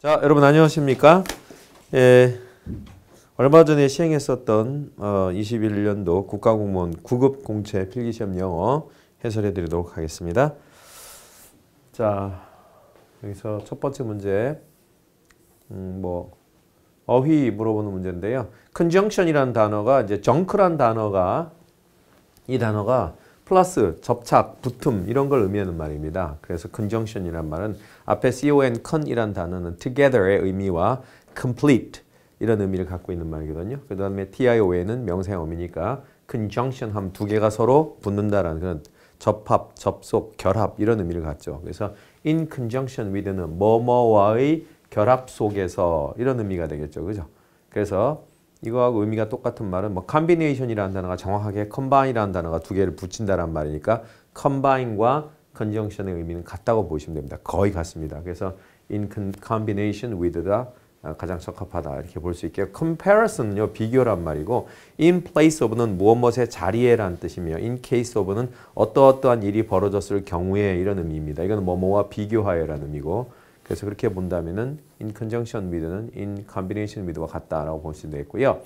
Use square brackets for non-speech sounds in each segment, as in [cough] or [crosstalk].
자, 여러분 안녕하십니까? 예, 얼마 전에 시행했었던 어, 21년도 국가공무원 9급 공채 필기시험 영어 해설해 드리도록 하겠습니다. 자, 여기서 첫 번째 문제, 음, 뭐, 어휘 물어보는 문제인데요. c o n 이라는 단어가, 이제 j u 란 단어가, 이 단어가 플러스, 접착, 붙음 이런 걸 의미하는 말입니다. 그래서 conjunction이란 말은 앞에 con, con이란 단어는 together의 의미와 complete 이런 의미를 갖고 있는 말이거든요. 그 다음에 tion 명사형 어미니까 conjunction 하면 두 개가 서로 붙는다라는 그런 접합, 접속, 결합 이런 의미를 갖죠. 그래서 in conjunction with는 뭐뭐와의 결합 속에서 이런 의미가 되겠죠. 그죠? 그래서 이거하고 의미가 똑같은 말은 뭐 컴비네이션이라는 단어가 정확하게 컴바인이라는 단어가 두 개를 붙인다란 말이니까 컴바인과 컨정션의 의미는 같다고 보시면 됩니다. 거의 같습니다. 그래서 in combination with가 아, 가장 적합하다 이렇게 볼 수 있게요. comparison은요 비교란 말이고 in place of는 무엇무엇의 자리에란 뜻이며 in case of는 어떠어떠한 일이 벌어졌을 경우에 이런 의미입니다. 이건 뭐뭐와 비교하여라는 의미고 그래서 그렇게 본다면은 in conjunction with는 in combination with와 같다라고 보시면 되겠고요.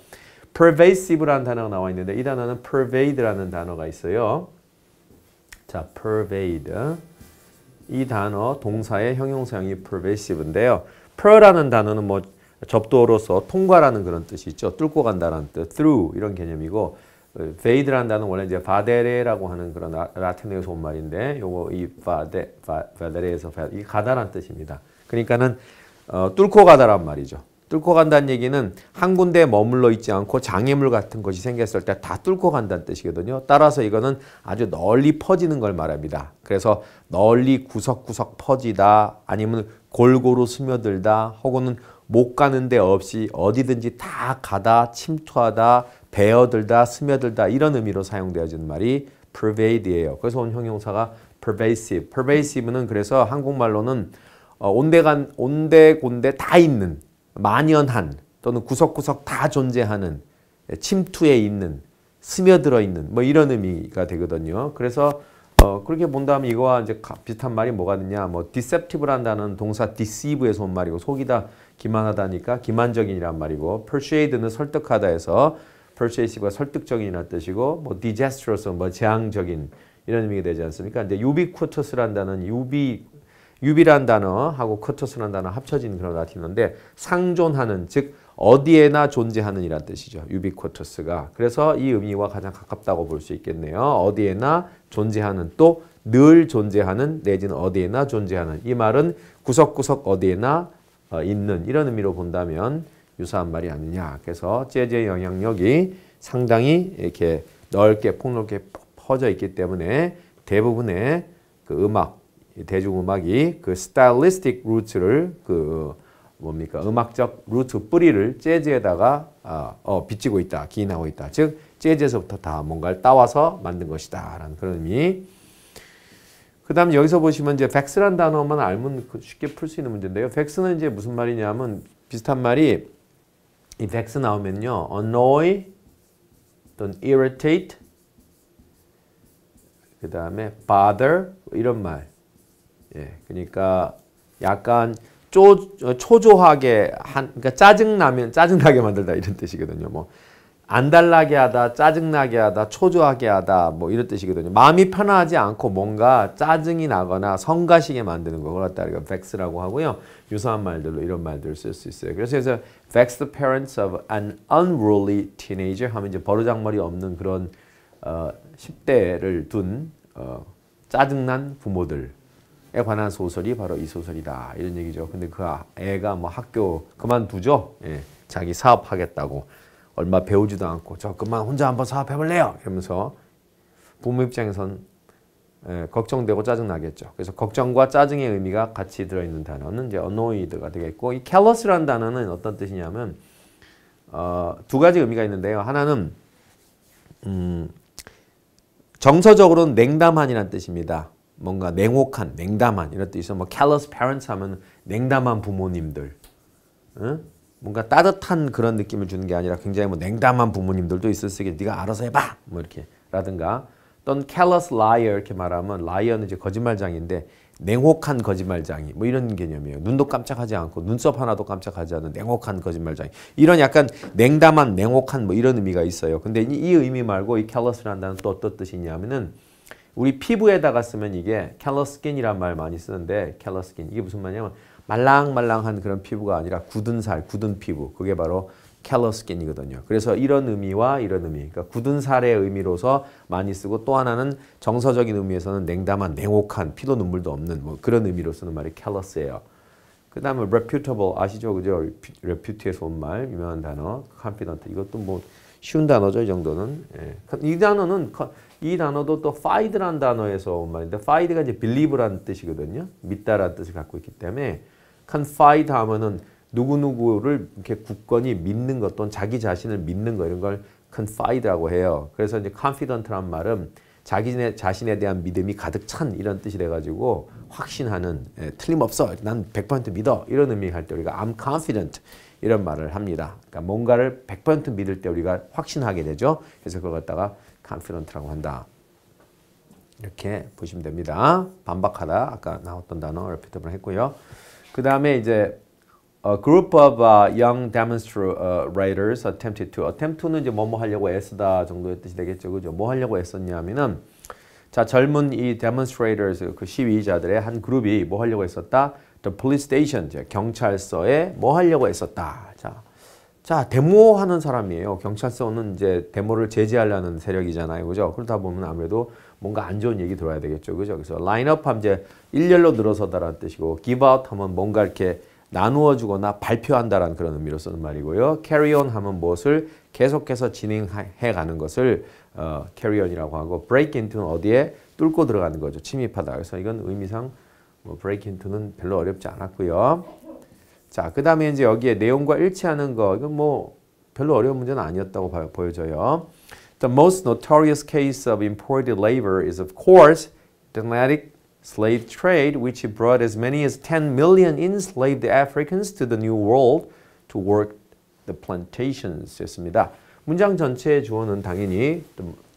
pervasive라는 단어가 나와 있는데 이 단어는 pervade라는 단어가 있어요. 자, pervade. 이 단어 동사의 형용사형이 pervasive인데요. per라는 단어는 뭐 접도로서 통과라는 그런 뜻이 죠 뚫고 간다는 뜻, through 이런 개념이고 vade라는 단어는 원래 이제 바데레라고 하는 그런 라틴어에서 온 말인데 요거 이 바데, 바, 바데레에서 이가다라 뜻입니다. 그러니까는 어, 뚫고 가다란 말이죠. 뚫고 간다는 얘기는 한 군데 머물러 있지 않고 장애물 같은 것이 생겼을 때 다 뚫고 간다는 뜻이거든요. 따라서 이거는 아주 널리 퍼지는 걸 말합니다. 그래서 널리 구석구석 퍼지다 아니면 골고루 스며들다 혹은 못 가는 데 없이 어디든지 다 가다 침투하다 배어들다 스며들다 이런 의미로 사용되어진 말이 pervade예요. 그래서 온 형용사가 pervasive. pervasive는 그래서 한국말로는 어, 온데간 온데곤데 다 있는 만연한 또는 구석구석 다 존재하는 예, 침투에 있는 스며들어 있는 뭐 이런 의미가 되거든요. 그래서 어, 그렇게 본다면 이거와 이제 비슷한 말이 뭐가 되냐? 뭐 deceptive란다는 동사 deceive에서 온 말이고 속이다, 기만하다니까 기만적인이란 말이고 persuade는 설득하다에서 persuasive가 설득적인이란 뜻이고 뭐 disastrous 뭐 재앙적인 이런 의미가 되지 않습니까? 근데 ubiquitous란다는 ubi 유비란 단어하고 커터스란 단어 합쳐진 그런 라틴어인데 상존하는 즉 어디에나 존재하는 이란 뜻이죠. 유비쿼터스가. 그래서 이 의미와 가장 가깝다고 볼 수 있겠네요. 어디에나 존재하는 또 늘 존재하는 내지는 어디에나 존재하는 이 말은 구석구석 어디에나 어, 있는 이런 의미로 본다면 유사한 말이 아니냐. 그래서 재즈의 영향력이 상당히 이렇게 넓게 폭넓게 퍼져 있기 때문에 대부분의 그 음악 대중음악이 그 스타일리스틱 루트를 그 뭡니까 음악적 루트 뿌리를 재즈에다가 어, 어, 비치고 있다, 기인하고 있다. 즉 재즈에서부터 다 뭔가를 따와서 만든 것이다라는 그런 의미. 그다음 여기서 보시면 이제 백스란 단어만 알면 그 쉽게 풀 수 있는 문제인데요. 백스는 이제 무슨 말이냐면 비슷한 말이 이 백스 나오면요, annoy, 또는 irritate, 그 다음에 bother 이런 말. 예, 그러니까 약간 쪼, 초조하게 한 그러니까 짜증 나면 짜증 나게 만들다 이런 뜻이거든요. 뭐 안달나게 하다, 짜증나게 하다, 초조하게 하다 뭐 이런 뜻이거든요. 마음이 편하지 않고 뭔가 짜증이 나거나 성가시게 만드는 거 그렇다 우리가 vex라고 하고요. 유사한 말들로 이런 말들을 쓸 수 있어요. 그래서 그래서 vex the parents of an unruly teenager 하면 이제 버르장머리 없는 그런 어, 10대를 둔 어, 짜증난 부모들 에 관한 소설이 바로 이 소설이다. 이런 얘기죠. 근데 그 아, 애가 뭐 학교 그만두죠. 예, 자기 사업하겠다고. 얼마 배우지도 않고 저 그만 혼자 한번 사업해볼래요. 이러면서 부모 입장에선 예, 걱정되고 짜증나겠죠. 그래서 걱정과 짜증의 의미가 같이 들어있는 단어는 이제 a n 이드가 되겠고 이 c a 스 e 라는 단어는 어떤 뜻이냐면 어, 두 가지 의미가 있는데요. 하나는 음, 정서적으로는 냉담한이란 뜻입니다. 뭔가 냉혹한, 냉담한 이런 뜻이죠. 뭐 callous parents 하면 냉담한 부모님들. 응? 뭔가 따뜻한 그런 느낌을 주는 게 아니라 굉장히 뭐 냉담한 부모님들도 있을 수 있게 네가 알아서 해봐 뭐 이렇게 라든가 또는 callous liar 이렇게 말하면 liar는 이제 거짓말장인데 냉혹한 거짓말장이 뭐 이런 개념이에요. 눈도 깜짝하지 않고 눈썹 하나도 깜짝하지 않은 냉혹한 거짓말장이 이런 약간 냉담한 냉혹한 뭐 이런 의미가 있어요. 근데 이, 이 의미 말고 이 callous라는 단어 또 어떤 뜻이냐면은 우리 피부에다가 쓰면 이게 캘러스 스킨이란 말 많이 쓰는데 캘러스 스킨 이게 무슨 말이냐면 말랑말랑한 그런 피부가 아니라 굳은 살, 굳은 피부 그게 바로 캘러스 스킨이거든요. 그래서 이런 의미와 이런 의미 그러니까 굳은 살의 의미로서 많이 쓰고 또 하나는 정서적인 의미에서는 냉담한, 냉혹한, 피도 눈물도 없는 뭐 그런 의미로 쓰는 말이 캘러스예요. 그 다음에 reputable 아시죠? 그죠? repute에서 온 말, 유명한 단어, confident 이것도 뭐 쉬운 단어죠, 이 정도는. 예. 그 이 단어는 이 단어도 또 f i d 란 단어에서 온 말인데 f i d 가 이제 believe라는 뜻이거든요. 믿다라는 뜻을 갖고 있기 때문에 confide 하면은 누구누구를 이렇게 굳건히 믿는 것 또는 자기 자신을 믿는 거 이런 걸 confide라고 해요. 그래서 이제 confident란 말은 자기 자신에 대한 믿음이 가득 찬 이런 뜻이 돼가지고 확신하는 예, 틀림없어 난 100% 믿어 이런 의미 할 때 우리가 I'm confident 이런 말을 합니다. 그러니까 뭔가를 100% 믿을 때 우리가 확신하게 되죠. 그래서 그걸 갖다가 confident라고 한다. 이렇게 보시면 됩니다. 반박하다 아까 나왔던 단어 repeatable 했고요. 그 다음에 이제 A group of uh, young demonstrators uh, attempted to. attempt to는 이제 뭐뭐 하려고 애쓰다 정도의 뜻이 되겠죠. 그죠? 뭐 하려고 애썼냐면은 자, 젊은 이 demonstrators 그 시위자들의 한 그룹이 뭐 하려고 했었다? The police station, 경찰서에 뭐 하려고 했었다. 자, 자, 데모하는 사람이에요. 경찰서는 이제 데모를 제재하려는 세력이잖아요. 그죠? 그러다 보면 아무래도 뭔가 안 좋은 얘기 들어야 되겠죠. 그죠? 그래서 라인업 하면 이제 일렬로 늘어서다라는 뜻이고 기 i v e 하면 뭔가 이렇게 나누어 주거나 발표한다라는 그런 의미로 쓰는 말이고요. 캐리온 r y 하면 무엇을 계속해서 진행해 가는 것을 어, c a r 이라고 하고 브레이 a k i 는 어디에 뚫고 들어가는 거죠. 침입하다. 그래서 이건 의미상 뭐 break i 는 별로 어렵지 않았고요. 자, 그 다음에 이제 여기에 내용과 일치하는 거, 이건 뭐 별로 어려운 문제는 아니었다고 봐, 보여져요. The most notorious case of imported labor is of course the Atlantic slave trade, which brought as many as 10 million enslaved Africans to the New World to work the plantations. 였습니다. 문장 전체의 주어는 당연히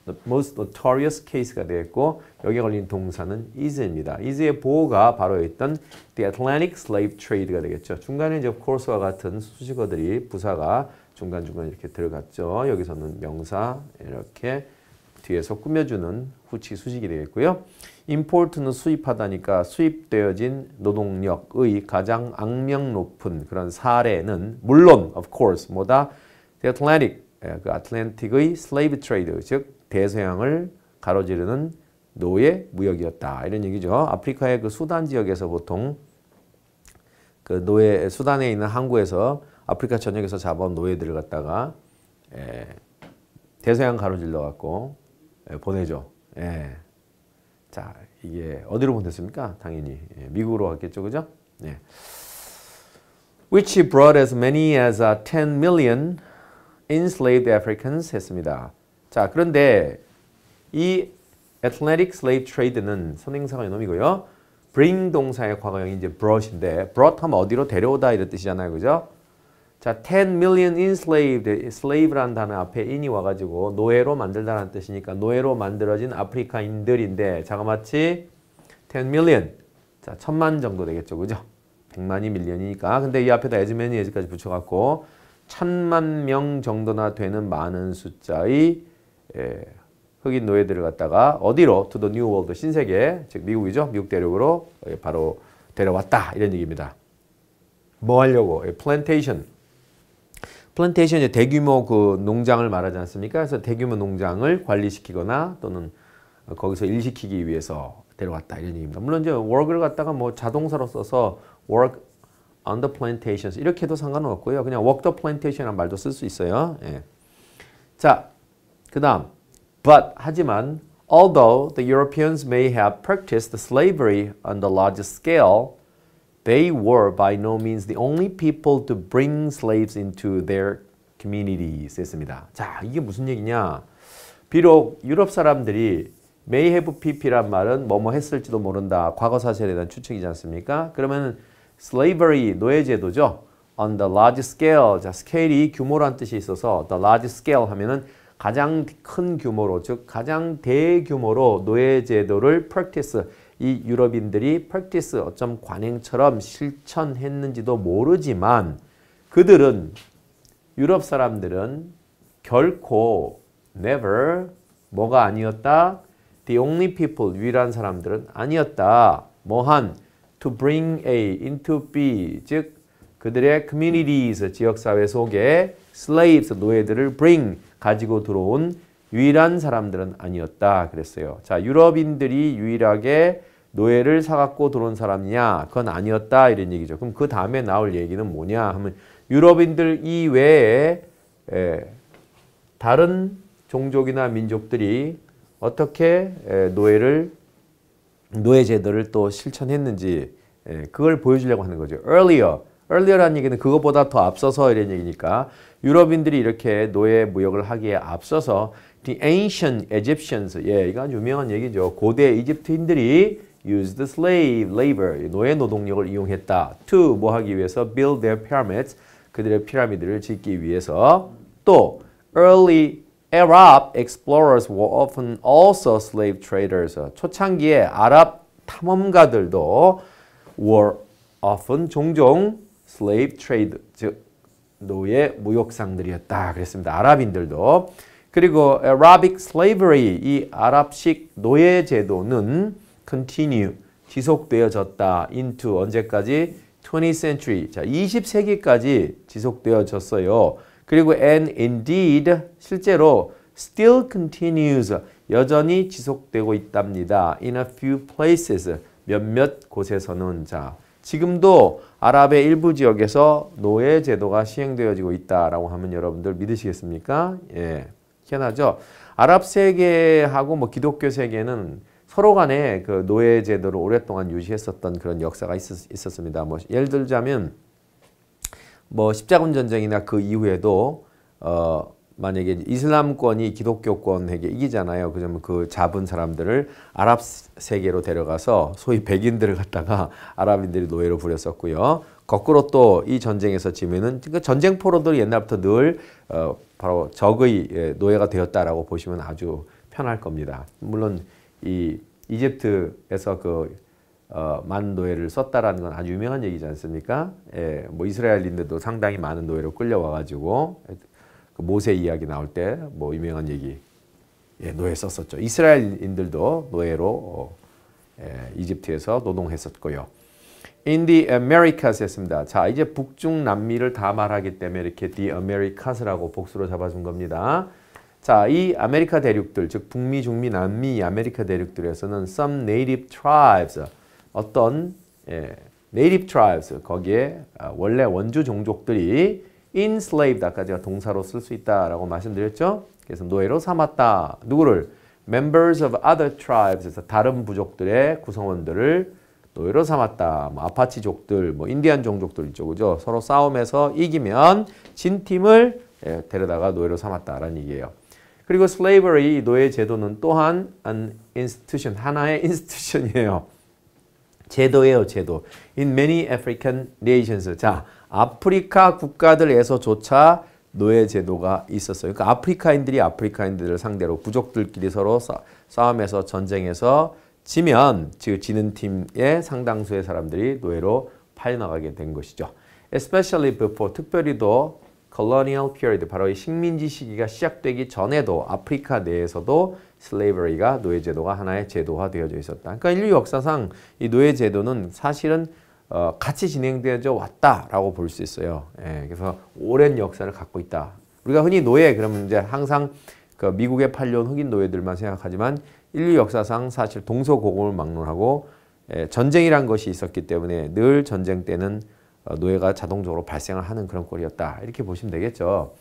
the most notorious case가 되었고 여기에 걸린 동사는 is입니다. is의 보호가 바로 있던 the Atlantic slave trade가 되겠죠. 중간에 이제 course와 같은 수식어들이 부사가 중간중간 이렇게 들어갔죠. 여기서는 명사 이렇게 뒤에서 꾸며주는 후치 수식이 되겠고요. import는 수입하다니까 수입되어진 노동력의 가장 악명 높은 그런 사례는 물론 of course 뭐다? the Atlantic 예, 그 아틀란틱의 slave trade 즉 대서양을 가로지르는 노예 무역이었다. 이런 얘기죠. 아프리카의 그 수단 지역에서 보통 그 노예 수단에 있는 항구에서 아프리카 전역에서 잡아온 노예들을 갖다가 에, 예, 대서양 가로질러 갖고 에, 예, 보내죠. 예. 자, 이게 어디로 보냈습니까? 당연히 예, 미국으로 갔겠죠. 그죠? 예. which brought as many as 10 아, million enslaved Africans 했습니다. 자, 그런데 이 Atlantic Slave Trade는 선행사의 놈이고요. Bring 동사의 과거형이 이제 brought인데 brought 하면 어디로 데려오다 이런 뜻이잖아요. 그죠? 자, 10 million enslaved, slave라는 단어 앞에 in이 와가지고 노예로 만들다라는 뜻이니까 노예로 만들어진 아프리카인들인데 자그마치 10 million, 자, 천만 정도 되겠죠. 그죠? 100만이 밀리언이니까. 근데 이 앞에다 as many as까지 붙여갖고 천만 명 정도나 되는 많은 숫자의 예, 흑인 노예들을 갖다가 어디로 to the New World 신세계 즉 미국이죠 미국 대륙으로 예, 바로 데려왔다 이런 얘기입니다. 뭐 하려고? 플랜테이션. 예, 플랜테이션이 대규모 그 농장을 말하지 않습니까? 그래서 대규모 농장을 관리시키거나 또는 거기서 일시키기 위해서 데려왔다 이런 얘기입니다. 물론 이제 work을 갖다가 뭐 자동사로 써서 work on the plantations 이렇게 도상관 없고요. 그냥 walk the plantation이라는 말도 쓸 수 있어요. 예. 자, 그 다음, but 하지만 although the Europeans may have practiced slavery on the largest scale, they were by no means the only people to bring slaves into their communities 했습니다. 자, 이게 무슨 얘기냐? 비록 유럽 사람들이 may have pp란 말은 뭐뭐 했을지도 모른다. 과거 사실에 대한 추측이지 않습니까? 그러면 slavery, 노예제도죠. on the large scale, 자, 스케일이 규모란 뜻이 있어서 the large scale 하면은 가장 큰 규모로 즉 가장 대규모로 노예 제도를 p r a c 이 유럽인들이 p r a c 어쩜 관행처럼 실천했는지도 모르지만 그들은 유럽 사람들은 결코 never 뭐가 아니었다 the only people 유일한 사람들은 아니었다 뭐한 to bring A into B 즉 그들의 communities 지역사회 속에 slaves 노예들을 bring 가지고 들어온 유일한 사람들은 아니었다 그랬어요. 자, 유럽인들이 유일하게 노예를 사갖고 들어온 사람이냐? 그건 아니었다 이런 얘기죠. 그럼 그 다음에 나올 얘기는 뭐냐 하면 유럽인들 이외에 에, 다른 종족이나 민족들이 어떻게 에, 노예를 노예 제도를 또 실천했는지 에, 그걸 보여주려고 하는 거죠. earlier earlier란 얘기는 그것보다 더 앞서서 이런 얘기니까 유럽인들이 이렇게 노예 무역을 하기에 앞서서 the ancient Egyptians 예, 이건 유명한 얘기죠. 고대 이집트인들이 used slave labor 노예 노동력을 이용했다. to 뭐 하기 위해서 build their pyramids 그들의 피라미드를 짓기 위해서 또 early Arab explorers were often also slave traders. 초창기에 아랍 탐험가들도 were often 종종 slave trade 즉 노예 무역상들이었다 그랬습니다. 아랍인들도 그리고 Arabic slavery 이 아랍식 노예 제도는 continue 지속되어졌다 into 언제까지 20th century 자 20세기까지 지속되어졌어요. 그리고 and indeed 실제로 still continues 여전히 지속되고 있답니다. In a few places 몇몇 곳에서는 자 지금도 아랍의 일부 지역에서 노예 제도가 시행되어지고 있다라고 하면 여러분들 믿으시겠습니까? 예. 희한하죠? 아랍 세계하고 뭐 기독교 세계는 서로 간에 그 노예 제도를 오랫동안 유지했었던 그런 역사가 있었, 었 습니다뭐 예를 들자면 뭐 십자군 전쟁이나 그 이후에도 어 만약에 이슬람권이 기독교권에게 이기잖아요. 그러면 그 잡은 사람들을 아랍 세계로 데려가서 소위 백인들을 갖다가 아랍인들이 노예로 부렸었고요. 거꾸로 또 이 전쟁에서 지면은 그러니까 전쟁 포로들이 옛날부터 늘 어, 바로 적의 예, 노예가 되었다라고 보시면 아주 편할 겁니다. 물론 이 이집트에서 그 어, 만 노예를 썼다라는 건 아주 유명한 얘기지 않습니까? 예, 뭐이스라엘인들도 상당히 많은 노예로 끌려와가지고 그 모세 이야기 나올 때 뭐 유명한 얘기 예, 노예 썼었죠. 이스라엘인들도 노예로 어, 예, 이집트에서 노동했었고요. In the Americas 했습니다. 자, 이제 북중 남미를 다 말하기 때문에 이렇게 the Americas라고 복수로 잡아준 겁니다. 자, 이 아메리카 대륙들, 즉 북미, 중미, 남미, 아메리카 대륙들에서는 some native tribes, 어떤 예, native tribes, 거기에 아, 원래 원주 종족들이 enslaved 아까 제가 동사로 쓸 수 있다라고 말씀드렸죠. 그래서 노예로 삼았다. 누구를? members of other tribes에서 다른 부족들의 구성원들을 노예로 삼았다. 뭐 아파치족들, 뭐 인디안 종족들 있죠. 그죠? 서로 싸움에서 이기면 진 팀을 예, 데려다가 노예로 삼았다라는 얘기예요. 그리고 slavery 노예 제도는 또한 an institution 하나의 institution이에요. 제도예요, 제도. In many African nations. 자, 아프리카 국가들에서조차 노예 제도가 있었어요. 그러니까 아프리카인들이 아프리카인들을 상대로 부족들끼리 서로 싸움에서 전쟁에서 지면 즉 지는 팀의 상당수의 사람들이 노예로 팔려나가게 된 것이죠. Especially before 특별히도 colonial period 바로 이 식민지 시기가 시작되기 전에도 아프리카 내에서도 slavery가 노예 제도가 하나의 제도화 되어져 있었다. 그러니까 인류 역사상 이 노예 제도는 사실은 어, 같이 진행되어져 왔다라고 볼 수 있어요. 예, 그래서 오랜 역사를 갖고 있다. 우리가 흔히 노예 그러면 이제 항상 그 미국에 팔려온 흑인 노예들만 생각하지만 인류 역사상 사실 동서고금을 막론하고 예, 전쟁이란 것이 있었기 때문에 늘 전쟁 때는 어, 노예가 자동적으로 발생을 하는 그런 꼴이었다. 이렇게 보시면 되겠죠.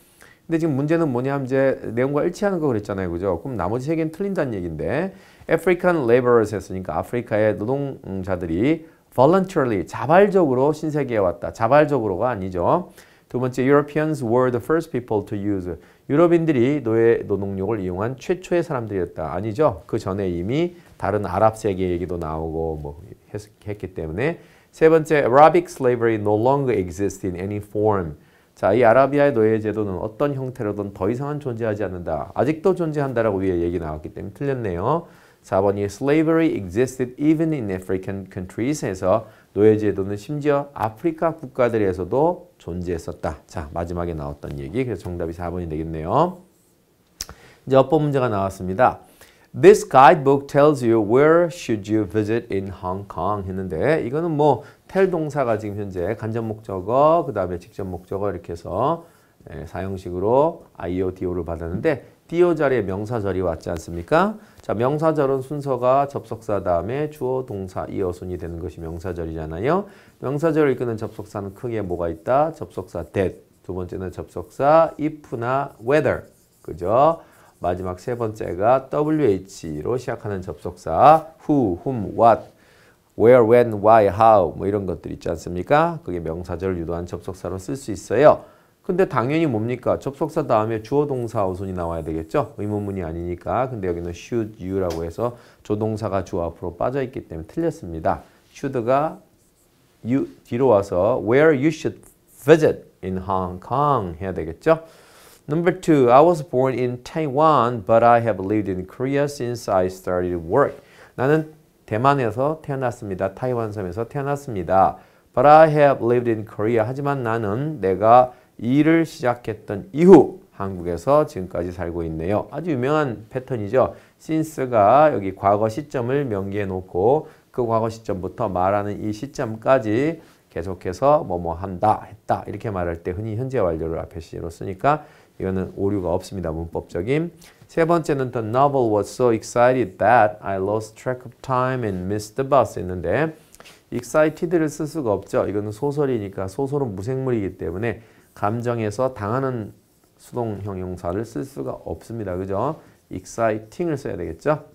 근데 지금 문제는 뭐냐면 이제 내용과 일치하는 거 그랬잖아요. 그죠? 그럼 나머지 세 개는 틀린다는 얘기인데 African laborers 했으니까 아프리카의 노동자들이 voluntarily 자발적으로 신세계에 왔다. 자발적으로가 아니죠. 두 번째 Europeans were the first people to use 유럽인들이 노예 노동력을 이용한 최초의 사람들이었다. 아니죠. 그 전에 이미 다른 아랍 세계 얘기도 나오고 뭐 했기 때문에 세 번째 Arabic slavery no longer exists in any form. 자, 이 아라비아의 노예 제도는 어떤 형태로든 더 이상은 존재하지 않는다. 아직도 존재한다라고 위에 얘기 나왔기 때문에 틀렸네요. 4번이 slavery existed even in African countries에서 노예 제도는 심지어 아프리카 국가들에서도 존재했었다. 자, 마지막에 나왔던 얘기. 그래서 정답이 4번이 되겠네요. 이제 어법 문제가 나왔습니다. This guidebook tells you where should you visit in Hong Kong 했는데 이거는 뭐텔 동사가 지금 현재 간접 목적어 그 다음에 직접 목적어 이렇게 해서 예, 사용식으로 IO, DO를 받았는데 DO 자리에 명사 절이 왔지 않습니까? 자, 명사절은 순서가 접속사 다음에 주어 동사 이어순이 되는 것이 명사절이잖아요. 명사절을 이끄는 접속사는 크게 뭐가 있다? 접속사 that. 두 번째는 접속사 if나 whether. 그죠? 마지막 세 번째가 wh로 시작하는 접속사 who, whom, what, where, when, why, how 뭐 이런 것들 있지 않습니까? 그게 명사절 을 유도한 접속사로 쓸 수 있어요. 근데 당연히 뭡니까? 접속사 다음에 주어 동사 우선이 나와야 되겠죠? 의문문이 아니니까. 근데 여기는 should you라고 해서 조동사가 주어 앞으로 빠져 있기 때문에 틀렸습니다. should가 you 뒤로 와서 where you should visit in Hong Kong 해야 되겠죠? Number two, I was born in Taiwan, but I have lived in Korea since I started work. 나는 대만에서 태어났습니다. 타이완 섬에서 태어났습니다. But I have lived in Korea. 하지만 나는 내가 일을 시작했던 이후 한국에서 지금까지 살고 있네요. 아주 유명한 패턴이죠. since가 여기 과거 시점을 명기해 놓고 그 과거 시점부터 말하는 이 시점까지 계속해서 뭐뭐 한다, 했다 이렇게 말할 때 흔히 현재 완료를 앞에 시제로 쓰니까 이거는 오류가 없습니다. 문법적인. 세 번째는 The novel was so excited that I lost track of time and missed the bus 했는데 excited를 쓸 수가 없죠. 이거는 소설이니까 소설은 무생물이기 때문에 감정에서 당하는 수동 형용사를 쓸 수가 없습니다. 그죠? exciting을 써야 되겠죠?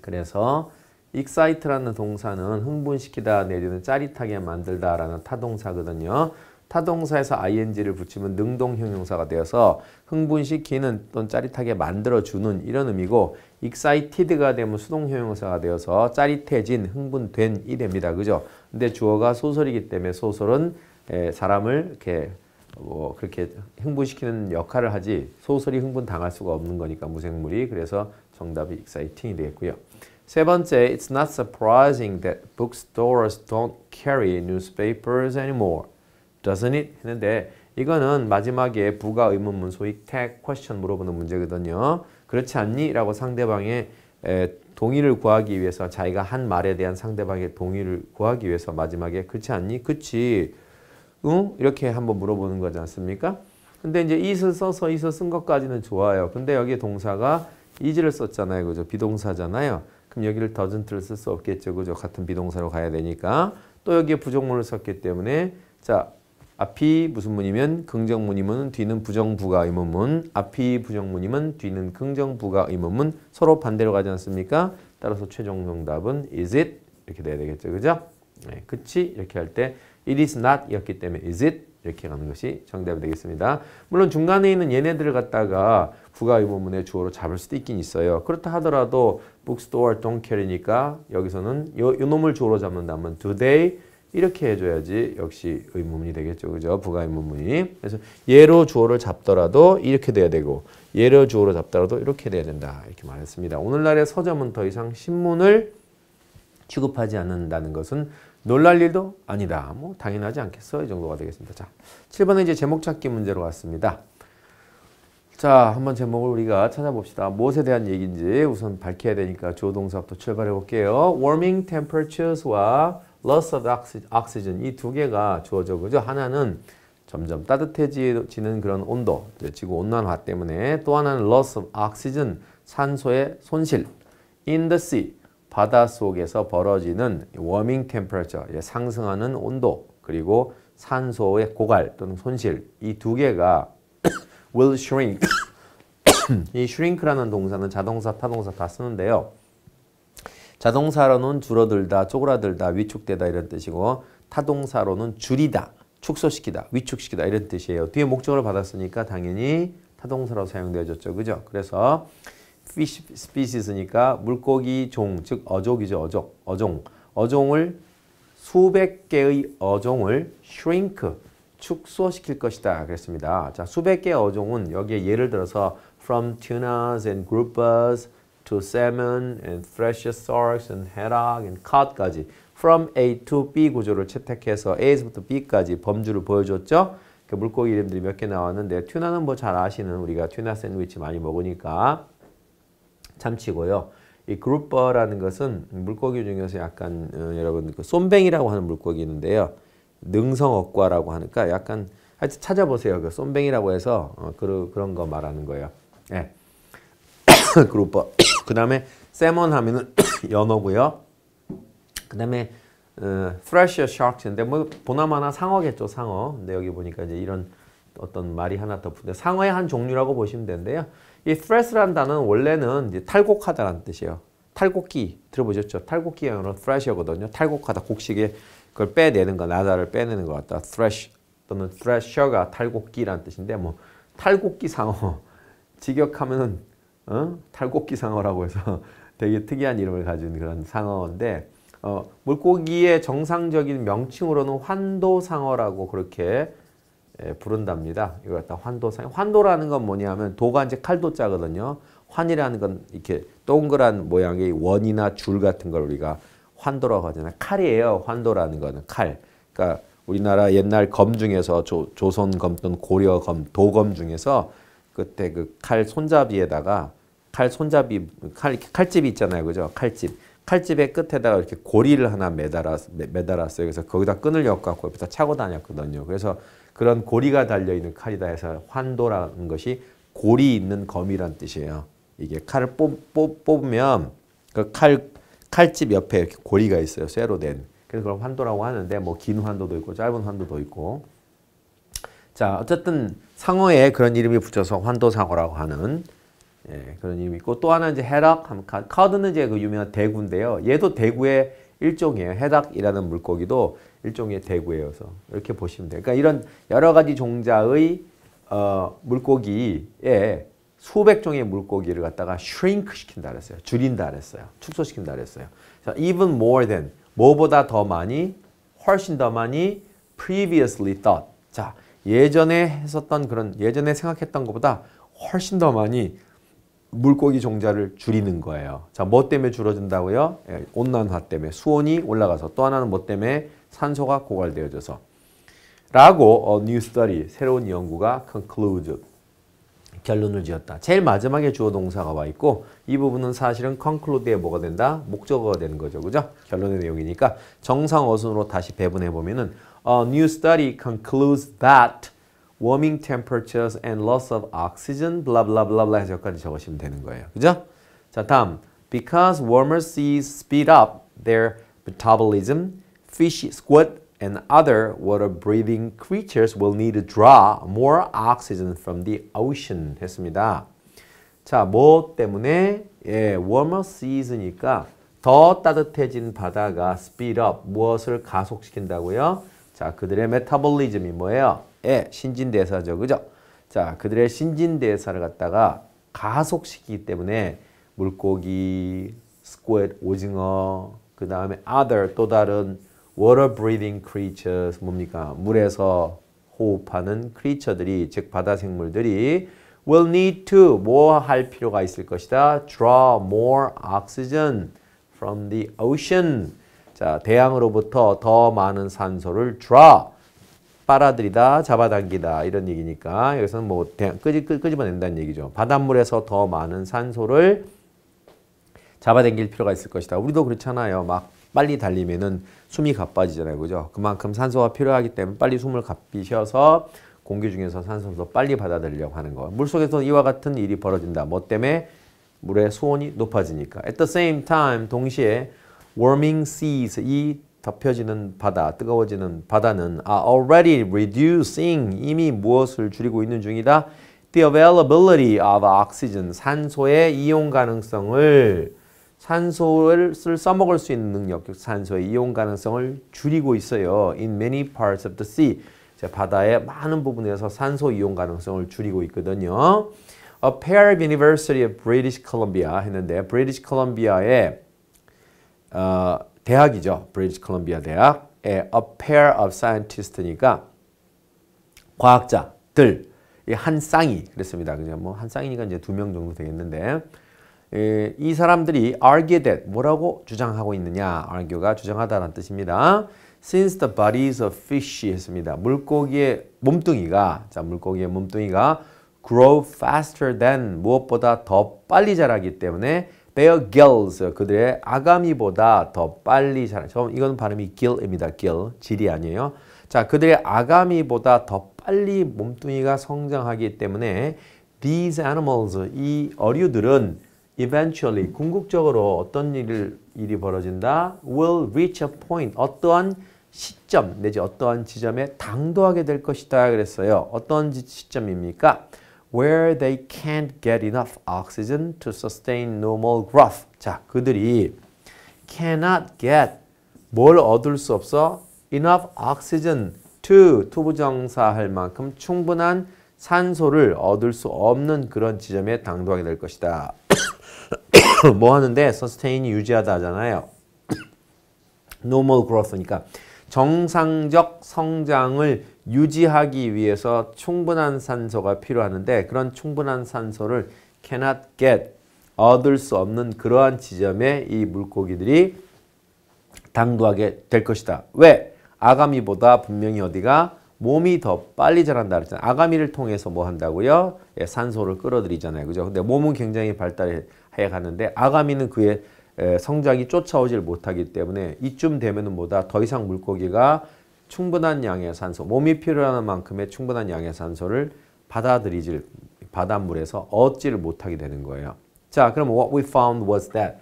그래서 excite라는 동사는 흥분시키다 내지는 짜릿하게 만들다 라는 타동사거든요. 타동사에서 ing를 붙이면 능동 형용사가 되어서 흥분시키는 또는 짜릿하게 만들어주는 이런 의미고 excited가 되면 수동 형용사가 되어서 짜릿해진, 흥분된이 됩니다. 그죠? 근데 주어가 소설이기 때문에 소설은 사람을 이렇게 뭐 그렇게 흥분시키는 역할을 하지 소설이 흥분당할 수가 없는 거니까 무생물이 그래서 정답이 exciting이 되겠고요. 세 번째, it's not surprising that bookstores don't carry newspapers anymore, doesn't it? 했는데 이거는 마지막에 부가 의문문 소위 tag question 물어보는 문제거든요. 그렇지 않니? 라고 상대방의 에, 동의를 구하기 위해서 자기가 한 말에 대한 상대방의 동의를 구하기 위해서 마지막에 그렇지 않니? 그치 응? 이렇게 한번 물어보는 거지 않습니까? 근데 이제 이을 써서 이을 쓴 것까지는 좋아요. 근데 여기 동사가 이지를 썼잖아요. 그죠? 비동사잖아요. 그럼 여기를 더즌트를 쓸 수 없겠죠. 그죠? 같은 비동사로 가야 되니까. 또 여기에 부정문을 썼기 때문에 자, 앞이 무슨 문이면 긍정문이면 뒤는 부정부가 의문문 앞이 부정문이면 뒤는 긍정부가 의문문 서로 반대로 가지 않습니까? 따라서 최종 정답은 is it 이렇게 돼야 되겠죠. 그죠? 네, 그치? 이렇게 할때 it is not 이었기 때문에 is it 이렇게 가는 것이 정답이 되겠습니다. 물론 중간에 있는 얘네들을 갖다가 부가 의문문의 주어로 잡을 수도 있긴 있어요. 그렇다 하더라도 bookstore don't care니까 여기서는 요, 요 놈을 주어로 잡는다면 do they 이렇게 해줘야지 역시 의문문이 되겠죠. 그죠? 부가 의문문이. 그래서 예로 주어를 잡더라도 이렇게 돼야 되고 예로 주어로 잡더라도 이렇게 돼야 된다. 이렇게 말했습니다. 오늘날의 서점은 더 이상 신문을 취급하지 않는다는 것은 놀랄 일도 아니다. 뭐 당연하지 않겠어? 이 정도가 되겠습니다. 자, 7번은 이제 제목 찾기 문제로 왔습니다. 자, 한번 제목을 우리가 찾아봅시다. 무엇에 대한 얘기인지 우선 밝혀야 되니까 조 동사부터 출발해 볼게요. warming temperatures와 loss of oxygen 이 두 개가 주어져 그죠? 하나는 점점 따뜻해지는 그런 온도, 지구 온난화 때문에 또 하나는 loss of oxygen 산소의 손실 in the sea 바다 속에서 벌어지는 워밍 템퍼레처, 예, 상승하는 온도, 그리고 산소의 고갈 또는 손실 이 두 개가 [coughs] will shrink [coughs] 이 shrink라는 동사는 자동사, 타동사 다 쓰는데요. 자동사로는 줄어들다, 쪼그라들다, 위축되다 이런 뜻이고 타동사로는 줄이다, 축소시키다, 위축시키다 이런 뜻이에요. 뒤에 목적을 받았으니까 당연히 타동사로 사용되어졌죠. 그죠? 그래서 fish species니까 물고기 종, 즉 어족이죠. 어족, 어종. 어종을 수백 개의 어종을 shrink, 축소시킬 것이다 그랬습니다. 자, 수백 개의 어종은 여기에 예를 들어서 from tunas and groupers to salmon and f r e s h o s a u r u s and haddock and cod까지 from A to B 구조를 채택해서 A에서부터 B까지 범주를 보여줬죠. 그 물고기 이름들이 몇 개 나왔는데 튜나는 뭐 잘 아시는 우리가 튜나 샌드위치 많이 먹으니까 참치고요. 이 그룹버라는 것은 물고기 중에서 약간 어, 여러분 그 쏨뱅이라고 하는 물고기 있는데요. 능성어과라고 하니까 약간 하여튼 찾아보세요. 그 쏨뱅이라고 해서 어, 그, 그런 거 말하는 거예요. 예. 그룹버. 그 다음에 세몬 하면은 [coughs] 연어고요. 그 다음에 프 어, t h r e s h e 인데뭐 보나마나 상어겠죠 상어. 근데 여기 보니까 이제 이런 어떤 말이 하나 더 붙어 상어의 한 종류라고 보시면 되는데요. 이 threat라는 단어는 원래는 탈곡하다라는 뜻이에요. 탈곡기 들어보셨죠? 탈곡기 영어는 t h r e s h 거든요 탈곡하다 곡식에 그걸 빼내는 거, 나다를 빼내는 것 같다. thresh 또는 thresher가 탈곡기라는 뜻인데 뭐 탈곡기 상어 [laughs] 직역하면은 어? 탈곡기 상어라고 해서 [laughs] 되게 특이한 이름을 가진 그런 상어인데 어, 물고기의 정상적인 명칭으로는 환도상어라고 그렇게 예, 부른답니다. 이거 갖다 환도상. 환도라는 건 뭐냐면 도가 이제 칼도자거든요. 환이라는 건 이렇게 동그란 모양의 원이나 줄 같은 걸 우리가 환도라고 하잖아요. 칼이에요. 환도라는 거는 칼. 그러니까 우리나라 옛날 검 중에서 조, 조선검 또는 고려검, 도검 중에서 그때 그 칼 손잡이에다가 칼 손잡이 칼 칼집 있잖아요. 그죠? 칼집. 칼집의 끝에다가 이렇게 고리를 하나 매달았, 매달았어요. 그래서 거기다 끈을 엮고 옆에다 차고 다녔거든요. 그래서 그런 고리가 달려있는 칼이다 해서 환도라는 것이 고리 있는 검이란 뜻이에요. 이게 칼을 뽑, 뽑, 뽑으면 그 칼, 칼집 옆에 이렇게 고리가 있어요. 쇠로 된. 그래서 그걸 환도라고 하는데 뭐 긴 환도도 있고 짧은 환도도 있고 자 어쨌든 상어에 그런 이름이 붙여서 환도상어라고 하는 예, 그런 이름이 있고 또 하나 이제 해락 카드는 이제 그 유명한 대구인데요. 얘도 대구의 일종이에요. 해락이라는 물고기도 일종의 대구예요서 이렇게 보시면 돼요. 그러니까 이런 여러 가지 종자의 어, 물고기에 수백 종의 물고기를 갖다가 shrink 시킨다 그랬어요. 줄인다 그랬어요. 축소시킨다 그랬어요. even more than 뭐보다 더 많이 훨씬 더 많이 previously thought 자 예전에 했었던 그런 예전에 생각했던 것보다 훨씬 더 많이 물고기 종자를 줄이는 거예요. 자, 뭐 때문에 줄어든다고요? 예, 온난화 때문에 수온이 올라가서 또 하나는 뭐 때문에 산소가 고갈되어져서 라고 a new study, 새로운 연구가 concluded, 결론을 지었다. 제일 마지막에 주어 동사가 와 있고 이 부분은 사실은 conclude에 뭐가 된다? 목적어가 되는 거죠. 그죠? 결론의 내용이니까 정상 어순으로 다시 배분해 보면은 a new study concludes that warming temperatures and loss of oxygen blah blah blah blah 해서 여기까지 적으시면 되는 거예요. 그죠? 자, 다음 because warmer seas speed up their metabolism fish, squid, and other water-breathing creatures will need to draw more oxygen from the ocean 했습니다. 자, 뭐 때문에? 예, warmer season이니까 더 따뜻해진 바다가 speed up, 무엇을 가속시킨다고요? 자, 그들의 메타볼리즘이 뭐예요? 예, 신진대사죠. 그죠? 자, 그들의 신진대사를 갖다가 가속시키기 때문에 물고기, 스쿼트, 오징어, 그 다음에 other, 또 다른 water breathing creatures 뭡니까? 물에서 호흡하는 creature들이 즉 바다 생물들이 will need to 뭐 할 필요가 있을 것이다. draw more oxygen from the ocean. 자, 대양으로부터 더 많은 산소를 draw 빨아들이다, 잡아당기다 이런 얘기니까 여기서는 뭐 대양, 끄집, 끄집어낸다는 얘기죠. 바닷물에서 더 많은 산소를 잡아당길 필요가 있을 것이다. 우리도 그렇잖아요. 막 빨리 달리면은 숨이 가빠지잖아요. 그죠? 그만큼 산소가 필요하기 때문에 빨리 숨을 가삐셔서 공기 중에서 산소도 빨리 받아들이려고 하는 거. 물속에서 이와 같은 일이 벌어진다. 뭐 때문에? 물의 수온이 높아지니까. At the same time, 동시에 warming seas, 이 덮여지는 바다, 뜨거워지는 바다는 are already reducing, 이미 무엇을 줄이고 있는 중이다? The availability of oxygen, 산소의 이용 가능성을 산소를 써먹을 수 있는 능력, 즉 산소의 이용 가능성을 줄이고 있어요. In many parts of the sea. 바다의 많은 부분에서 산소 이용 가능성을 줄이고 있거든요. A Pair University of British Columbia 했는데 British Columbia의 어, 대학이죠. British Columbia 대학의 A Pair of Scientists니까 과학자들 한 쌍이 그랬습니다. 그냥 뭐한 쌍이니까 이제 두명 정도 되겠는데 예, 이 사람들이 argue that 뭐라고 주장하고 있느냐 argue가 주장하다라는 뜻입니다. Since the b o d i s of i s h 했습니다. 물고기의 몸뚱이가 자 물고기의 몸뚱이가 grow faster than 무엇보다 더 빨리 자라기 때문에 their gills 그들의 아가미보다 더 빨리 자라. 저 이건 발음이 gill입니다. gill 질이 아니에요. 자 그들의 아가미보다 더 빨리 몸뚱이가 성장하기 때문에 these animals 이 어류들은 eventually 궁극적으로 어떤 일을 일이 벌어진다 will reach a point 어떠한 시점 내지 어떠한 지점에 당도하게 될 것이다 그랬어요. 어떤 시점입니까? where they can't get enough oxygen to sustain normal growth. 자, 그들이 cannot get 뭘 얻을 수 없어? enough oxygen to 투부정사할 만큼 충분한 산소를 얻을 수 없는 그런 지점에 당도하게 될 것이다. [coughs] 뭐 하는데 서스테인이 유지하다 하잖아요. n o r m a 니까 정상적 성장을 유지하기 위해서 충분한 산소가 필요하는데 그런 충분한 산소를 cannot get 얻을 수 없는 그러한 지점에 이 물고기들이 당도하게 될 것이다. 왜? 아가미보다 분명히 어디가 몸이 더 빨리 자란다 그랬잖아요. 아가미를 통해서 뭐 한다고요? 예, 산소를 끌어들이잖아요. 그죠? 근데 몸은 굉장히 발달해 해가는데 아가미는 그의 성장이 쫓아오질 못하기 때문에 이쯤 되면은 뭐다 더 이상 물고기가 충분한 양의 산소, 몸이 필요한 만큼의 충분한 양의 산소를 받아들이질 바닷물에서 얻지를 못하게 되는 거예요. 자, 그럼 what we found was that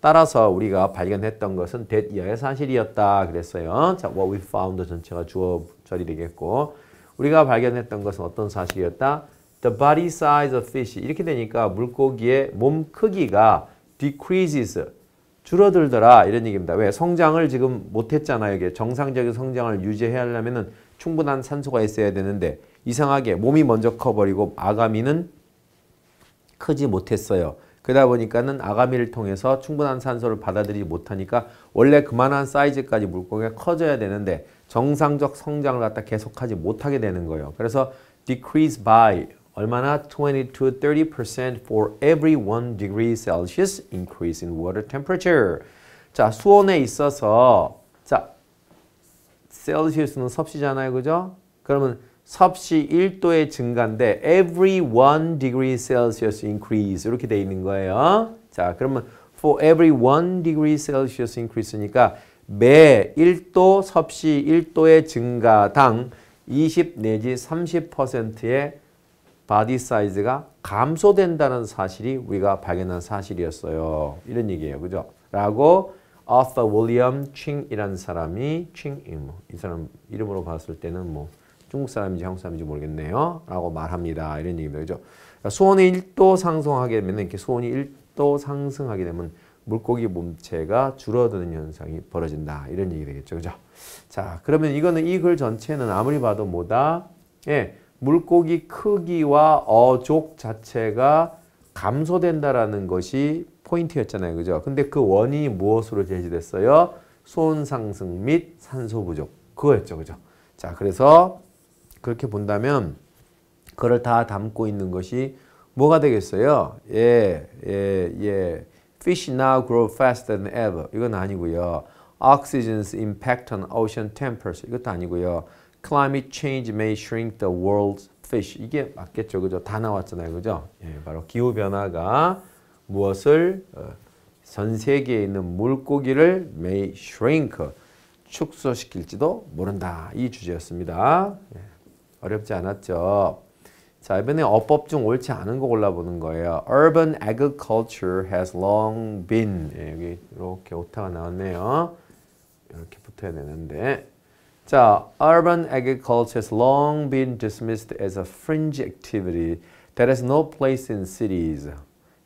따라서 우리가 발견했던 것은 that 이하의 사실이었다 그랬어요. 자, what we found 전체가 주어 절이 되겠고 우리가 발견했던 것은 어떤 사실이었다? the body size of fish 이렇게 되니까 물고기의 몸 크기가 decreases 줄어들더라 이런 얘기입니다. 왜? 성장을 지금 못했잖아요. 이게 정상적인 성장을 유지 하려면 충분한 산소가 있어야 되는데 이상하게 몸이 먼저 커버리고 아가미는 크지 못했어요. 그러다 보니까는 아가미를 통해서 충분한 산소를 받아들이지 못하니까 원래 그만한 사이즈까지 물고기가 커져야 되는데 정상적 성장을 갖다 계속하지 못하게 되는 거예요. 그래서 decrease by 얼마나 20 to 30% for every 1 degree Celsius increase in water temperature. 자, 수온에 있어서 자, 셀시우스는 섭씨잖아요. 그죠? 그러면 섭씨 1도의 증가인데 every 1 degree Celsius increase 이렇게 돼 있는 거예요. 자, 그러면 for every 1 degree Celsius increase니까 매 1도 섭씨 1도의 증가당 20 내지 30%의 바디 사이즈가 감소된다는 사실이 우리가 발견한 사실이었어요. 이런 얘기예요. 그죠? 라고 아서 윌리엄 칭이라는 사람이 칭임 이 사람 이름으로 봤을 때는 뭐 중국 사람인지 한국 사람인지 모르겠네요. 라고 말합니다. 이런 얘기입니다. 그죠? 수온이 그러니까 1도 상승하게 되면 이렇게 수온이 1도 상승하게 되면 물고기 몸체가 줄어드는 현상이 벌어진다. 이런 얘기 되겠죠. 그죠? 자, 그러면 이거는 이 글 전체는 아무리 봐도 뭐다? 예. 물고기 크기와 어족 자체가 감소된다라는 것이 포인트였잖아요. 그죠? 근데 그 원인이 무엇으로 제시됐어요? 수 상승 및 산소 부족. 그거였죠. 그죠? 자, 그래서 그렇게 본다면 그걸 다 담고 있는 것이 뭐가 되겠어요? 예, 예, 예. Fish now grow faster than ever. 이건 아니고요. Oxygen's impact on ocean temperature. 이것도 아니고요. climate change may shrink the world's fish. 이게 맞겠죠. 그죠? 다 나왔잖아요. 그죠? 예, 바로 기후 변화가 무엇을 어, 전 세계에 있는 물고기를 may shrink 축소시킬지도 모른다. 이 주제였습니다. 예, 어렵지 않았죠. 자, 이번에 어법 중 옳지 않은 거 골라보는 거예요. Urban agriculture has long been. 예, 여기 이렇게 오타가 나왔네요. 이렇게 붙어야 되는데 자, urban agriculture has long been dismissed as a fringe activity that has no place in cities.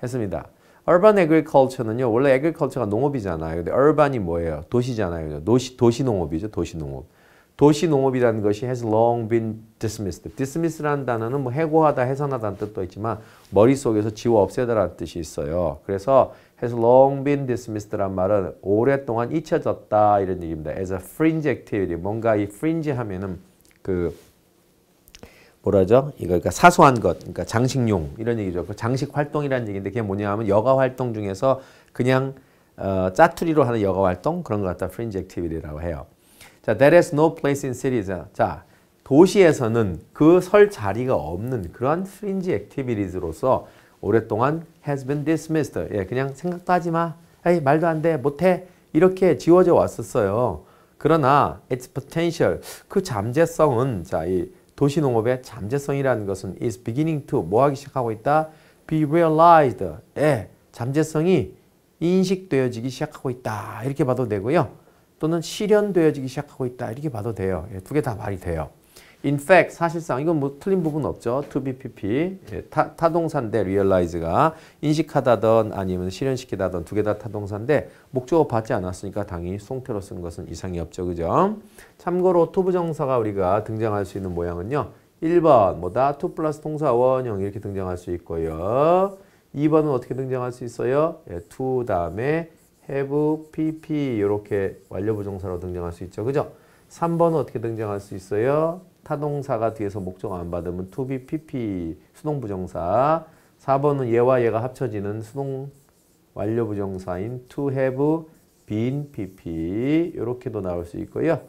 했습니다. urban agriculture는요, 원래 agriculture가 농업이잖아요. 근데 urban이 뭐예요? 도시잖아요. 도시, 도시농업이죠. 도시농업. 도시농업이라는 것이 has long been dismissed. dismiss라는 단어는 뭐 해고하다, 해산하다는 뜻도 있지만 머릿속에서 지워 없애다라는 뜻이 있어요. 그래서 has long been dismissed란 말은 오랫동안 잊혀졌다 이런 얘기입니다. as a fringe activity 뭔가 이 fringe 하면은 그 뭐라죠? 이거 그러니까 사소한 것, 그러니까 장식용 이런 얘기죠. 그 장식 활동이라는 얘기인데 그게 뭐냐면 여가 활동 중에서 그냥 어, 짜투리로 하는 여가 활동 그런 것 같다. fringe activity라고 해요. 자, that has no place in cities. 자, 도시에서는 그 설 자리가 없는 그런 fringe activities로서 오랫동안 has been dismissed. 예, 그냥 생각도 하지 마. 에이, 말도 안 돼. 못 해. 이렇게 지워져 왔었어요. 그러나 its potential 그 잠재성은 자, 이 도시 농업의 잠재성이라는 것은 is beginning to 뭐 하기 시작하고 있다. be realized. 예. 잠재성이 인식되어지기 시작하고 있다. 이렇게 봐도 되고요. 또는 실현되어지기 시작하고 있다. 이렇게 봐도 돼요. 예, 두 개 다 말이 돼요. In fact, 사실상 이건 뭐 틀린 부분 없죠. To be pp. 예, 타, 타동사인데 realize가 인식하다던 아니면 실현시키다던 두 개 다 타동사인데 목적어 받지 않았으니까 당연히 송태로 쓴 것은 이상이 없죠. 그죠? 참고로 to 부정사가 우리가 등장할 수 있는 모양은요. 1번 뭐다 to 플러스 동사 원형 이렇게 등장할 수 있고요. 2번은 어떻게 등장할 수 있어요? 예, to 다음에 have, pp 이렇게 완료 부정사로 등장할 수 있죠. 그죠? 3번은 어떻게 등장할 수 있어요? 타동사가 뒤에서 목적 안 받으면 to be, pp 수동 부정사 4번은 얘와 얘가 합쳐지는 수동 완료 부정사인 to have, been, pp 이렇게도 나올 수 있고요.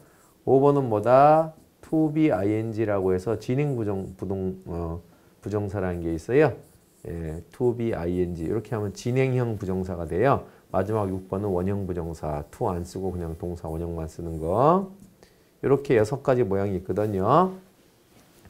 5번은 뭐다? to be, ing라고 해서 진행 부정, 부동, 어, 부정사라는 게 있어요. 예, to be, ing 이렇게 하면 진행형 부정사가 돼요. 마지막 6번은 원형 부정사 to 안 쓰고 그냥 동사 원형만 쓰는 거. 이렇게 여섯 가지 모양이 있거든요.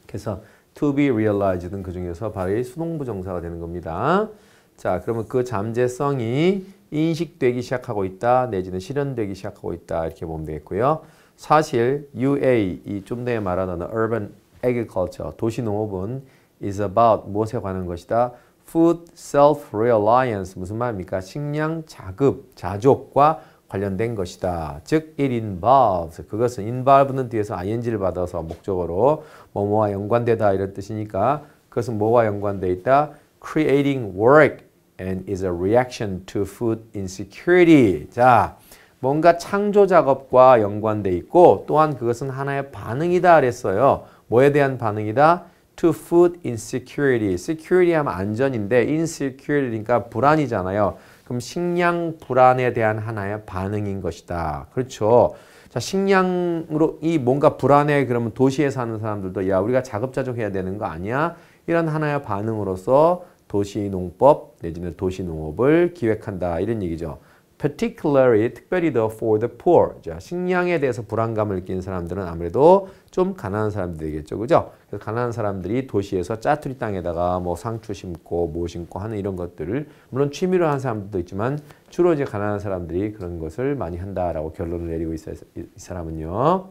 그래서 to be realized는 그 중에서 바로 수동부 정사가 되는 겁니다. 자, 그러면 그 잠재성이 인식되기 시작하고 있다, 내지는 실현되기 시작하고 있다 이렇게 보면 되겠고요. 사실 UA, 이좀 전에 말하던 urban agriculture, 도시농업은 is about 무엇에 관한 것이다? food self-reliance 무슨 말입니까? 식량 자급, 자족과 관련된 것이다. 즉, it involves. 그것은 involve는 뒤에서 ing를 받아서 목적으로 뭐뭐와 연관되다 이런 뜻이니까 그것은 뭐와 연관돼 있다? creating work and is a reaction to food insecurity. 자, 뭔가 창조 작업과 연관돼 있고 또한 그것은 하나의 반응이다 그랬어요. 뭐에 대한 반응이다? to food insecurity. security 하면 안전인데 insecurity니까 그러니까 불안이잖아요. 그럼 식량 불안에 대한 하나의 반응인 것이다. 그렇죠. 자, 식량으로 이 뭔가 불안해 그러면 도시에 사는 사람들도 야, 우리가 자급자족해야 되는 거 아니야? 이런 하나의 반응으로서 도시농법 내지는 도시농업을 기획한다. 이런 얘기죠. particularly 특별히 the for the poor 자, 식량에 대해서 불안감을 느낀 사람들은 아무래도 좀 가난한 사람들이겠죠 되 그죠 그래서 가난한 사람들이 도시에서 짜투리 땅에다가 뭐 상추 심고 뭐 심고 하는 이런 것들을 물론 취미로 하는 사람들도 있지만 주로 이제 가난한 사람들이 그런 것을 많이 한다라고 결론을 내리고 있어요 이 사람은요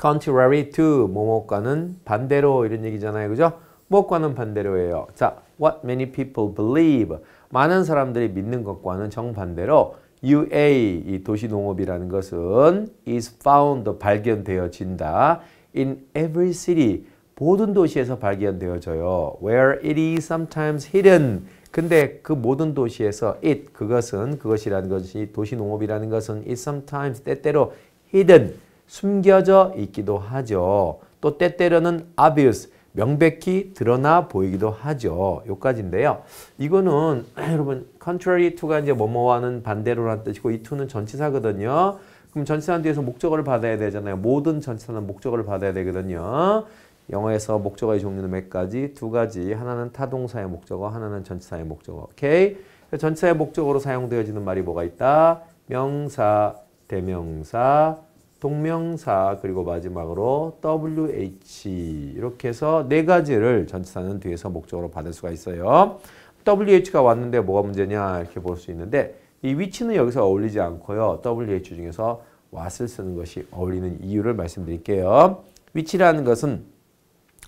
contrary to 뭐뭐과는 반대로 이런 얘기잖아요 그죠 무엇과는 반대로예요. 자, what many people believe. 많은 사람들이 믿는 것과는 정반대로 UA, 이 도시농업이라는 것은 is found, 발견되어진다. in every city, 모든 도시에서 발견되어져요. where it is sometimes hidden. 근데 그 모든 도시에서 it, 그것은, 그것이라는 것이 도시농업이라는 것은 is sometimes, 때때로 hidden, 숨겨져 있기도 하죠. 또 때때로는 obvious, 명백히 드러나 보이기도 하죠. 요까지인데요. 이거는 [clears throat] 여러분 contrary to가 이제 뭐뭐와는 반대로라는 뜻이고 이 to는 전치사거든요. 그럼 전치사 뒤에서 목적어를 받아야 되잖아요. 모든 전치사는 목적어를 받아야 되거든요. 영어에서 목적어의 종류는 몇 가지? 두 가지. 하나는 타동사의 목적어, 하나는 전치사의 목적어. 오케이? 전치사의 목적어로 사용되어지는 말이 뭐가 있다? 명사, 대명사, 동명사 그리고 마지막으로 WH 이렇게 해서 네 가지를 전치사는 뒤에서 목적으로 받을 수가 있어요. WH가 왔는데 뭐가 문제냐 이렇게 볼 수 있는데 이 위치는 여기서 어울리지 않고요. WH 중에서 왔을 쓰는 것이 어울리는 이유를 말씀드릴게요. 위치라는 것은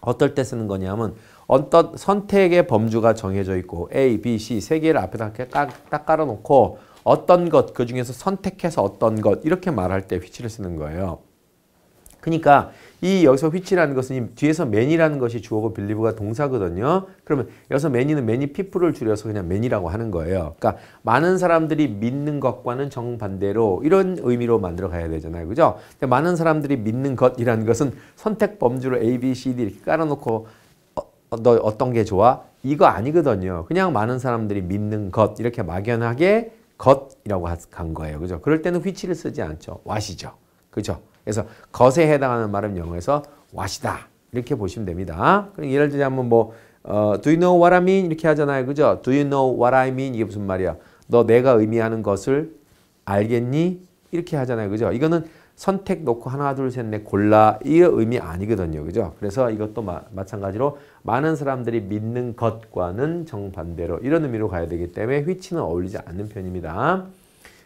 어떨 때 쓰는 거냐면 어떤 선택의 범주가 정해져 있고 A, B, C 세 개를 앞에다 이렇게 딱, 딱 깔아놓고 어떤 것, 그 중에서 선택해서 어떤 것 이렇게 말할 때 which를 쓰는 거예요. 그러니까 이 여기서 w h 라는 것은 이 뒤에서 many라는 것이 주어고 believe가 동사거든요. 그러면 여기서 many는 many people을 줄여서 그냥 many라고 하는 거예요. 그러니까 많은 사람들이 믿는 것과는 정반대로 이런 의미로 만들어 가야 되잖아요. 그죠? 근데 많은 사람들이 믿는 것이라는 것은 선택 범주로 A, B, C, D 이렇게 깔아놓고 어, 어 너 어떤 게 좋아? 이거 아니거든요. 그냥 많은 사람들이 믿는 것 이렇게 막연하게 것이라고 한 거예요. 그죠? 그럴 때는 w h 를 쓰지 않죠. w 이죠 그죠? 그래서 것에 해당하는 말은 영어에서 w 이다 이렇게 보시면 됩니다. 그럼 예를 들자면 뭐 어, do you know what I mean? 이렇게 하잖아요. 그죠? do you know what I mean? 이게 무슨 말이야? 너 내가 의미하는 것을 알겠니? 이렇게 하잖아요. 그죠? 이거는 선택 놓고 하나 둘 셋 넷 골라 이 의미 아니거든요. 그죠? 그래서 이것도 마, 마찬가지로 많은 사람들이 믿는 것과는 정반대로 이런 의미로 가야 되기 때문에 w 치는 어울리지 않는 편입니다.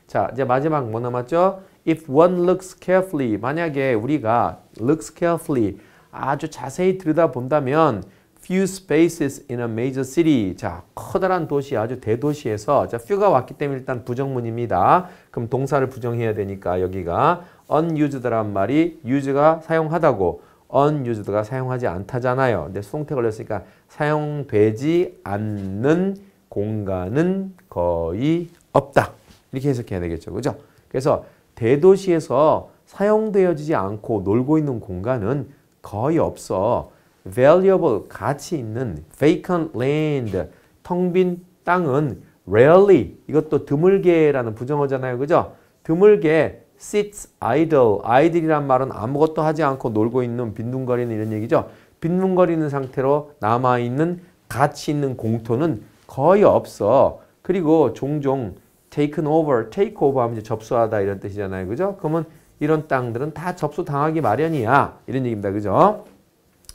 자, 이제 마지막 뭐 남았죠? If one looks carefully, 만약에 우리가 looks carefully 아주 자세히 들여다본다면 few spaces in a major city. 자, 커다란 도시, 아주 대도시에서 자, few가 왔기 때문에 일단 부정문입니다. 그럼 동사를 부정해야 되니까 여기가 unused란 말이 use가 사용하다고 unused가 사용하지 않다잖아요. 근데 수동태 걸렸으니까 사용되지 않는 공간은 거의 없다. 이렇게 해석해야 되겠죠. 그죠? 그래서 대도시에서 사용되어지지 않고 놀고 있는 공간은 거의 없어. valuable, 가치 있는 vacant land, 텅 빈 땅은 rarely, 이것도 드물게라는 부정어잖아요. 그죠? 드물게 sits idle. idle이란 말은 아무것도 하지 않고 놀고 있는 빈둥거리는 이런 얘기죠. 빈둥거리는 상태로 남아있는 가치 있는 공토는 거의 없어. 그리고 종종 taken over, take over 하면 이제 접수하다 이런 뜻이잖아요. 그죠? 그러면 이런 땅들은 다 접수당하기 마련이야. 이런 얘기입니다. 그죠?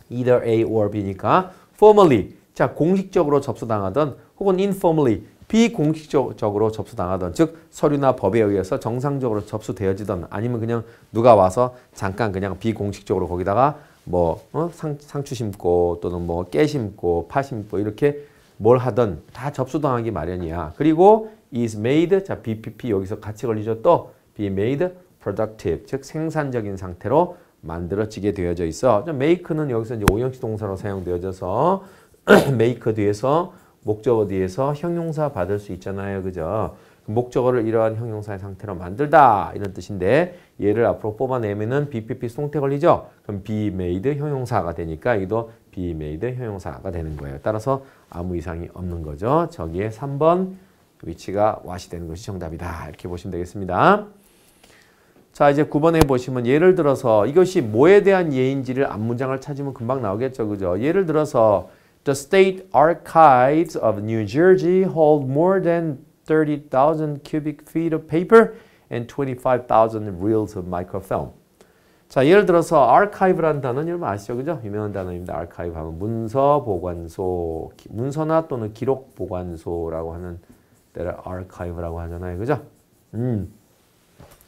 either A or B니까 formally. 자, 공식적으로 접수당하던 혹은 informally. 비공식적으로 접수당하던 즉 서류나 법에 의해서 정상적으로 접수되어지던 아니면 그냥 누가 와서 잠깐 그냥 비공식적으로 거기다가 뭐 어? 상, 상추 심고 또는 뭐 깨 심고 파 심고 이렇게 뭘하던다 접수당하기 마련이야. 그리고 is made 자 BPP 여기서 같이 걸리죠. 또 be made productive 즉 생산적인 상태로 만들어지게 되어져 있어. make는 여기서 이제 오형식 동사로 사용되어져서 [clears throat] make 뒤에서 목적 어디에서 형용사 받을 수 있잖아요. 그죠? 목적어를 이러한 형용사의 상태로 만들다 이런 뜻인데 얘를 앞으로 뽑아내면은 BPP 송태 걸리죠. 그럼 be made 형용사가 되니까 이도 be made 형용사가 되는 거예요. 따라서 아무 이상이 없는 거죠. 저기에 3번 위치가 what이 되는 것이 정답이다. 이렇게 보시면 되겠습니다. 자 이제 9번에 보시면 예를 들어서 이것이 뭐에 대한 예인지를 앞문장을 찾으면 금방 나오겠죠. 그죠? 예를 들어서 The state archives of New Jersey hold more than 30,000 cubic feet of paper and 25,000 reels of microfilm. 자, 예를 들어서 archive라는 단어는 여러분 아시죠? 그죠? 유명한 단어입니다. archive 하면 문서 보관소, 문서나 또는 기록 보관소라고 하는 때를 archive라고 하잖아요. 그죠? 음.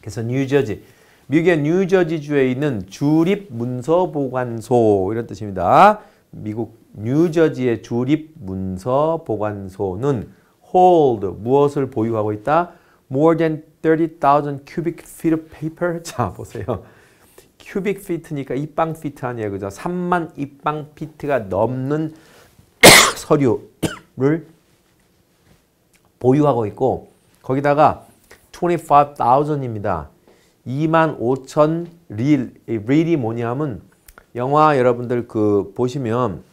그래서 뉴저지, 미국의 뉴저지주에 있는 주립 문서 보관소 이런 뜻입니다. 미국 뉴저지의 주립 문서 보관소는 hold 무엇을 보유하고 있다? more than 30,000 cubic feet of paper. [laughs] 자, 보세요. cubic feet니까 입방 피트 아니에요. 그죠? 3만 입방 피트가 넘는 [coughs] 서류를 보유하고 있고 거기다가 25,000입니다. 25,000 릴, 릴이 뭐냐면 영화 여러분들 그 보시면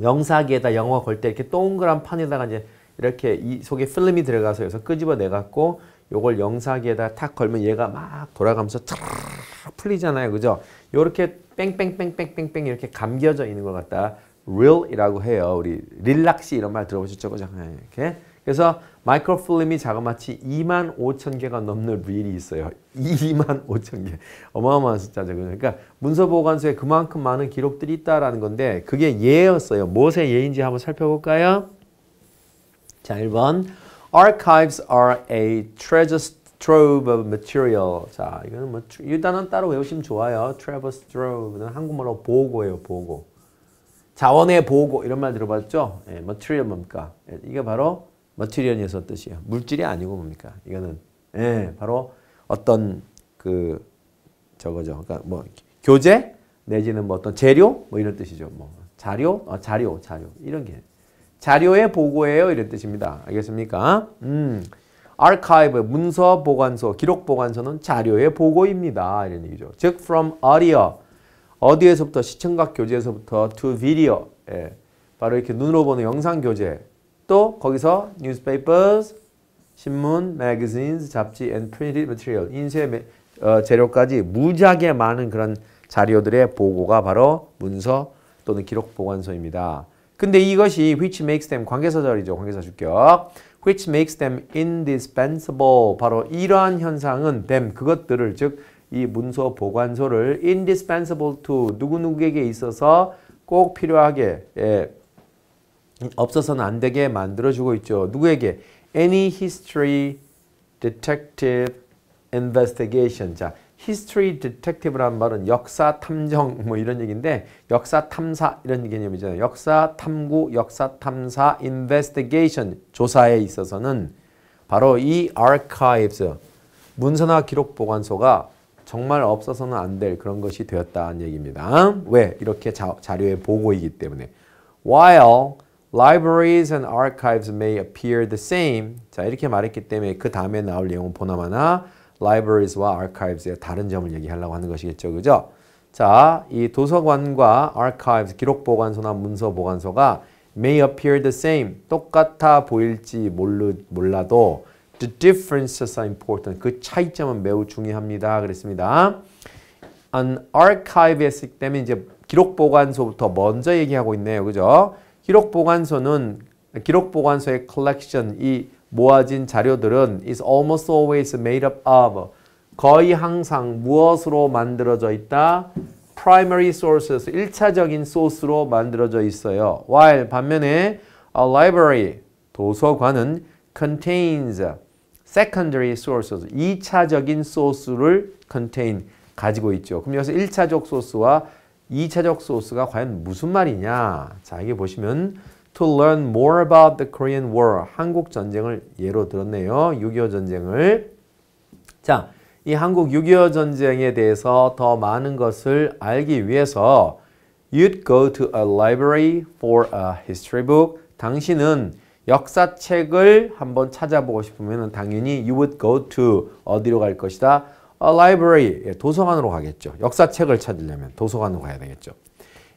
명사기에다 영어 걸 때 이렇게 동그란 판에다가 이제 이렇게 이 속에 필름이 들어가서 여기서 끄집어 내갖고 요걸 영사기에다 탁 걸면 얘가 막 돌아가면서 촤 풀리잖아요. 그죠? 요렇게 뺑뺑뺑뺑뺑뺑 이렇게 감겨져 있는 것 같다. real이라고 해요. 우리 릴락시 이런 말 들어보셨죠? 그죠? 네, 이렇게 그래서 마이크로필름이 자그마치 2만 5천 개가 넘는 릴이 있어요. 2만 [laughs] 5천 개. 어마어마한 숫자죠. 그러니까 문서보관소에 그만큼 많은 기록들이 있다라는 건데 그게 예였어요. 무엇의 예인지 한번 살펴볼까요? 자, 1번 Archives are a treasure trove of material. 자, 이거는 뭐 일단은 따로 외우시면 좋아요. t r a v e r e trove는 한국말로 보고예요. 보고. 자원의 보고 이런 말 들어봤죠? 예, material 뭡니까? 예, 이게 바로 머티리언이어서 뜻이에요. 물질이 아니고 뭡니까? 이거는 예, 바로 어떤 그 저거죠. 그러니까 뭐 교재 내지는 뭐 어떤 재료 뭐 이런 뜻이죠. 뭐 자료, 어, 자료, 자료 이런 게 자료의 보고예요 이런 뜻입니다. 알겠습니까? 음, a r c h 문서 보관소, 기록 보관소는 자료의 보고입니다. 이런 얘기죠. 즉 from audio 어디에서부터 시청각 교재에서부터 to video 예, 바로 이렇게 눈으로 보는 영상 교재 또 거기서 newspapers, 신문, magazines, 잡지 and printed material, 인쇄 어, 재료까지 무지하게 많은 그런 자료들의 보고가 바로 문서 또는 기록 보관소입니다. 근데 이것이 which makes them 관계사절이죠. 관계사 주격. which makes them indispensable. 바로 이러한 현상은 them 그것들을 즉 이 문서 보관소를 indispensable to 누구누구에게 있어서 꼭 필요하게 예, 없어서는 안 되게 만들어주고 있죠. 누구에게? Any history detective investigation. 자, history detective란 말은 역사 탐정 뭐 이런 얘기인데 역사 탐사 이런 개념이잖아요. 역사 탐구, 역사 탐사, investigation 조사에 있어서는 바로 이 archives 문서나 기록 보관소가 정말 없어서는 안 될 그런 것이 되었다는 얘기입니다. 왜? 이렇게 자, 자료의 보고이기 때문에 while libraries and archives may appear the same. 자, 이렇게 말했기 때문에 그 다음에 나올 내용은 보나마나 libraries와 archives의 다른 점을 얘기하려고 하는 것이겠죠. 그죠? 자, 이 도서관과 archives, 기록보관소나 문서보관소가 may appear the same, 똑같아 보일지 모르, 몰라도 the differences are important, 그 차이점은 매우 중요합니다. 그랬습니다. an archive 했을 때면 이제 기록보관소부터 먼저 얘기하고 있네요. 그죠? 기록 보관소는 기록 보관소의 collection 이 모아진 자료들은 is almost always made up of 거의 항상 무엇으로 만들어져 있다? primary sources, 1차적인 소스로 만들어져 있어요. while 반면에 a library, 도서관은 contains secondary sources, 2차적인 소스를 contain, 가지고 있죠. 그럼 여기서 1차적 소스와 이차적 소스가 과연 무슨 말이냐? 자, 여기 보시면 to learn more about the Korean War, 한국 전쟁을 예로 들었네요. 6.25 전쟁을. 자, 이 한국 6.25 전쟁에 대해서 더 많은 것을 알기 위해서 you'd go to a library for a history book. 당신은 역사책을 한번 찾아보고 싶으면 당연히 you would go to 어디로 갈 것이다. 어, library, 예, 도서관으로 가겠죠. 역사책을 찾으려면 도서관으로 가야 되겠죠.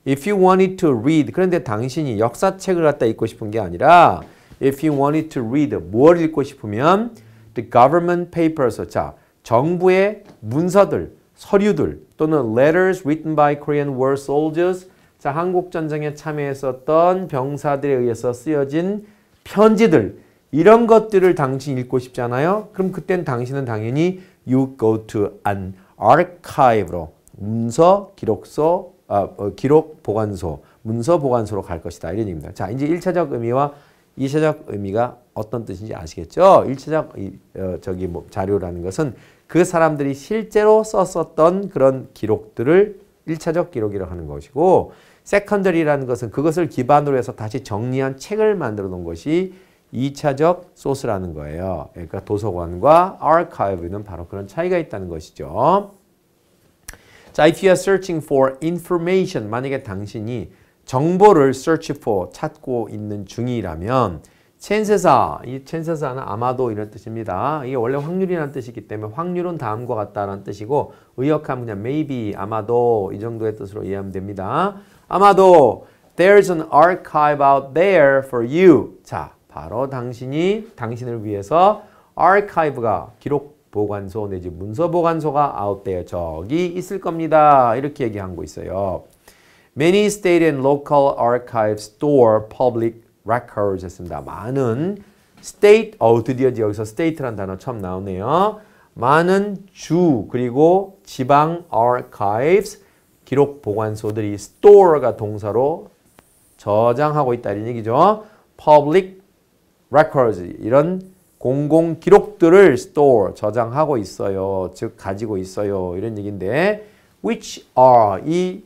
If you wanted to read, 그런데 당신이 역사책을 갖다 읽고 싶은 게 아니라 If you wanted to read, 뭘 읽고 싶으면 The government papers, 자, 정부의 문서들, 서류들 또는 letters written by Korean war soldiers, 자, 한국 전쟁에 참여했었던 병사들에 의해서 쓰여진 편지들 이런 것들을 당신 읽고 싶잖아요. 그럼 그땐 당신은 당연히 you go to an archive로 문서 기록소 아, 어, 기록 보관소, 문서 보관소로 갈 것이다. 이런 얘기입니다. 자, 이제 1차적 의미와 2차적 의미가 어떤 뜻인지 아시겠죠? 1차적 어, 저기 뭐 자료라는 것은 그 사람들이 실제로 썼었던 그런 기록들을 1차적 기록이라고 하는 것이고 세컨더리라는 것은 그것을 기반으로 해서 다시 정리한 책을 만들어 놓은 것이 2차적 소스라는 거예요. 그러니까 도서관과 a r c h 는 바로 그런 차이가 있다는 것이죠. 자, if you are searching for information, 만약에 당신이 정보를 search for, 찾고 있는 중이라면 찬세사, 이 찬세사는 아마도 이런 뜻입니다. 이게 원래 확률이라는 뜻이기 때문에 확률은 다음과 같다라는 뜻이고 의역하면 그냥 maybe, 아마도 이 정도의 뜻으로 이해하면 됩니다. 아마도 there's an archive out there for you. 자, 바로 당신이 당신을 위해서 archive가 기록 보관소 내지 문서 보관소가 아웃 t t 저기 있을 겁니다. 이렇게 얘기하고 있어요. Many state and local archives store public records 했습니다. 많은 state, 어 드디어 여기서 state란 단어 처음 나오네요. 많은 주 그리고 지방 archives 기록 보관소들이 store가 동사로 저장하고 있다 는 얘기죠. public records 이런 공공 기록들을 store 저장하고 있어요. 즉 가지고 있어요. 이런 얘기인데 which are 이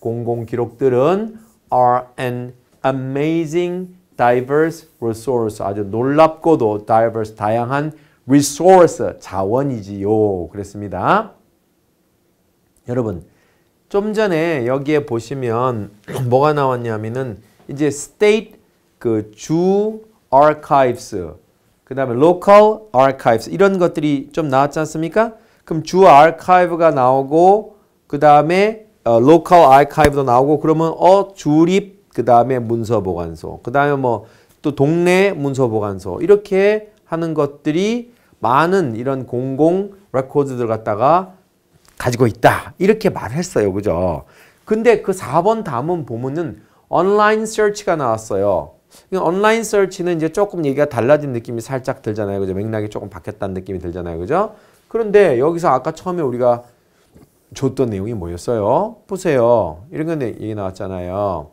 공공 기록들은 are an amazing diverse resource 아주 놀랍고도 diverse 다양한 resource 자원이지요. 그랬습니다. 여러분 좀 전에 여기에 보시면 뭐가 나왔냐면은 이제 state 그주 archives, 그 다음에 local archives 이런 것들이 좀 나왔지 않습니까? 그럼 주 archive가 나오고 그 다음에 어, local archive도 나오고 그러면 어 주립 그 다음에 문서 보관소 그 다음에 뭐 또 동네 문서 보관소 이렇게 하는 것들이 많은 이런 공공 레코드들 갖다가 가지고 있다 이렇게 말했어요 그죠 근데 그 4번 다음 보면은 온라인 i 치가 나왔어요 온라인 설치는 이제 조금 얘기가 달라진 느낌이 살짝 들잖아요. 그죠? 맥락이 조금 바뀌었다는 느낌이 들잖아요. 그죠? 그런데 여기서 아까 처음에 우리가 줬던 내용이 뭐였어요? 보세요. 이런 건 얘기 나왔잖아요.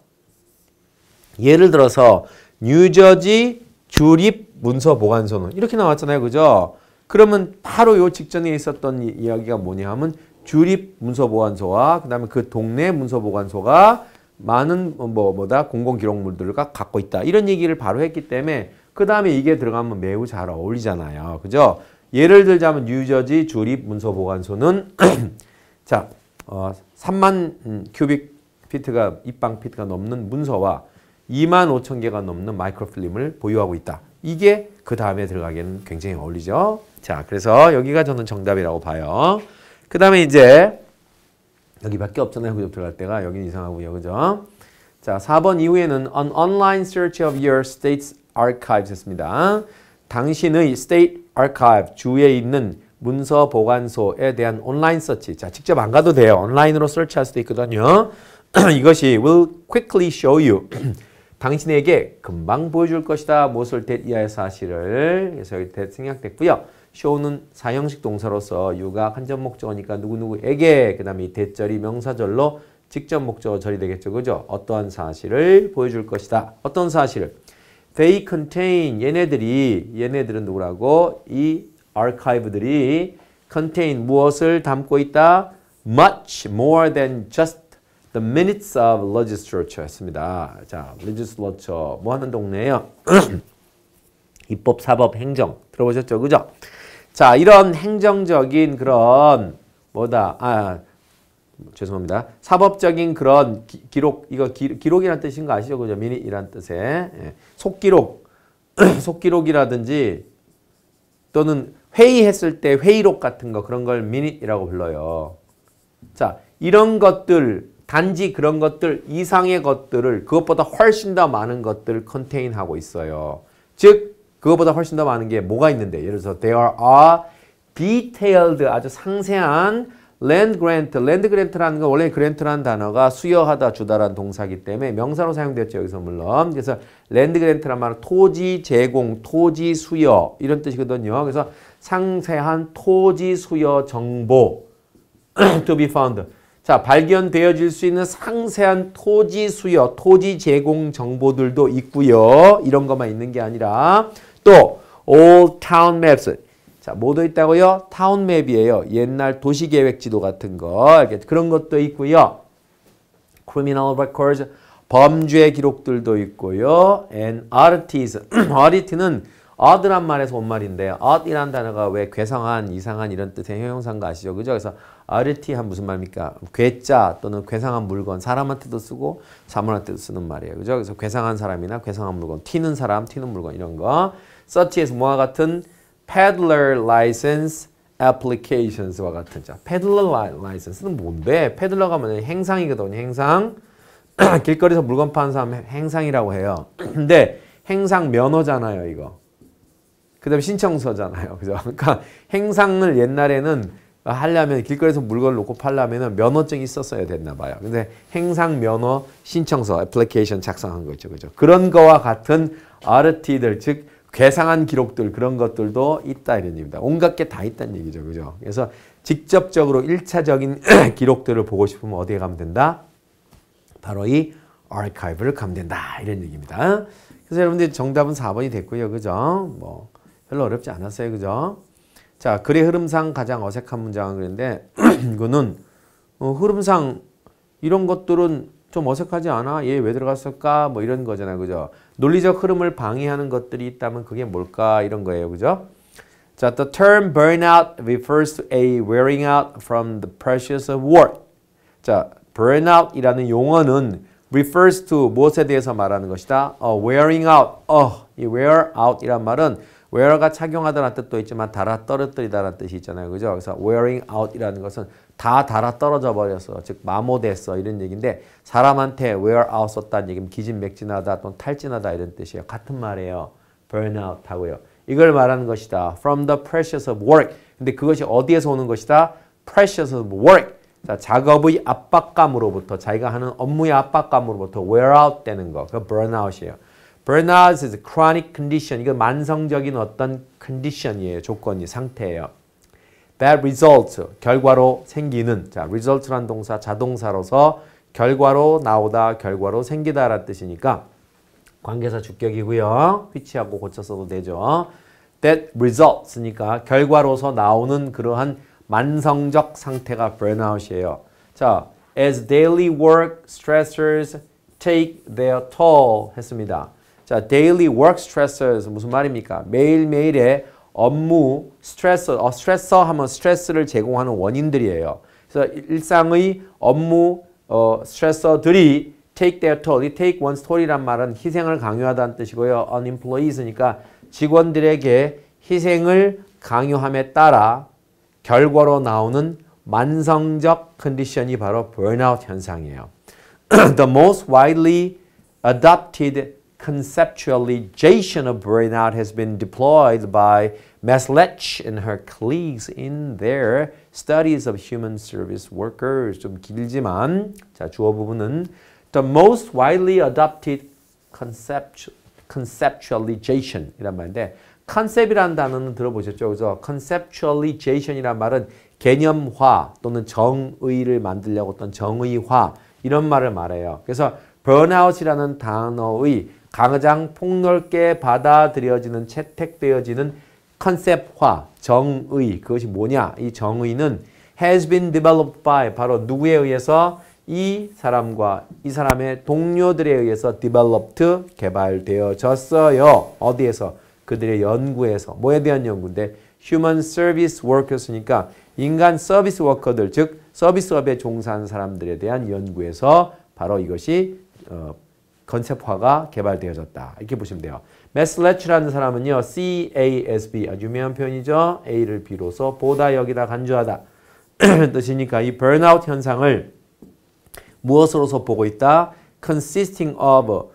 예를 들어서 뉴저지 주립 문서 보관소는 이렇게 나왔잖아요. 그죠? 그러면 바로 요 직전에 있었던 이야기가 뭐냐 하면 주립 문서 보관소와 그다음에 그 동네 문서 보관소가 많은 뭐 뭐다 공공 기록물들과 갖고 있다 이런 얘기를 바로 했기 때문에 그 다음에 이게 들어가면 매우 잘 어울리잖아요. 그죠? 예를 들자면 뉴저지 주립 문서 보관소는 [clears throat] 자 어, 3만 음, 큐빅 피트가 입방 피트가 넘는 문서와 2만 5천 개가 넘는 마이크로필름을 보유하고 있다. 이게 그 다음에 들어가기에는 굉장히 어울리죠. 자, 그래서 여기가 저는 정답이라고 봐요. 그 다음에 이제 여기밖에 없잖아요. 그죠? 들어갈 때가 여기는 이상하고요. 그죠? 자, 4번 이후에는 an online search of your state's archives 했습니다. 당신의 state archive, 주에 있는 문서 보관소에 대한 온라인 서치. 자, 직접 안 가도 돼요. 온라인으로 서치할 수도 있거든요. [clears throat] 이것이 will quickly show you. [clears throat] 당신에게 금방 보여줄 것이다. 무엇을 t 이하의 사실을. 그래서 여기 t 생략됐고요. 쇼는 사형식 동사로서 유가 한전 목적어니까 누구누구에게 그 다음에 대절이 명사절로 직접 목적어 절이 되겠죠. 그죠? 어떠한 사실을 보여줄 것이다. 어떤 사실을? They contain 얘네들이 얘네들은 누구라고? 이 archive들이 contain 무엇을 담고 있다? much more than just the minutes of legislature 했습니다. 자, legislature 뭐 하는 동네예요? [clears throat] 입법, 사법, 행정 들어보셨죠? 그죠? 자, 이런 행정적인 그런 뭐다. 아, 죄송합니다. 사법적인 그런 기, 록 이거 기, 록이란 뜻인 거 아시죠? 그죠? 미니이란 뜻의 예. 속기록, [clears throat] 속기록이라든지 또는 회의했을 때 회의록 같은 거 그런 걸 미니이라고 불러요. 자, 이런 것들 단지 그런 것들 이상의 것들을 그것보다 훨씬 더 많은 것들을 컨테인하고 있어요. 즉 그것보다 훨씬 더 많은 게 뭐가 있는데 예를 들어서 there are detailed 아주 상세한 land grant, land grant라는 건 원래 grant라는 단어가 수여하다, 주다라는 동사기 때문에 명사로 사용됐죠. 여기서 물론. 그래서 land grant란 말은 토지 제공, 토지 수여 이런 뜻이거든요. 그래서 상세한 토지 수여 정보 [clears throat] to be found. 자, 발견되어질 수 있는 상세한 토지 수요, 토지 제공 정보들도 있고요. 이런 것만 있는 게 아니라 또 all town maps. 자, 뭐도 있다고요? 타운 맵이에요. 옛날 도시 계획 지도 같은 거. 이렇게 그런 것도 있고요. criminal records 범죄 기록들도 있고요. and oddities. oddity는 [clears throat] odd란 말에서 온 말인데요. odd이란 단어가 왜 괴상한, 이상한 이런 뜻의 형용사인 거 아시죠? 그죠? 그래서 아르티 한 무슨 말입니까? 괴짜 또는 괴상한 물건 사람한테도 쓰고 사물한테도 쓰는 말이에요. 그죠? 그래서 괴상한 사람이나 괴상한 물건, 튀는 사람, 튀는 물건 이런 거. 서티에서 뭐와 같은 peddler license applications와 같은 자. peddler license는 뭔데? peddler가 뭐냐? 행상이거든요. 행상. [clears throat] 길거리에서 물건 파는 사람 행상이라고 해요. [clears throat] 근데 행상 면허잖아요, 이거. 그다음 신청서잖아요. 그죠? 그러니까 행상을 옛날에는 하려면 길거리에서 물건을 놓고 팔려면 면허증이 있었어야 됐나 봐요. 근데 행상 면허 신청서, 애플리케이션 작성한 거죠. 그죠? 그런 거와 같은 RT들, 즉 괴상한 기록들 그런 것들도 있다 이런 얘기입니다. 온갖 게 다 있다는 얘기죠. 그죠? 그래서 직접적으로 1차적인 [clears throat] 기록들을 보고 싶으면 어디에 가면 된다? 바로 이 archive를 가면 된다. 이런 얘기입니다. 그래서 여러분들 정답은 4번이 됐고요. 그죠? 뭐 별로 어렵지 않았어요. 그죠? 자, 글의 흐름상 가장 어색한 문장은 그런데 [clears throat] 이거는 어, 흐름상 이런 것들은 좀 어색하지 않아? 얘 왜 들어갔을까? 뭐 이런 거잖아 그죠? 논리적 흐름을 방해하는 것들이 있다면 그게 뭘까? 이런 거예요. 그죠? 자, the term burnout refers to a wearing out from the p r e s s u s of work. 자, burnout이라는 용어는 refers to 무엇에 대해서 말하는 것이다? 어, wearing out. 어, 이 wear out이란 말은 wear가 착용하다는 뜻도 있지만 달아 떨어뜨리다는 뜻이 있잖아요. 그죠? 그래서 wearing out이라는 것은 다 달아 떨어져 버렸어. 즉 마모됐어 이런 얘기인데 사람한테 wear out 썼다는 얘기는 기진맥진하다 또는 탈진하다 이런 뜻이에요. 같은 말이에요. burn out 하고요. 이걸 말하는 것이다. from the pressures of work. 근데 그것이 어디에서 오는 것이다? pressures of work. 자, 작업의 압박감으로부터 자기가 하는 업무의 압박감으로부터 wear out 되는 거. 그 burn out이에요. burnout is a chronic condition. 이건 만성적인 어떤 condition이에요. 조건이, 상태예요. that result, 결과로 생기는 자, result란 동사 자동사로서 결과로 나오다, 결과로 생기다라는 뜻이니까 관계사 주격이고요. 피치하고 고쳤어도 되죠. that results니까 결과로서 나오는 그러한 만성적 상태가 burnout이에요. 자, as daily work stressors take their toll 했습니다. 자, daily work stressors 무슨 말입니까? 매일매일의 업무 스트레서, 어, 스트레서 하면 스트레스를 제공하는 원인들이에요. 그래서 일상의 업무 어, 스트레서들이 take their toll. take one's toll이란 말은 희생을 강요하다는 뜻이고요. on employees니까 직원들에게 희생을 강요함에 따라 결과로 나오는 만성적 컨디션이 바로 burnout 현상이에요. [clears throat] The most widely adopted conceptualization of burnout has been deployed by m a s l e c h and her colleagues in their studies of human service workers. 좀 길지만 자 주어 부분은 the most widely adopted concept, conceptualization 이란 말인데 컨셉이라는 단어는 들어보셨죠? 그래서 conceptualization이란 말은 개념화 또는 정의를 만들려고 어떤 정의화 이런 말을 말해요. 그래서 burnout이라는 단어의 가장 폭넓게 받아들여지는 채택되어지는 컨셉화, 정의, 그것이 뭐냐? 이 정의는 has been developed by 바로 누구에 의해서 이 사람과 이 사람의 동료들에 의해서 developed 개발되어졌어요. 어디에서? 그들의 연구에서. 뭐에 대한 연구인데? human service workers니까 인간 서비스 워커들 즉 서비스업에 종사한 사람들에 대한 연구에서 바로 이것이 어, 컨셉화가 개발되어졌다. 이렇게 보시면 돼요. 메슬레치라는 사람은요. CASB 아주 유명한 표현이죠. A를 비로소 보다 여기다 간주하다. [clears throat] 뜻이니까 이 burnout 현상을 무엇으로서 보고 있다? consisting of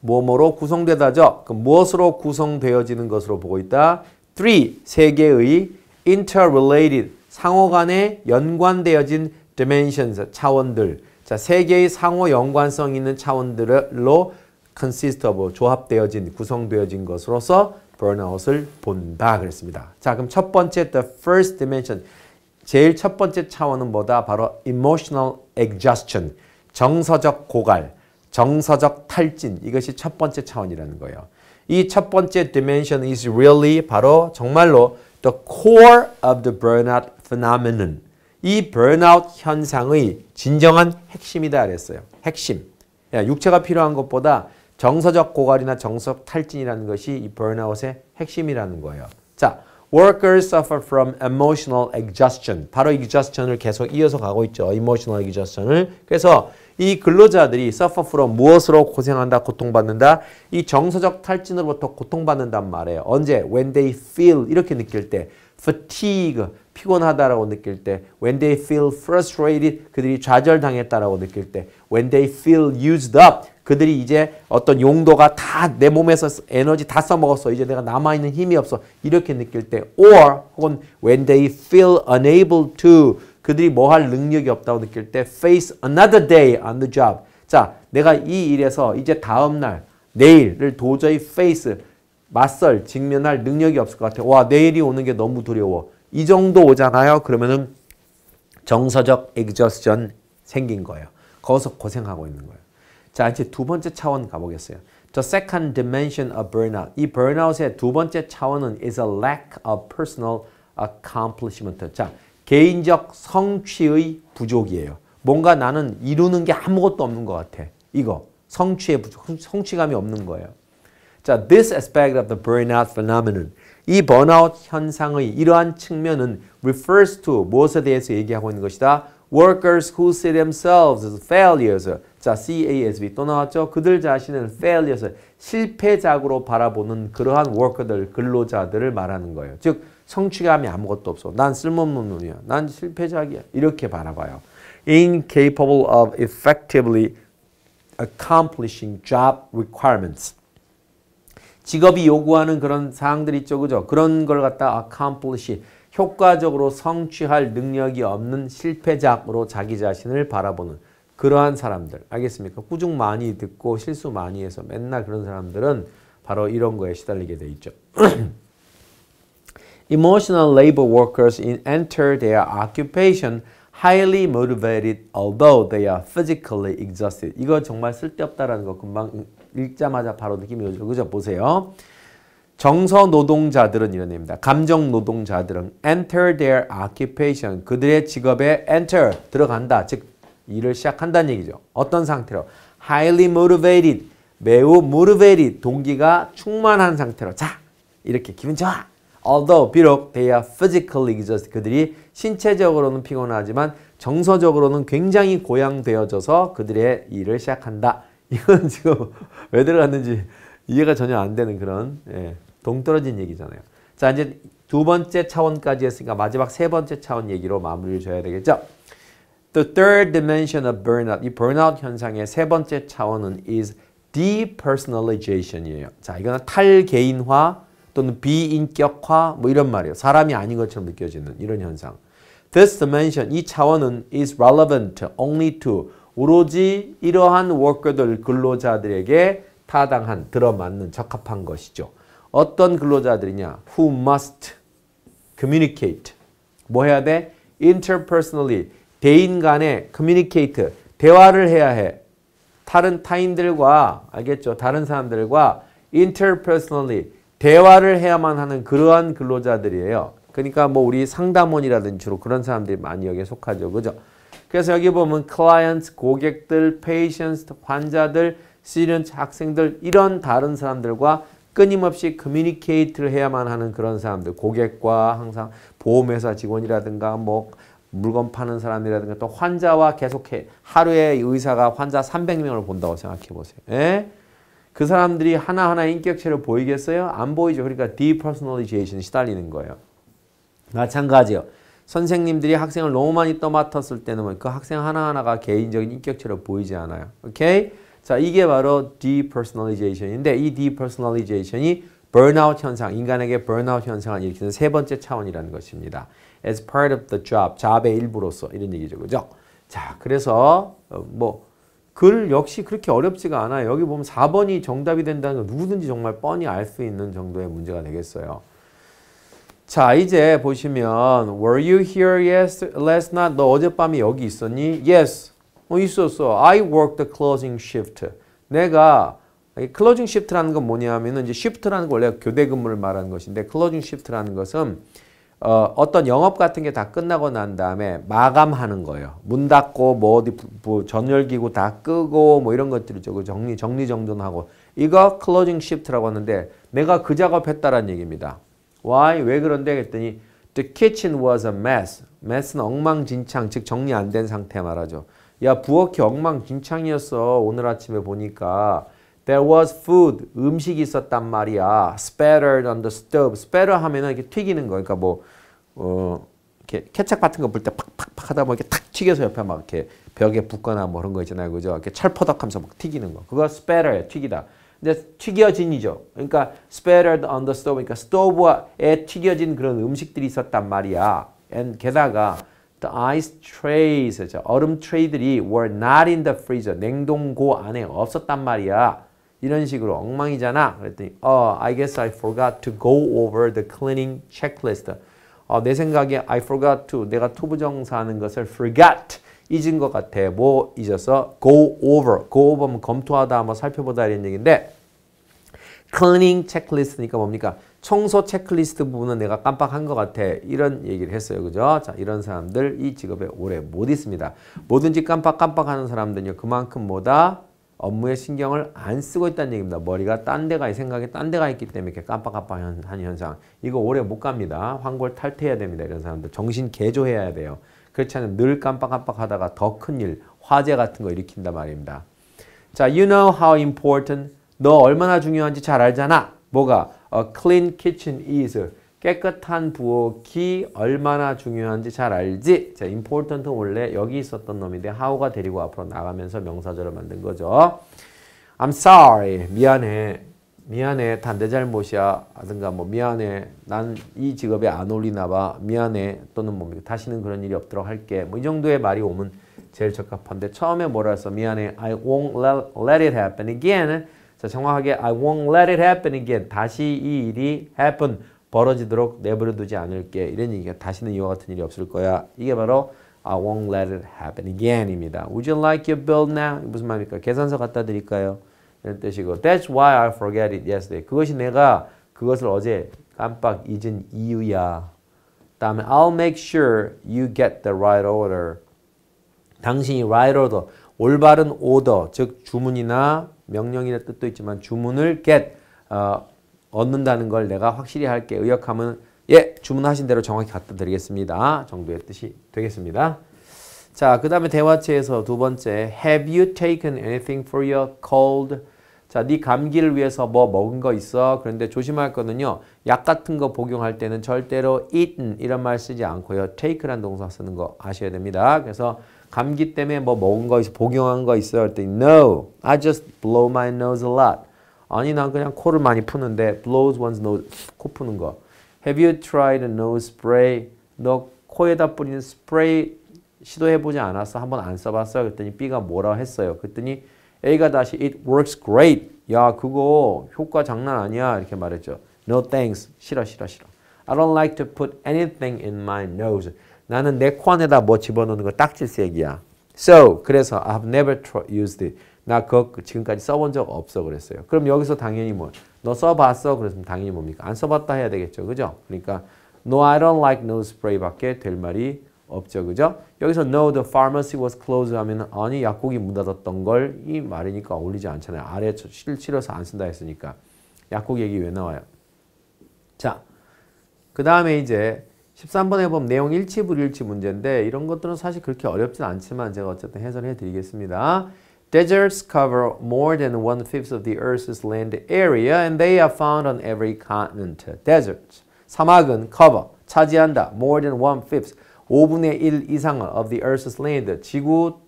뭐뭐로 구성되다죠. 그 무엇으로 구성되어지는 것으로 보고 있다? t 세 개의 interrelated, 상호 간에 연관되어진 dimensions, 차원들. 자, 세 개의 상호 연관성 있는 차원들로 consist of, 조합되어진, 구성되어진 것으로서 burnout을 본다 그랬습니다. 자, 그럼 첫 번째 the first dimension. 제일 첫 번째 차원은 뭐다? 바로 emotional exhaustion. 정서적 고갈, 정서적 탈진. 이것이 첫 번째 차원이라는 거예요. 이 첫 번째 dimension is really 바로 정말로 the core of the burnout phenomenon. 이 burnout 현상의 진정한 핵심이다 그랬어요. 핵심. 육체가 필요한 것보다 정서적 고갈이나 정서적 탈진이라는 것이 이 burnout의 핵심이라는 거예요. 자, workers suffer from emotional exhaustion. 바로 exhaustion을 계속 이어서 가고 있죠. emotional exhaustion을. 그래서 이 근로자들이 suffer from 무엇으로 고생한다, 고통받는다. 이 정서적 탈진으로부터 고통받는단 말이에요. 언제? when they feel 이렇게 느낄 때 fatigue, 피곤하다라고 느낄 때 when they feel frustrated, 그들이 좌절당했다라고 느낄 때 when they feel used up, 그들이 이제 어떤 용도가 다 내 몸에서 에너지 다 써먹었어. 이제 내가 남아있는 힘이 없어. 이렇게 느낄 때 or 혹은 when they feel unable to, 그들이 뭐 할 능력이 없다고 느낄 때 face another day on the job. 자, 내가 이 일에서 이제 다음 날, 내일을 도저히 face, 맞설, 직면할 능력이 없을 것 같아요. 와, 내일이 오는 게 너무 두려워. 이 정도 오잖아요. 그러면은 정서적 엑저스전 생긴 거예요. 거기서 고생하고 있는 거예요. 자, 이제 두 번째 차원 가보겠어요. The second dimension of burnout. 이 burnout의 두 번째 차원은 is a lack of personal accomplishment. 자, 개인적 성취의 부족이에요. 뭔가 나는 이루는 게 아무것도 없는 것 같아. 이거. 성취의 부족, 성취감이 없는 거예요. 자, this aspect of the burnout phenomenon. 이 번아웃 현상의 이러한 측면은 refers to 무엇에 대해서 얘기하고 있는 것이다. workers who see themselves as failures. 자, c a s b 또 나왔죠. 그들 자신을 failures, 실패작으로 바라보는 그러한 worker들, 근로자들을 말하는 거예요. 즉, 성취감이 아무것도 없어. 난 쓸모없는 놈이야. 난 실패작이야. 이렇게 바라봐요. incapable of effectively accomplishing job requirements. 직업이 요구하는 그런 사항들 이 있죠. 그죠? 그런 걸 갖다 accomplish, 효과적으로 성취할 능력이 없는 실패작으로 자기 자신을 바라보는 그러한 사람들. 알겠습니까? 꾸중 많이 듣고 실수 많이 해서 맨날 그런 사람들은 바로 이런 거에 시달리게 돼 있죠. [clears throat] Emotional labor workers enter their occupation highly motivated although they are physically exhausted. 이거 정말 쓸데없다라는 거 금방 읽자마자 바로 느낌이 오죠. 그죠? 보세요. 정서 노동자들은 이런 얘기입니다. 감정 노동자들은 enter their occupation. 그들의 직업에 enter 들어간다. 즉 일을 시작한다는 얘기죠. 어떤 상태로? highly motivated. 매우 motivated. 동기가 충만한 상태로. 자, 이렇게 기분 좋아. although 비록 they are physically exhausted. 그들이 신체적으로는 피곤하지만 정서적으로는 굉장히 고양되어져서 그들의 일을 시작한다. 이건 [laughs] 지금 왜 들어갔는지 이해가 전혀 안 되는 그런 예, 동떨어진 얘기잖아요. 자 이제 두 번째 차원까지 했으니까 마지막 세 번째 차원 얘기로 마무리를 줘야 되겠죠. The third dimension of burnout, 이 burnout 현상의 세 번째 차원은 is depersonalization이에요. 자, 이거는 탈개인화 또는 비인격화 뭐 이런 말이에요. 사람이 아닌 것처럼 느껴지는 이런 현상. This dimension, 이 차원은 is relevant only to 오로지 이러한 워커들 근로자들에게 타당한 들어맞는 적합한 것이죠. 어떤 근로자들이냐? Who must communicate. 뭐 해야 돼? Interpersonally. 대인 간에 communicate. 대화를 해야 해. 다른 타인들과 알겠죠? 다른 사람들과 interpersonally 대화를 해야만 하는 그러한 근로자들이에요. 그러니까 뭐 우리 상담원이라든지 주로 그런 사람들이 많이 여기에 속하죠. 그죠? 그래서 여기 보면 클라이언트, 고객들, 페이션스, 환자들, s t u d 학생들 이런 다른 사람들과 끊임없이 커뮤니케이트를 해야만 하는 그런 사람들, 고객과 항상 보험회사 직원이라든가 뭐 물건 파는 사람이라든가 또 환자와 계속해 하루에 의사가 환자 300명을 본다고 생각해 보세요. 에? 예? 그 사람들이 하나하나 인격체를 보이겠어요? 안 보이죠. 그러니까 디퍼스널리제이션 시달리는 거예요. 마찬가지요. 선생님들이 학생을 너무 많이 떠맡았을 때는 그 학생 하나하나가 개인적인 인격체로 보이지 않아요. 오케이? 자, 이게 바로 depersonalization인데 이 depersonalization이 burnout 현상, 인간에게 burnout 현상을 일으키는 세 번째 차원이라는 것입니다. as part of the job, 잡의 일부로서 이런 얘기죠. 그죠? 자, 그래서 어, 뭐글 역시 그렇게 어렵지가 않아요. 여기 보면 4번이 정답이 된다는 건 누구든지 정말 뻔히 알 수 있는 정도의 문제가 되겠어요. 자 이제 보시면 Were you here yes, last night? 너 어젯밤에 여기 있었니? Yes. 어, 있었어. I worked the closing shift. 내가 클로징 시프트라는 건 뭐냐면은 이제 시프라는건 원래 교대 근무를 말하는 것인데 클로징 시프트라는 것은 어, 어떤 영업 같은 게 다 끝나고 난 다음에 마감하는 거예요. 문 닫고 뭐 어디 뭐 전열기구 다 끄고 뭐 이런 것들이 그 정리 정돈하고 이거 클로징 시프트라고 하는데 내가 그 작업했다라는 얘기입니다. Why? 왜 그런데? 했더니 The kitchen was a mess. mess는 엉망진창, 즉 정리 안 된 상태 말하죠. 야 부엌이 엉망진창이었어. 오늘 아침에 보니까 There was food. 음식이 있었단 말이야. Spattered on the stove. Spatter 하면 이렇게 튀기는 거. 그러니까 뭐 어, 이렇게 케첩 같은 거볼때 팍팍팍 하다 보면 이렇게 탁 튀겨서 옆에 막 이렇게 벽에 붙거나 뭐 그런 거 있잖아요. 그죠? 이렇게 철퍼덕하면서 막 튀기는 거. 그거 spatter, 튀기다. 근데 튀겨진이죠. 그러니까 spattered on the stove. 그러니까 스토브에 튀겨진 그런 음식들이 있었단 말이야. And 게다가 the ice trays, 얼음 트레이들이 were not in the freezer. 냉동고 안에 없었단 말이야. 이런 식으로 엉망이잖아. 그랬더니 어, I guess I forgot to go over the cleaning checklist. 어, 내 생각에 I forgot to 내가 투부정사하는 것을 forgot 잊은 것 같아. 뭐 잊어서 go over. go over면 검토하다, 한번 살펴보다 이런 얘기인데 클리닝 체크리스트니까 뭡니까? 청소 체크리스트 부분은 내가 깜빡한 것 같아. 이런 얘기를 했어요. 그죠? 자, 이런 사람들 이 직업에 오래 못 있습니다. 뭐든지 깜빡깜빡 하는 사람들은요. 그만큼 뭐다? 업무에 신경을 안 쓰고 있다는 얘기입니다. 머리가 딴 데가, 생각이 딴 데가 있기 때문에 이렇게 깜빡깜빡한 현상. 이거 오래 못 갑니다. 환골 탈퇴해야 됩니다. 이런 사람들. 정신 개조해야 돼요. 그렇지 않으면 늘 깜빡깜빡 하다가 더 큰 일, 화재 같은 거 일으킨단 말입니다. 자, you know how important 너 얼마나 중요한지 잘 알잖아. 뭐가? A clean kitchen is. 깨끗한 부엌이 얼마나 중요한지 잘 알지? 자, important 원래 여기 있었던 놈인데 how가 데리고 앞으로 나가면서 명사절을 만든 거죠. I'm sorry. 미안해. 미안해. 단대 잘못이야. 하든가 뭐 미안해. 난 이 직업에 안 어울리나 봐. 미안해. 또는 뭡니까? 뭐 다시는 그런 일이 없도록 할게. 뭐 이 정도의 말이 오면 제일 적합한데 처음에 뭐라 해서 미안해. I won't let, let it happen again. 자, 정확하게 I won't let it happen again. 다시 이 일이 happen 벌어지도록 내버려 두지 않을게. 이런 얘기가 다시는 이와 같은 일이 없을 거야. 이게 바로 I won't let it happen again입니다. Would you like your bill now? 무슨 말입니까? 계산서 갖다 드릴까요? 이런 뜻이고 That's why I forget it yesterday. 그것이 내가 그것을 어제 깜빡 잊은 이유야. 다음에 I'll make sure you get the right order. 당신이 right order, 올바른 오더, 즉 주문이나 명령이라는 뜻도 있지만 주문을 get 어, 얻는다는 걸 내가 확실히 할게. 의역하면 예 주문하신 대로 정확히 갖다 드리겠습니다. 정도의 뜻이 되겠습니다. 자, 그 다음에 대화체에서 두 번째 Have you taken anything for your cold? 자, 네 감기를 위해서 뭐 먹은 거 있어? 그런데 조심할 거는요. 약 같은 거 복용할 때는 절대로 eaten 이런 말 쓰지 않고요. take란 동사 쓰는 거 아셔야 됩니다. 그래서 감기 때문에 뭐 먹은 거 있어, 복용한 거 있어 할때 No, I just blow my nose a lot. 아니 난 그냥 코를 많이 푸는데 blows one's nose, 코 푸는 거. Have you tried a nose spray? 너 코에다 뿌리는 스프레이 시도해보지 않았어? 한번 안 써봤어? 그랬더니 B가 뭐라 고 했어요? 그랬더니 A가 다시 It works great. 야 그거 효과 장난 아니야 이렇게 말했죠. No thanks. 싫어 싫어 싫어. I don't like to put anything in my nose. 나는 내 코 안에다 뭐 집어넣는 거 딱지색이야. So, 그래서 I've never used it. 나 그거 지금까지 써본 적 없어 그랬어요. 그럼 여기서 당연히 뭐, 너 써봤어? 그랬으면 당연히 뭡니까? 안 써봤다 해야 되겠죠. 그죠? 그러니까 No, I don't like nose spray 밖에 될 말이 없죠. 그죠? 여기서 no, the pharmacy was closed 하면 아니, 약국이 문 닫았던 걸 이 말이니까 어울리지 않잖아요. 아래 실치려서 안 쓴다 했으니까. 약국 얘기 왜 나와요? 자, 그 다음에 이제 13번에 보면 내용 일치 불일치 문제인데 이런 것들은 사실 그렇게 어렵진 않지만 제가 어쨌든 해설해 드리겠습니다. Deserts cover more than one-fifth of the Earth's land area and they are found on every continent. Deserts, 사막은 cover, 차지한다. more than one-fifth, 5분의 1 이상을 of the Earth's land, 지구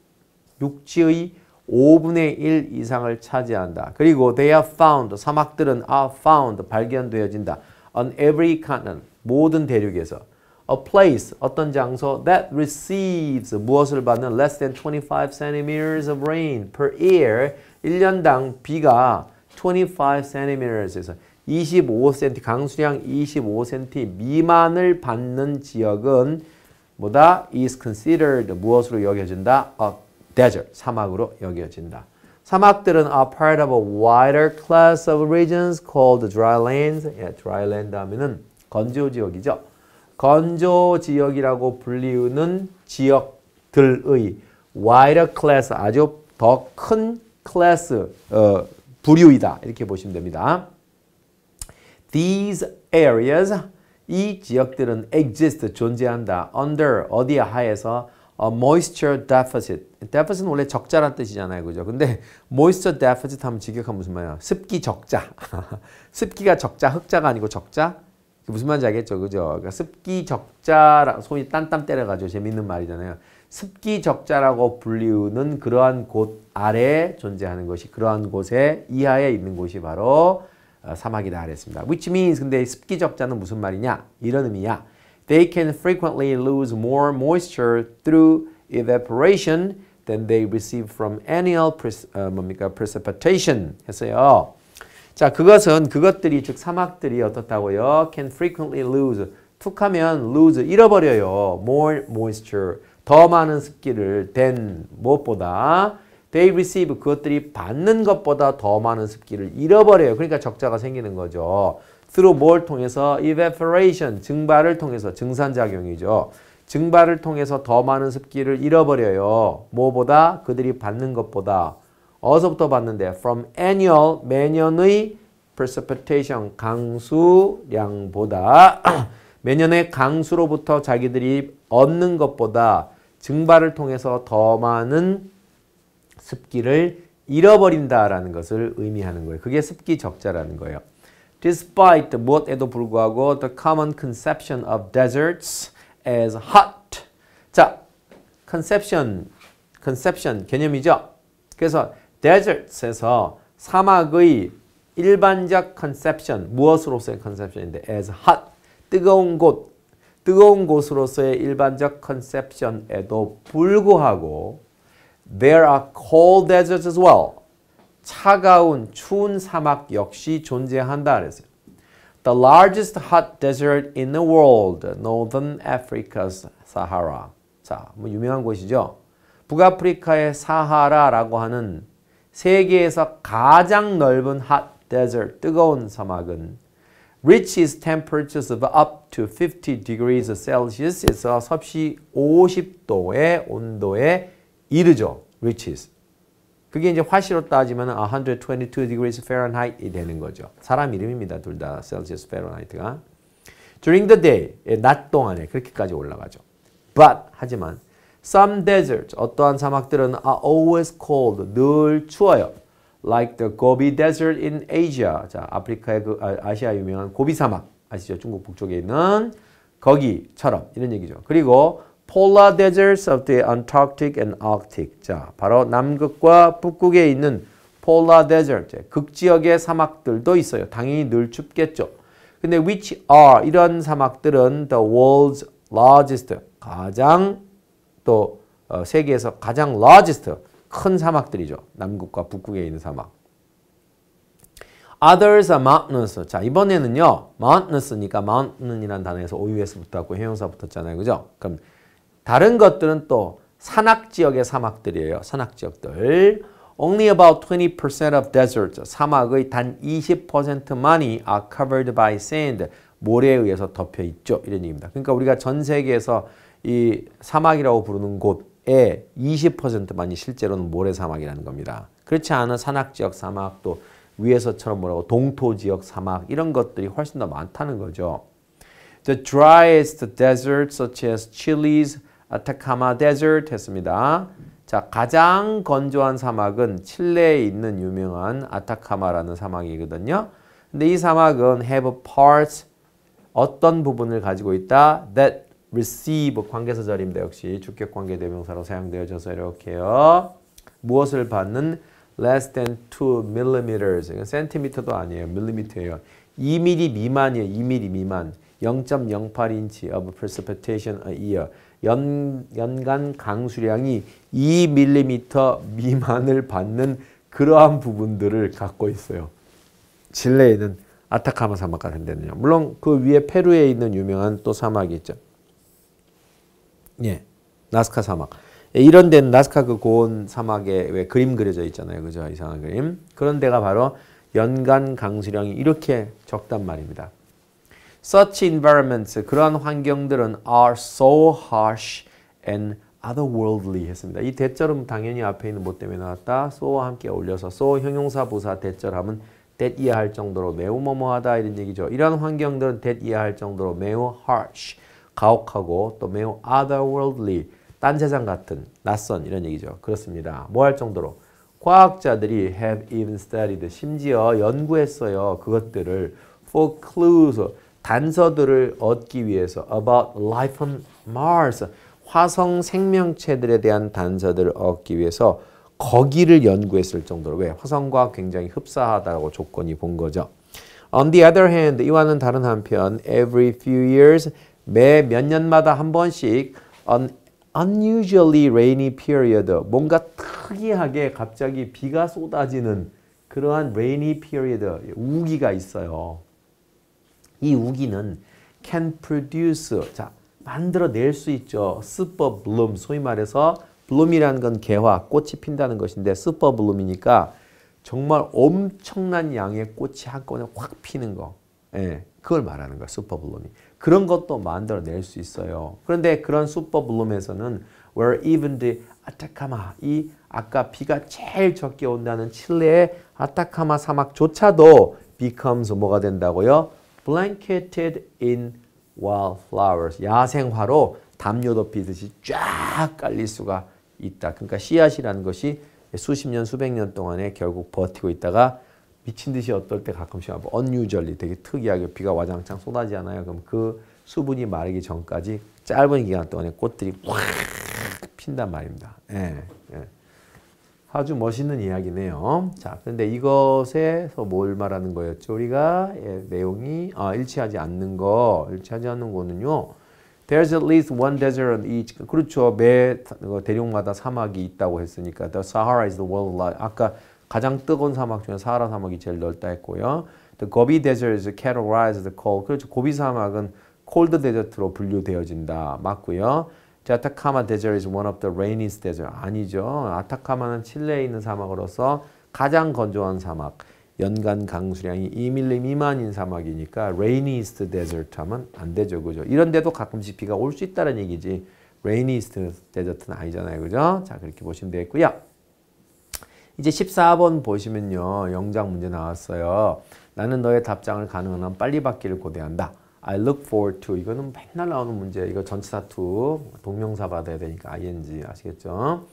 육지의 5분의 1 이상을 차지한다. 그리고 they are found, 사막들은 are found, 발견되어진다. on every continent, 모든 대륙에서. a place 어떤 장소 that receives 무엇을 받는 less than 25 c m of rain per year 1년당 비가 25 c m 에서 25cm 강수량 25cm 미만을 받는 지역은 뭐다 is considered 무엇으로 여겨진다 a desert 사막으로 여겨진다. 사막들은 are part of a wider class of regions called drylands. 예, dryland 하면은 건조 지역이죠. 건조 지역이라고 불리우는 지역들의 와이 d 클래스 아주 더 큰 클래스 어, 부류이다 이렇게 보시면 됩니다. These areas 이 지역들은 exist 존재한다 under 어디에 하에서 a moisture deficit deficit은 원래 적자란 뜻이잖아요 그죠 근데 moisture deficit 하면 직역하면 무슨 말이야 습기 적자 [laughs] 습기가 적자 흑자가 아니고 적자 무슨 말인지 알겠죠? 그죠? 그러니까 습기 적자라 소위 딴땀 때려가지고 재밌는 말이잖아요. 습기 적자라고 불리우는 그러한 곳 아래 존재하는 것이 그러한 곳에 이하에 있는 곳이 바로 어, 사막이다 그랬습니다. Which means 근데 습기 적자는 무슨 말이냐? 이런 의미야. They can frequently lose more moisture through evaporation than they receive from annual pres, 어, 뭡니까? precipitation 했어요. 자, 그것은 그것들이 즉 사막들이 어떻다고요? can frequently lose. 툭하면 lose 잃어버려요. more moisture. 더 많은 습기를 than 무엇보다 they receive 그것들이 받는 것보다 더 많은 습기를 잃어버려요. 그러니까 적자가 생기는 거죠. through 뭘 통해서 evaporation 증발을 통해서 증산 작용이죠. 증발을 통해서 더 많은 습기를 잃어버려요. 뭐보다 그들이 받는 것보다 어서부터 봤는데 from annual 매년의 precipitation 강수량보다 [clears throat] 매년의 강수로부터 자기들이 얻는 것보다 증발을 통해서 더 많은 습기를 잃어버린다라는 것을 의미하는 거예요. 그게 습기 적자라는 거예요. Despite 무엇에도 불구하고 the common conception of deserts as hot. 자, conception, conception 개념이죠. 그래서 deserts에서 사막의 일반적 컨셉션, 무엇으로서의 컨셉션인데 as hot, 뜨거운 곳, 뜨거운 곳으로서의 일반적 컨셉션에도 불구하고 there are cold deserts as well. 차가운 추운 사막 역시 존재한다 그랬어요. The largest hot desert in the world, Northern Africa's Sahara. 자, 뭐 유명한 곳이죠. 북아프리카의 사하라라고 하는 세계에서 가장 넓은 hot desert, 뜨거운 사막은 reaches temperatures of up to 50 degrees Celsius에서 섭씨 50도의 온도에 이르죠. reaches. 그게 이제 화시로 따지면 122 degrees Fahrenheit이 되는 거죠. 사람 이름입니다. 둘 다 Celsius, Fahrenheit가. During the day, 낮 동안에 그렇게까지 올라가죠. But, 하지만 Some deserts, 어떠한 사막들은 are always cold, 늘 추워요. Like the Gobi Desert in Asia. 자, 아프리카의 그 아, 시아 유명한 고비 사막 아시죠? 중국 북쪽에 있는 거기처럼 이런 얘기죠. 그리고 polar deserts of the Antarctic and Arctic. 자, 바로 남극과 북극에 있는 polar desert, 극지역의 사막들도 있어요. 당연히 늘 춥겠죠. 근데 which are 이런 사막들은 the world's largest 가장 또 어, 세계에서 가장 largest 큰 사막들이죠. 남극과 북극에 있는 사막. Others are m o u n t a i n s 자, 이번에는요. m o u n t a i n s 니까 m o u n t a i n 이라 단어에서 OUS부터 하고 형용사 붙었잖아요. 그죠? 그럼 다른 것들은 또 산악 지역의 사막들이에요. 산악 지역들. Only about 20% of deserts. 사막의 단 20%만이 are covered by sand. 모래에 의해서 덮여 있죠. 이런 얘기입니다. 그러니까 우리가 전 세계에서 이 사막이라고 부르는 곳의 20%만이 실제로는 모래사막이라는 겁니다. 그렇지 않은 산악지역 사막 도 위에서처럼 뭐라고 동토지역 사막 이런 것들이 훨씬 더 많다는 거죠. The driest desert such as Chile's Atacama Desert 했습니다. 자, 가장 건조한 사막은 칠레에 있는 유명한 아타카마라는 사막이거든요. 근데 이 사막은 have parts 어떤 부분을 가지고 있다 that receive 관계사절입니다. 역시 주격 관계 대명사로 사용되어져서 이렇게요. 무엇을 받는 less than 2 millimeters. 이건 센티미터도 아니에요. 밀리미터예요. 2mm 미만이에요. 2mm 미만. 0.08인치 of precipitation a year. 연, 연간 강수량이 2mm 미만을 받는 그러한 부분들을 갖고 있어요. 진레에 는 아타카마 사막 같은 데는요. 물론 그 위에 페루에 있는 유명한 또 사막이 있죠. 예. 나스카 사막. 예, 이런 데는 나스카 그 고온 사막에 왜 그림 그려져 있잖아요. 그죠? 이상한 그림. 그런 데가 바로 연간 강수량이 이렇게 적단 말입니다. Such environments, 그러한 환경들은 are so harsh and otherworldly 했습니다. 이 대절은 당연히 앞에 있는 뭐 때문에 나왔다. so와 함께 올려서 so 형용사 부사 대절하면 that 이해할 정도로 매우 뭐뭐하다 이런 얘기죠. 이러한 환경들은 that 이해할 정도로 매우 harsh, 가혹하고 또 매우 otherworldly, 딴 세상 같은, 낯선 이런 얘기죠. 그렇습니다. 뭐 할 정도로 과학자들이 have even studied, 심지어 연구했어요. 그것들을 for clues, 단서들을 얻기 위해서 about life on Mars, 화성 생명체들에 대한 단서들을 얻기 위해서 거기를 연구했을 정도로 왜 화성과 굉장히 흡사하다고 조건이 본 거죠. On the other hand, 이와는 다른 한편, every few years 매몇 년마다 한 번씩 an unusually rainy period 뭔가 특이하게 갑자기 비가 쏟아지는 그러한 rainy period 우기가 있어요. 이 우기는 can produce 자 만들어낼 수 있죠. super bloom 소위 말해서 bloom이라는 건 개화 꽃이 핀다는 것인데 super bloom이니까 정말 엄청난 양의 꽃이 한꺼번에 확 피는 거. 예, 그걸 말하는 거야. 슈퍼블룸이. 그런 것도 만들어낼 수 있어요. 그런데 그런 수퍼블룸에서는 where even the 아타카마 이 아까 비가 제일 적게 온다는 칠레의 아타카마 사막조차도 becomes 뭐가 된다고요? blanketed in wildflowers 야생화로 담요 덮이듯이 쫙 깔릴 수가 있다. 그러니까 씨앗이라는 것이 수십 년 수백 년 동안에 결국 버티고 있다가 미친 듯이 어떨 때 가끔씩 하고 언유절리 되게 특이하게 비가 와장창 쏟아지잖아요. 그럼 그 수분이 마르기 전까지 짧은 기간 동안에 꽃들이 확 핀단 말입니다. 예, 예. 아주 멋있는 이야기네요. 자, 그데 이것에서 뭘 말하는 거였죠? 우리가 예, 내용이 아, 일치하지 않는 거, 일치하지 않는 거는요. There's at least one desert on each. 그렇죠. 매 그 대륙마다 사막이 있다고 했으니까 The Sahara is the world. 아까 가장 뜨거운 사막 중에 사하라 사막이 제일 넓다 했고요. The Gobi Desert is categorized cold. 그렇죠. 고비 사막은 콜드 데저트로 분류되어진다. 맞고요. 아타카마 Desert is one of the rainiest desert. 아니죠. 아타카마는 칠레에 있는 사막으로서 가장 건조한 사막. 연간 강수량이 2mm 미만인 사막이니까 rainiest desert 하면 안 되죠. 그죠? 이런데도 가끔씩 비가 올 수 있다는 얘기지. rainiest desert는 아니잖아요. 그죠? 자, 그렇게 보시면 되겠고요. 이제 14번 보시면요. 영장 문제 나왔어요. 나는 너의 답장을 가능한 한 빨리 받기를 고대한다. I look forward to. 이거는 맨날 나오는 문제. 이거 전치사 to. 동명사 받아야 되니까 ing. 아시겠죠?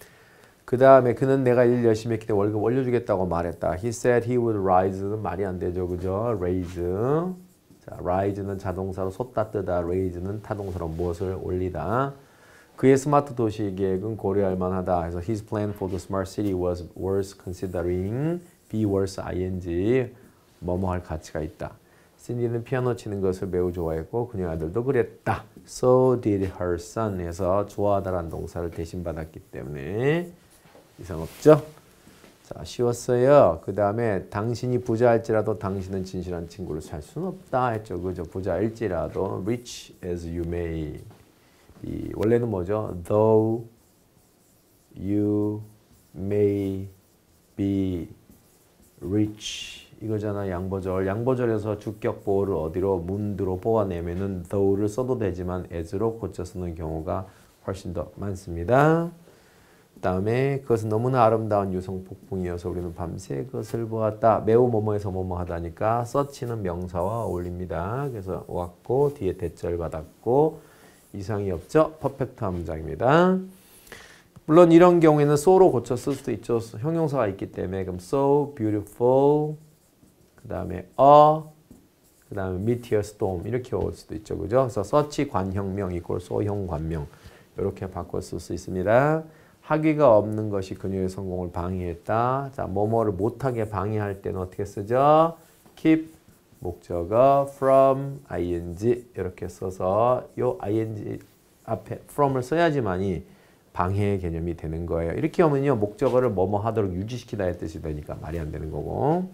그 다음에 그는 내가 일 열심히 했기 때문에 월급 올려주겠다고 말했다. He said he would r i s e 말이 안 되죠. 그죠? raise. 자, rise는 자동사로 솟다 뜨다. raise는 타동사로 무엇을 올리다. 그의 스마트 도시 계획은 고려할 만하다. 그래서 his plan for the smart city was worth considering. be worth ing. 뭐뭐 할 가치가 있다. 신디는 피아노 치는 것을 매우 좋아했고 그녀 아들도 그랬다. So did her son. 에서 좋아하다라는 동사를 대신 받았기 때문에 이상 없죠? 자, 쉬웠어요. 그 다음에 당신이 부자일지라도 당신은 진실한 친구를 살 수는 없다 했죠. 그죠? 부자일지라도 rich as you may. 이 원래는 뭐죠? Though you may be rich 이거잖아 양보절 양보절에서 주격 보호를 어디로 문드로 뽑아내면은 though를 써도 되지만 as로 고쳐 쓰는 경우가 훨씬 더 많습니다. 다음에 그것은 너무나 아름다운 유성 폭풍이어서 우리는 밤새 그것을 보았다. 매우 뭐뭐에서 뭐뭐 하다니까 서치는 명사와 어울립니다. 그래서 왔고 뒤에 대절 받았고 이상이 없죠. 퍼펙트 함장입니다. 물론 이런 경우에는 so로 고쳐 쓸 수도 있죠. 형용사가 있기 때문에 그럼 so beautiful 그 다음에 a 그 다음에 meteor storm 이렇게 올 수도 있죠. 그죠? 그래서 such 관형명 이꼴 소형 관명 이렇게 바꿔 쓸수 있습니다. 학위가 없는 것이 그녀의 성공을 방해했다. 자, 뭐뭐를 못하게 방해할 때는 어떻게 쓰죠? keep 목적어 from ing 이렇게 써서 요 ing 앞에 from을 써야지만이 방해의 개념이 되는 거예요. 이렇게 하면요. 목적어를 뭐뭐 하도록 유지시키다의 뜻이 되니까 말이 안 되는 거고.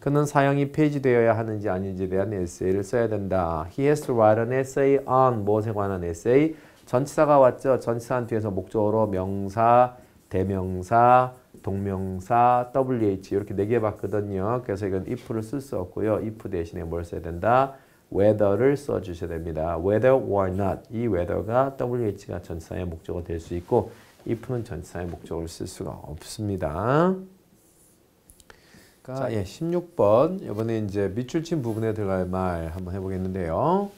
그는 사형이 폐지되어야 하는지 아닌지에 대한 에세이를 써야 된다. He has to write an essay on 무엇에 관한 에세이. 전치사가 왔죠. 전치사 뒤에서 목적어로 명사, 대명사, 동명사, WH 이렇게 네개 봤거든요. 그래서 이건 if를 쓸 수 없고요. if 대신에 뭘 써야 된다? whether를 써주셔야 됩니다. whether or not 이 whether가 WH가 전치사의 목적어 될 수 있고 if는 전치사의 목적어를 쓸 수가 없습니다. 자, 예, 16번 이번에 이제 밑줄 친 부분에 들어갈 말 한번 해보겠는데요.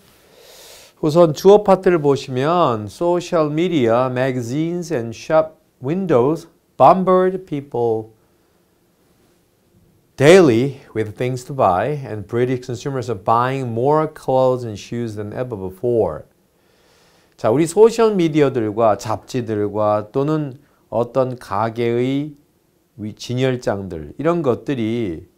우선 주어 파트를 보시면 social media, magazines and shop windows bombard people daily with things to buy, and British consumers are buying more clothes and shoes than ever before. 자, 우리 소셜 미디어들과 잡지들과 또는 어떤 가게의 진열장들 이런 것들이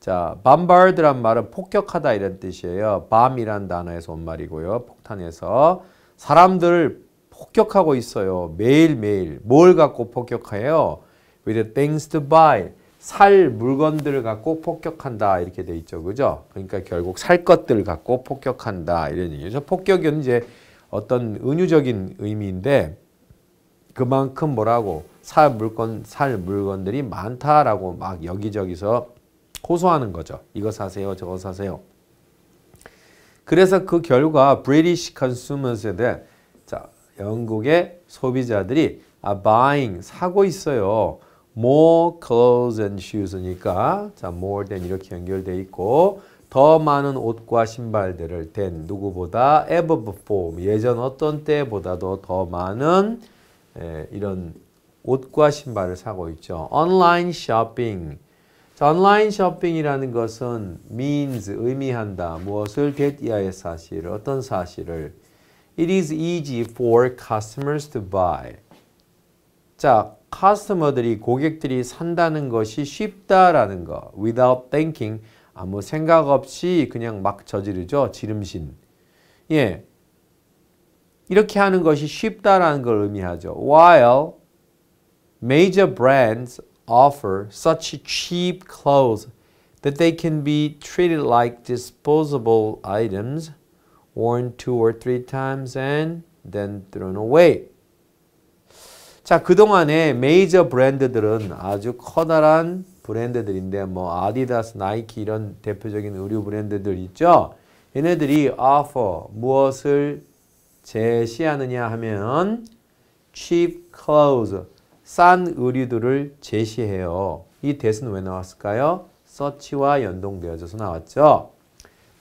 자, bombard란 말은 폭격하다 이런 뜻이에요. bomb이란 단어에서 온 말이고요. 폭탄에서 사람들을 폭격하고 있어요. 매일매일 뭘 갖고 폭격해요? With things to buy. 살 물건들을 갖고 폭격한다 이렇게 돼 있죠. 그죠? 그러니까 결국 살 것들 을 갖고 폭격한다 이런 얘기죠. 폭격은 이제 어떤 은유적인 의미인데 그만큼 뭐라고 살 물건 살 물건들이 많다라고 막 여기저기서 호소하는 거죠. 이거 사세요, 저거 사세요. 그래서 그 결과 브리티시 컨슈머스에 대한 영국의 소비자들이 are buying, 사고 있어요. more clothes and shoes니까 자, more than 이렇게 연결돼 있고 더 많은 옷과 신발들을 than 누구보다 ever before 예전 어떤 때보다도 더 많은 에, 이런 옷과 신발을 사고 있죠. online shopping 자, online shopping이라는 것은 means 의미한다. 무엇을 get 이하의 사실을 어떤 사실을 It is easy for customers to buy. 자, 커스터머들이 고객들이 산다는 것이 쉽다라는 거. Without thinking, 아무 생각 없이 그냥 막 저지르죠. 지름신. 예. 이렇게 하는 것이 쉽다라는 걸 의미하죠. While major brands offer such cheap clothes that they can be treated like disposable items, worn two or three times and then thrown away. 자, 그동안에 메이저 브랜드들은 아주 커다란 브랜드들인데 뭐 아디다스, 나이키 이런 대표적인 의류 브랜드들 있죠. 얘네들이 offer 무엇을 제시하느냐 하면 cheap clothes 싼 의류들을 제시해요. 이 대신 왜 나왔을까요? 서치와 연동되어져서 나왔죠.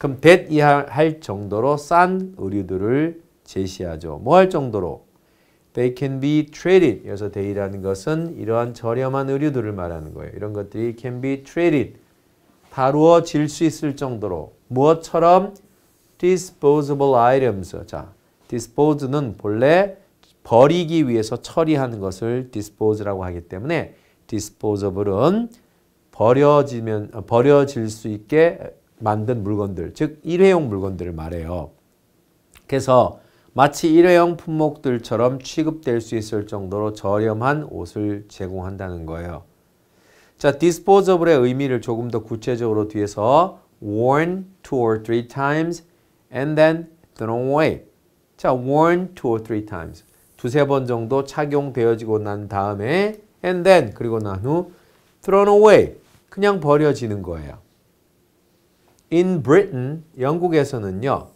그럼 that 이하 할 정도로 싼 의류들을 제시하죠. 뭐 할 정도로? They can be traded. 여기서 they라는 것은 이러한 저렴한 의류들을 말하는 거예요. 이런 것들이 can be traded. 다루어질 수 있을 정도로 무엇처럼 disposable items. 자, dispose는 본래 버리기 위해서 처리하는 것을 dispose라고 하기 때문에 disposable은 버려지면 어, 버려질 수 있게 만든 물건들, 즉 일회용 물건들을 말해요. 그래서 마치 일회용 품목들처럼 취급될 수 있을 정도로 저렴한 옷을 제공한다는 거예요. 자, disposabl의 의미를 조금 더 구체적으로 뒤에서 worn two or three times and then thrown away. 자, worn two or three times. 두세 번 정도 착용되어지고 난 다음에 and then 그리고 난 후 thrown away. 그냥 버려지는 거예요. In Britain, 영국에서는요.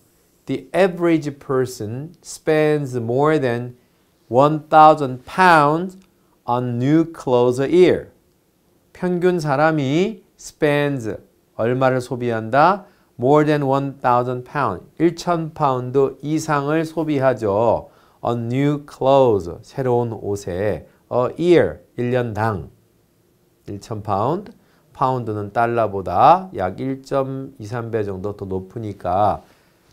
The average person spends more than 1,000 pounds on new clothes a year. 평균 사람이 spends 얼마를 소비한다? more than 1,000 pound, 1,000 파운드 이상을 소비하죠. on new clothes, 새로운 옷에 a year, 1년당 1,000 파운드 파운드는 달러보다 약 1.23배 정도 더 높으니까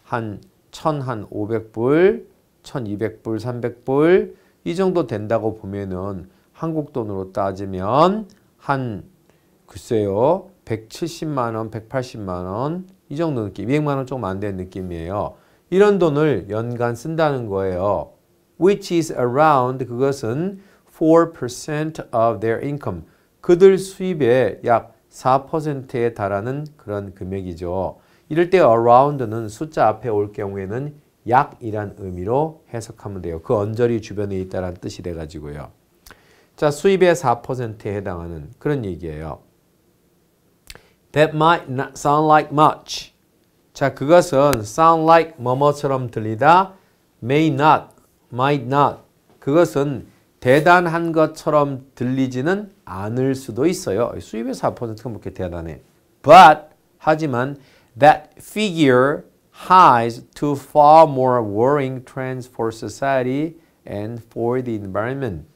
한 1,500불, 1,200불, 300불 이 정도 된다고 보면은 한국 돈으로 따지면 한 글쎄요 170만원, 180만원 이 정도 느낌, 200만원 조금 안 되는 느낌이에요. 이런 돈을 연간 쓴다는 거예요. Which is around 그것은 4% of their income. 그들 수입의 약 4%에 달하는 그런 금액이죠. 이럴 때 around는 숫자 앞에 올 경우에는 약이란 의미로 해석하면 돼요. 그 언저리 주변에 있다라는 뜻이 돼가지고요. 자, 수입의 4%에 해당하는 그런 얘기예요. That might not sound like much. 자, 그것은 sound like 뭐뭐처럼 들리다, may not, might not. 그것은 대단한 것처럼 들리지는 않을 수도 있어요. 수입의 4%가 그렇게 대단해. But, 하지만 that figure hides to far more worrying trends for society and for the environment.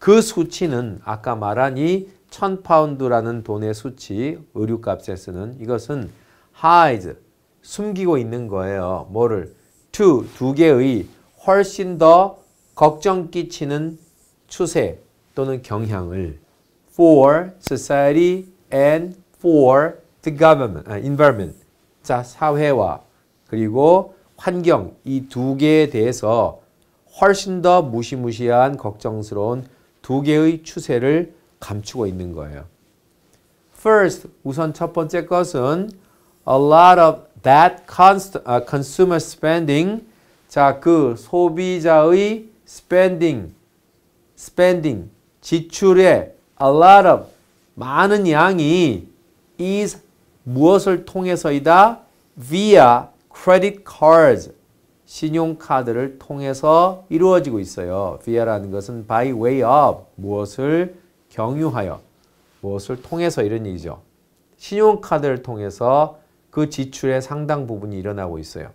그 수치는 아까 말한 이 1000파운드라는 돈의 수치, 의류값에 쓰는 이것은 hides, 숨기고 있는 거예요. 뭐를? to, 두 개의 훨씬 더 걱정 끼치는 추세 또는 경향을 for society and for the government, 아, environment. 자, 사회와 그리고 환경 이 두 개에 대해서 훨씬 더 무시무시한 걱정스러운 두 개의 추세를 감추고 있는 거예요. First, 우선 첫 번째 것은 a lot of that consumer spending 자, 그 소비자의 spending, spending, 지출에 a lot of, 많은 양이 is 무엇을 통해서이다? via credit cards, 신용카드를 통해서 이루어지고 있어요. via라는 것은 by way of, 무엇을 경유하여, 무엇을 통해서 이런 얘기죠. 신용카드를 통해서 그 지출의 상당 부분이 일어나고 있어요.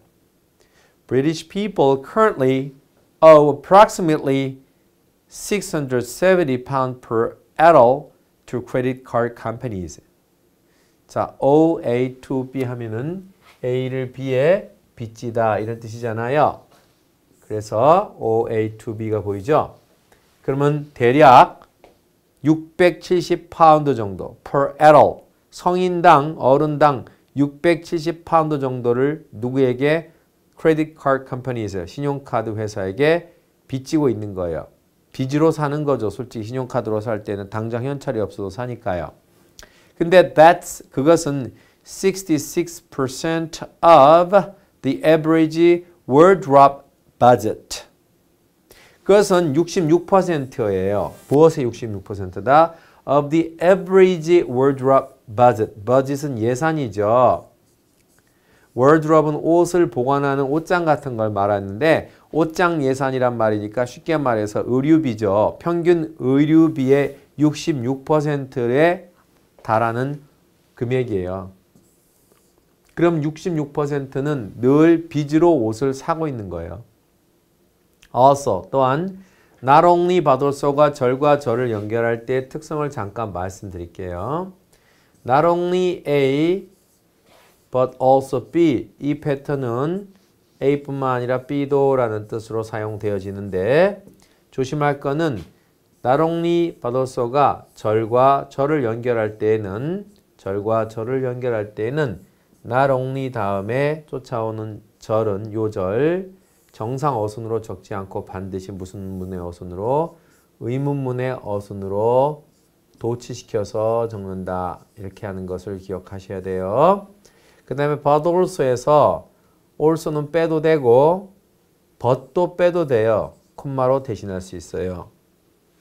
British people currently of approximately 670 pound per adult to credit card companies. 자, O, A to B 하면은 A를 B에 빚지다 이런 뜻이잖아요. 그래서 O, A to B가 보이죠? 그러면 대략 670파운드 정도 per adult 성인당 어른당 670파운드 정도를 누구에게 크레딧 카드 컴퍼니에서 신용카드 회사에게 빚지고 있는 거예요. 빚으로 사는 거죠. 솔직히 신용카드로 살 때는 당장 현찰이 없어도 사니까요. 근데 that's 그것은 66% of the average wardrobe budget. 그것은 66%예요. 무엇의 66%다? Of the average wardrobe budget. budget은 예산이죠. 월드롭은 옷을 보관하는 옷장 같은 걸 말하는데 옷장 예산이란 말이니까 쉽게 말해서 의류비죠. 평균 의류비의 66%에 달하는 금액이에요. 그럼 66%는 늘 빚으로 옷을 사고 있는 거예요. also 또한 나롱 t 바돌소가 절과 절을 연결할 때의 특성을 잠깐 말씀드릴게요. 나롱 t o n A but also B 이 패턴은 A뿐만 아니라 B도 라는 뜻으로 사용되어지는데 조심할 거는 나롱리 바도소가 절과 절을 연결할 때에는 절과 절을 연결할 때에는 나롱리 다음에 쫓아오는 절은 요절 정상 어순으로 적지 않고 반드시 무슨 문의 어순으로 의문문의 어순으로 도치시켜서 적는다 이렇게 하는 것을 기억하셔야 돼요. 그 다음에 but also에서 also는 빼도 되고 but도 빼도 돼요. 콤마로 대신할 수 있어요.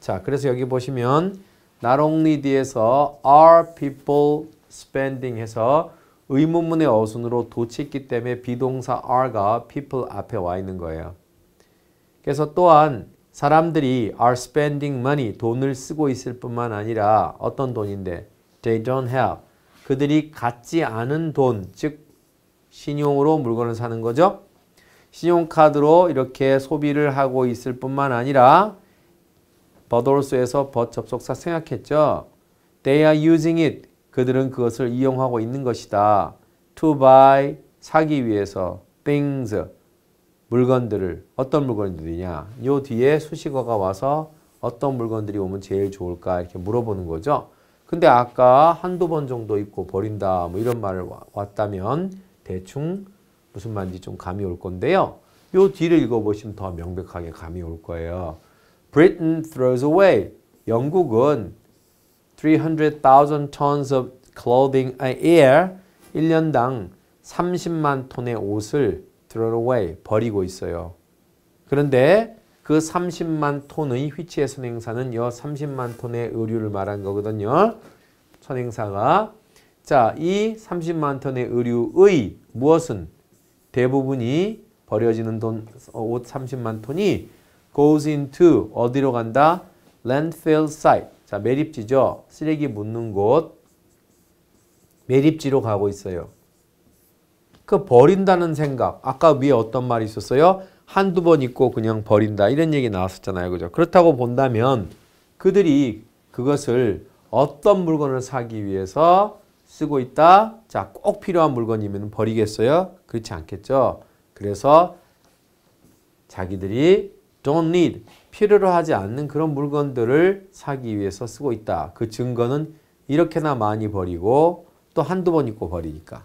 자, 그래서 여기 보시면 not only 뒤에서 are people spending 해서 의문문의 어순으로 도치기 때문에 비동사 are가 people 앞에 와 있는 거예요. 그래서 또한 사람들이 are spending money 돈을 쓰고 있을 뿐만 아니라 어떤 돈인데 they don't have 그들이 갖지 않은 돈, 즉 신용으로 물건을 사는 거죠. 신용카드로 이렇게 소비를 하고 있을 뿐만 아니라 버더스에서버 접속사 생각했죠. They are using it. 그들은 그것을 이용하고 있는 것이다. To buy, 사기 위해서. Things, 물건들을. 어떤 물건들이냐. 요 뒤에 수식어가 와서 어떤 물건들이 오면 제일 좋을까 이렇게 물어보는 거죠. 근데 아까 한두 번 정도 입고 버린다 뭐 이런 말을 왔다면 대충 무슨 말인지 좀 감이 올 건데요. 요 뒤를 읽어보시면 더 명백하게 감이 올 거예요. Britain throws away. 영국은 300,000 tons of clothing a year 1년당 30만 톤의 옷을 throw away 버리고 있어요. 그런데 그 30만 톤의 휘치의 선행사는 여 30만 톤의 의류를 말한 거거든요. 선행사가 자, 이 30만 톤의 의류의 무엇은 대부분이 버려지는 돈, 어, 옷 30만 톤이 goes into 어디로 간다? landfill site. 자, 매립지죠. 쓰레기 묻는 곳. 매립지로 가고 있어요. 그 버린다는 생각. 아까 위에 어떤 말이 있었어요? 한두 번 입고 그냥 버린다 이런 얘기 나왔었잖아요. 그죠? 그렇다고 본다면 그들이 그것을 어떤 물건을 사기 위해서 쓰고 있다? 자, 꼭 필요한 물건이면 버리겠어요? 그렇지 않겠죠? 그래서 자기들이 don't need, 필요로 하지 않는 그런 물건들을 사기 위해서 쓰고 있다. 그 증거는 이렇게나 많이 버리고 또 한두 번 입고 버리니까.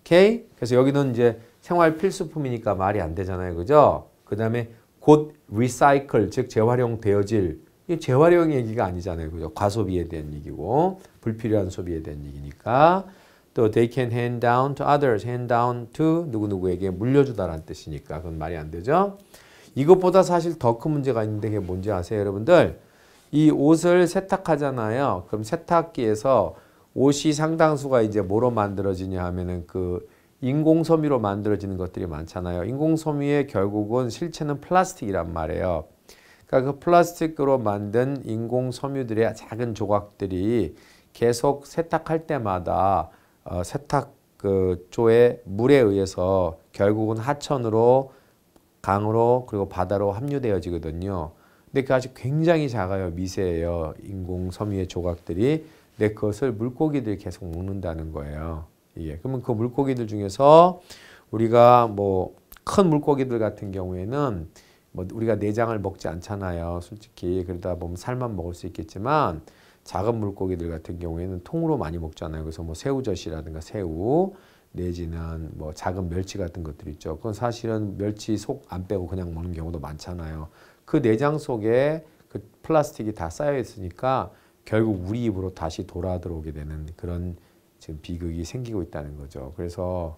오케이? 그래서 여기는 이제 생활 필수품이니까 말이 안 되잖아요. 그죠? 그 다음에 곧 리사이클, 즉 재활용되어질 이게 재활용 얘기가 아니잖아요. 그죠? 과소비에 대한 얘기고 불필요한 소비에 대한 얘기니까 또 they can hand down to others, hand down to 누구누구에게 물려주다라는 뜻이니까 그건 말이 안 되죠. 이것보다 사실 더 큰 문제가 있는데 그게 뭔지 아세요 여러분들? 이 옷을 세탁하잖아요. 그럼 세탁기에서 옷이 상당수가 이제 뭐로 만들어지냐 하면은 그 인공섬유로 만들어지는 것들이 많잖아요. 인공섬유의 결국은 실체는 플라스틱이란 말이에요. 그러니까 그 플라스틱으로 만든 인공섬유들의 작은 조각들이 계속 세탁할 때마다 어, 세탁 그 조에 물에 의해서 결국은 하천으로 강으로 그리고 바다로 합류되어지거든요. 근데 그아주 굉장히 작아요. 미세해요. 인공섬유의 조각들이. 근데 그것을 물고기들이 계속 먹는다는 거예요. 예. 그러면 그 물고기들 중에서 우리가 뭐 큰 물고기들 같은 경우에는 뭐 우리가 내장을 먹지 않잖아요. 솔직히 그러다 보면 살만 먹을 수 있겠지만 작은 물고기들 같은 경우에는 통으로 많이 먹잖아요. 그래서 뭐 새우젓이라든가 새우 내지는 뭐 작은 멸치 같은 것들 있죠. 그건 사실은 멸치 속 안 빼고 그냥 먹는 경우도 많잖아요. 그 내장 속에 그 플라스틱이 다 쌓여 있으니까 결국 우리 입으로 다시 돌아 들어오게 되는 그런 지금 비극이 생기고 있다는 거죠. 그래서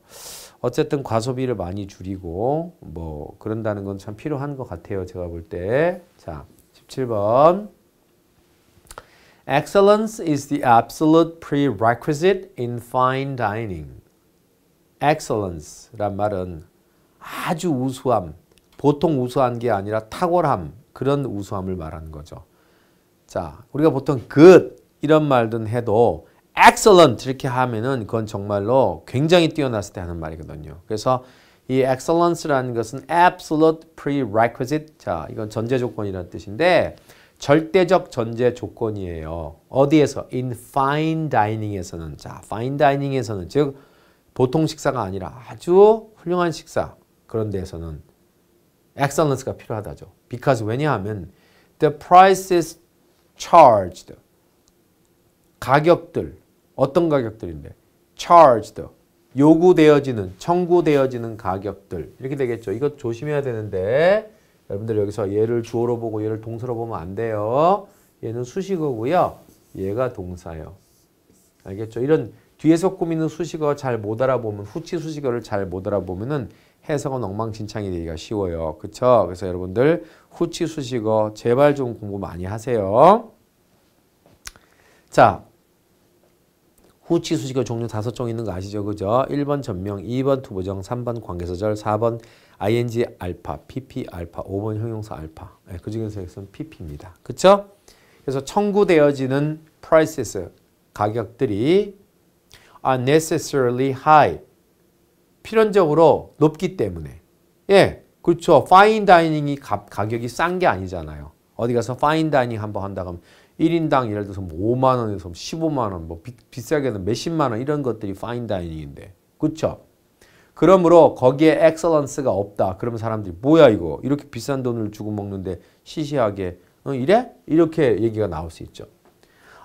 어쨌든 과소비를 많이 줄이고 뭐 그런다는 건 참 필요한 것 같아요. 제가 볼 때. 자, 17번. Excellence is the absolute prerequisite in fine dining. Excellence란 말은 아주 우수함, 보통 우수한 게 아니라 탁월함, 그런 우수함을 말하는 거죠. 자, 우리가 보통 good 이런 말든 해도 excellent 이렇게 하면은 그건 정말로 굉장히 뛰어났을 때 하는 말이거든요. 그래서 이 excellence라는 것은 absolute prerequisite. 자, 이건 전제 조건이라는 뜻인데 절대적 전제 조건이에요. 어디에서? in fine dining에서는 자, fine dining에서는 즉 보통 식사가 아니라 아주 훌륭한 식사 그런 데에서는 excellence가 필요하다죠. because 왜냐하면 the prices charged 가격들 어떤 가격들인데 charged 요구되어지는 청구되어지는 가격들 이렇게 되겠죠. 이것 조심해야 되는데 여러분들 여기서 얘를 주어로 보고 얘를 동사로 보면 안 돼요. 얘는 수식어고요. 얘가 동사예요. 알겠죠? 이런 뒤에서 꾸미는 수식어 잘 못 알아보면 후치 수식어를 잘 못 알아보면은 해석은 엉망진창이 되기가 쉬워요. 그쵸? 그래서 여러분들 후치 수식어 제발 좀 공부 많이 하세요. 자, 후치 수식어 종류 다섯 종 있는 거 아시죠? 그죠? 1번 전명, 2번 투보정, 3번 관계서절 4번 ing 알파, pp 알파, 5번 형용사 알파. 네, 그 중에서 X는 pp입니다. 그쵸? 그래서 청구되어지는 prices, 가격들이 are necessarily high. 필연적으로 높기 때문에. 예, 그렇죠. 파인 다이닝이 가, 격이 싼 게 아니잖아요. 어디 가서 파인 다이닝 한번 한다 그러면 1인당 예를 들어서 뭐 5만 원에서 15만 원, 뭐 비, 싸게는 몇십만 원 이런 것들이 파인 다이닝인데. 그렇죠? 그러므로 거기에 엑설런스가 없다. 그러면 사람들이 뭐야 이거 이렇게 비싼 돈을 주고 먹는데 시시하게 어, 이래? 이렇게 얘기가 나올 수 있죠.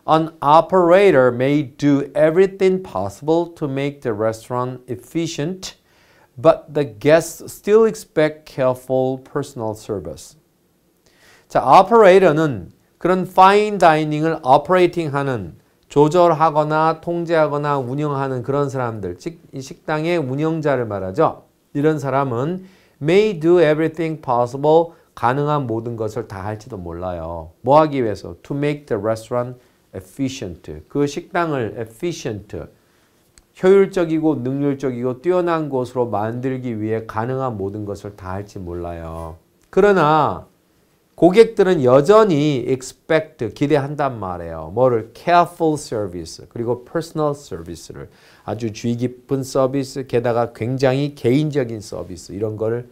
An operator may do everything possible to make the restaurant efficient, but the guests still expect careful personal service. 자, operator는 그런 파인 다이닝을 어퍼레이팅하는 조절하거나 통제하거나 운영하는 그런 사람들, 즉 이 식당의 운영자를 말하죠. 이런 사람은 may do everything possible 가능한 모든 것을 다 할지도 몰라요. 뭐 하기 위해서? to make the restaurant efficient. 그 식당을 efficient 효율적이고 능률적이고 뛰어난 곳으로 만들기 위해 가능한 모든 것을 다 할지 몰라요. 그러나 고객들은 여전히 expect 기대한단 말이에요. 뭐를 careful service 그리고 personal service를 아주 주의 깊은 서비스 게다가 굉장히 개인적인 서비스 이런 거를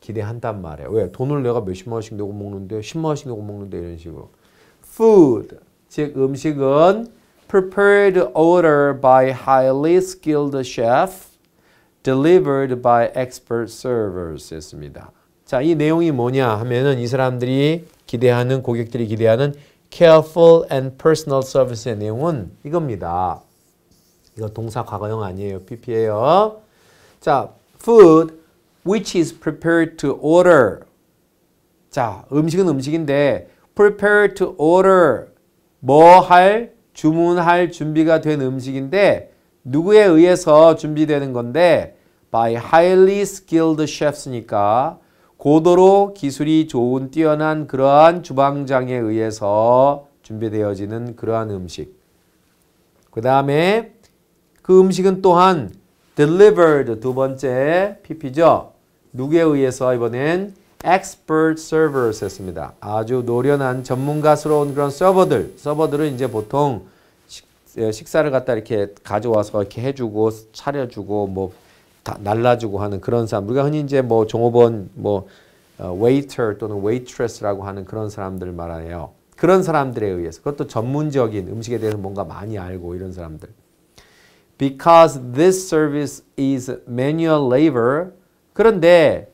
기대한단 말이에요. 왜? 돈을 내가 몇십만 원씩 내고 먹는데 십만 원씩 내고 먹는데 이런 식으로. food 즉 음식은 prepared order by highly skilled chef delivered by expert servers 했습니다. 자, 이 내용이 뭐냐 하면은 이 사람들이 기대하는 고객들이 기대하는 careful and personal service의 내용은 이겁니다. 이거 동사 과거형 아니에요. PP예요. 자, food which is prepared to order. 자, 음식은 음식인데 prepared to order 뭐 할 주문할 준비가 된 음식인데 누구에 의해서 준비되는 건데 by highly skilled chefs니까 고도로 기술이 좋은 뛰어난 그러한 주방장에 의해서 준비되어지는 그러한 음식. 그 다음에 그 음식은 또한 delivered 두 번째 PP죠. 누구에 의해서 이번엔 expert servers 했습니다. 아주 노련한 전문가스러운 그런 서버들. 서버들은 이제 보통 식사를 갖다 이렇게 가져와서 이렇게 해주고 차려주고 뭐 날라주고 하는 그런 사람. 우리가 흔히 이제 뭐 종업원 뭐 웨이터 어, 또는 웨이트레스라고 하는 그런 사람들을 말해요. 그런 사람들에 의해서 그것도 전문적인 음식에 대해서 뭔가 많이 알고 이런 사람들. Because this service is manual labor. 그런데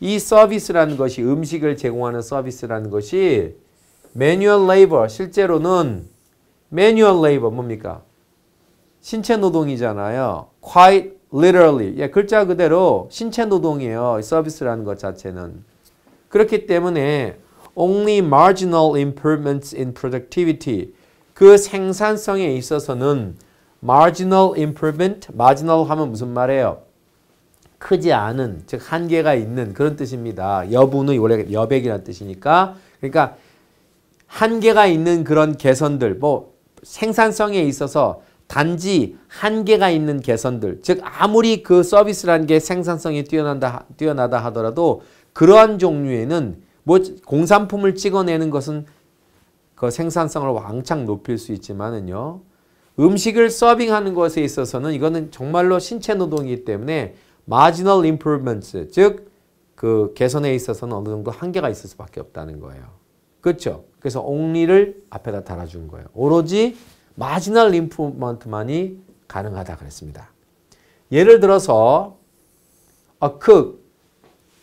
이 서비스라는 것이 음식을 제공하는 서비스라는 것이 manual labor 실제로는 manual labor 뭡니까? 신체 노동이잖아요. quite literally. 예, 글자 그대로 신체 노동이에요. 서비스라는 것 자체는. 그렇기 때문에 only marginal improvements in productivity. 그 생산성에 있어서는 marginal improvement, marginal 하면 무슨 말이에요? 크지 않은, 즉 한계가 있는 그런 뜻입니다. 여분의 원래 여백이라는 뜻이니까 그러니까 한계가 있는 그런 개선들, 뭐 생산성에 있어서 단지 한계가 있는 개선들, 즉 아무리 그 서비스라는 게 생산성이 뛰어난다, 뛰어나다 하더라도 그러한 종류에는 뭐 공산품을 찍어내는 것은 그 생산성을 왕창 높일 수 있지만은요. 음식을 서빙하는 것에 있어서는 이거는 정말로 신체 노동이기 때문에 마지널 임 i n 먼트즉그 개선에 있어서는 어느 정도 한계가 있을 수밖에 없다는 거예요. 그렇죠? 그래서 옹리를 앞에다 달아준 거예요. 오로지 마지널 임프루먼트만이 가능하다 그랬습니다. 예를 들어서 a cook,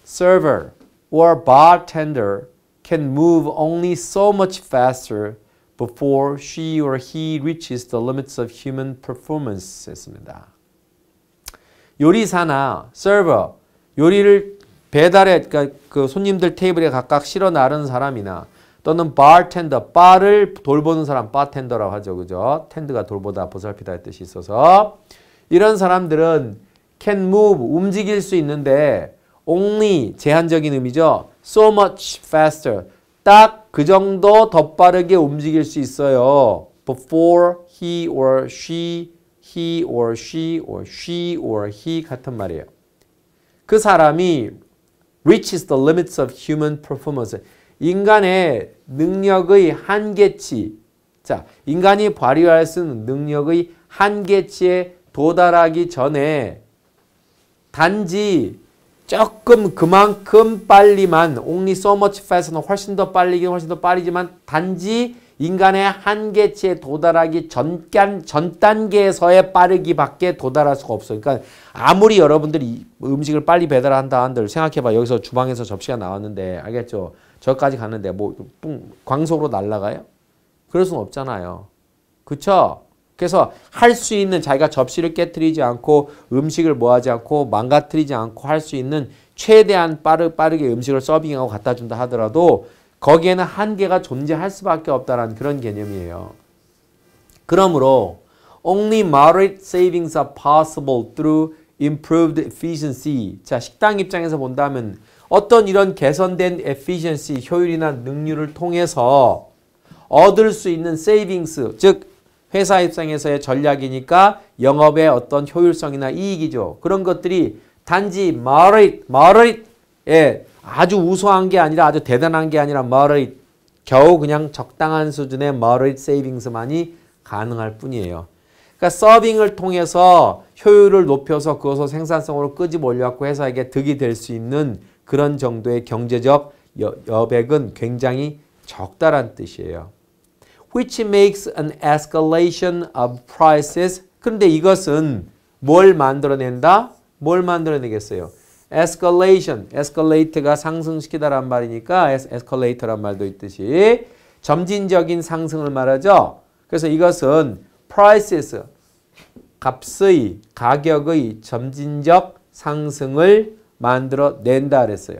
server or bartender can move only so much faster before she or he reaches the limits of human performance 했습니다. 요리사나 서버, 요리를 배달에 그러니까 그 손님들 테이블에 각각 실어 나르는 사람이나 또는 bartender, 바를 돌보는 사람, bartender라고 하죠. 그죠? tend가 돌보다, 보살피다의 뜻이 있어서 이런 사람들은 can move, 움직일 수 있는데 only, 제한적인 의미죠. so much faster, 딱 그 정도 더 빠르게 움직일 수 있어요. before he or she, he or she or she or he 같은 말이에요. 그 사람이 reaches the limits of human performance. 인간의 능력의 한계치, 자, 인간이 발휘할 수 있는 능력의 한계치에 도달하기 전에 단지 조금 그만큼 빨리만 only so much fast는 훨씬 더 빨리긴 훨씬 더 빠르지만 단지 인간의 한계치에 도달하기 전, 전 단계에서의 빠르기밖에 도달할 수가 없어 그러니까 아무리 여러분들이 음식을 빨리 배달한다 한들 생각해봐. 여기서 주방에서 접시가 나왔는데 알겠죠? 저까지 가는데 뭐 뿡, 광속으로 날아가요? 그럴 수는 없잖아요. 그쵸? 그래서 할 수 있는 자기가 접시를 깨뜨리지 않고 음식을 뭐하지 않고 망가뜨리지 않고 할 수 있는 최대한 빠르, 빠르게 음식을 서빙하고 갖다 준다 하더라도 거기에는 한계가 존재할 수밖에 없다는 그런 개념이에요. 그러므로 only moderate savings are possible through improved efficiency. 자, 식당 입장에서 본다면 어떤 이런 개선된 에피션시 효율이나 능률을 통해서 얻을 수 있는 세이빙스 즉 회사 입장에서의 전략이니까 영업의 어떤 효율성이나 이익이죠. 그런 것들이 단지 m o d e 에 아주 우수한 게 아니라 아주 대단한 게 아니라 m o 겨우 그냥 적당한 수준의 m o 세이빙스만이 가능할 뿐이에요. 그러니까 서빙을 통해서 효율을 높여서 그것을 생산성으로 끄집어 올려갖고 회사에게 득이 될 수 있는 그런 정도의 경제적 여백은 굉장히 적다란 뜻이에요. which makes an escalation of prices. 그런데 이것은 뭘 만들어낸다? 뭘 만들어내겠어요? escalation, escalate가 상승시키다란 말이니까 escalator란 말도 있듯이 점진적인 상승을 말하죠. 그래서 이것은 prices, 값의, 가격의 점진적 상승을 만들어낸다 그랬어요.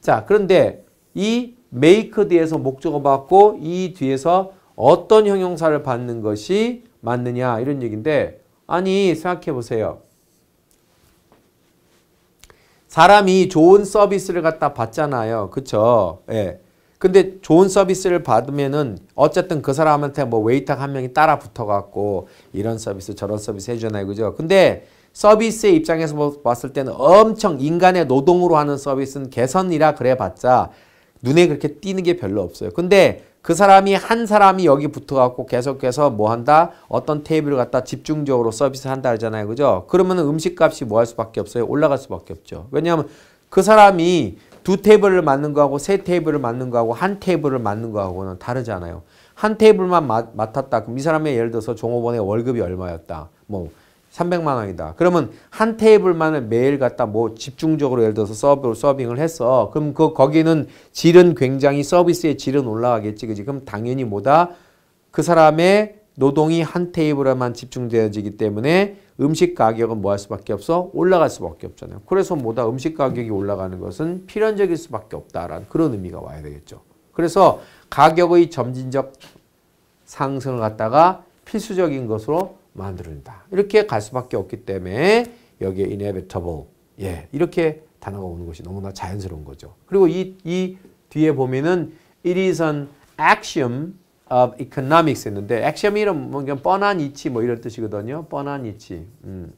자, 그런데 이 make 뒤에서 목적어 받고 이 뒤에서 어떤 형용사를 받는 것이 맞느냐 이런 얘기인데 아니 생각해 보세요. 사람이 좋은 서비스를 갖다 받잖아요. 그쵸? 예. 근데 좋은 서비스를 받으면은 어쨌든 그 사람한테 뭐 웨이터 한 명이 따라 붙어갖고 이런 서비스 저런 서비스 해주잖아요. 그죠? 근데 서비스의 입장에서 봤을 때는 엄청 인간의 노동으로 하는 서비스는 개선이라 그래봤자 눈에 그렇게 띄는 게 별로 없어요. 근데 그 사람이 한 사람이 여기 붙어갖고 계속해서 뭐 한다? 어떤 테이블을 갖다 집중적으로 서비스 한다 그러잖아요. 그죠? 그러면 음식값이 뭐 할 수밖에 없어요? 올라갈 수밖에 없죠. 왜냐하면 그 사람이 두 테이블을 맞는 거하고 세 테이블을 맞는 거하고 한 테이블을 맞는 거하고는 다르잖아요. 한 테이블만 맡, 맡았다. 그럼 이 사람의 예를 들어서 종업원의 월급이 얼마였다. 뭐 300만 원이다. 그러면 한 테이블만을 매일 갖다 뭐 집중적으로 예를 들어서 서브 서빙을 했어. 그럼 그 거기는 질은 굉장히 서비스의 질은 올라가겠지. 그지? 그럼 당연히 뭐다? 그 사람의 노동이 한 테이블에만 집중되어지기 때문에 음식 가격은 뭐 할 수밖에 없어? 올라갈 수밖에 없잖아요. 그래서 뭐다 음식 가격이 올라가는 것은 필연적일 수밖에 없다라는 그런 의미가 와야 되겠죠. 그래서 가격의 점진적 상승을 갖다가 필수적인 것으로 만들어낸다. 이렇게 갈 수밖에 없기 때문에 여기에 inevitable 예 이렇게 단어가 오는 것이 너무나 자연스러운 거죠. 그리고 이, 이 뒤에 보면은 it is an axiom of economics 했는데 axiom이란 뭐그 뻔한 이치 뭐 이런 뜻이거든요. 뻔한 이치. 음.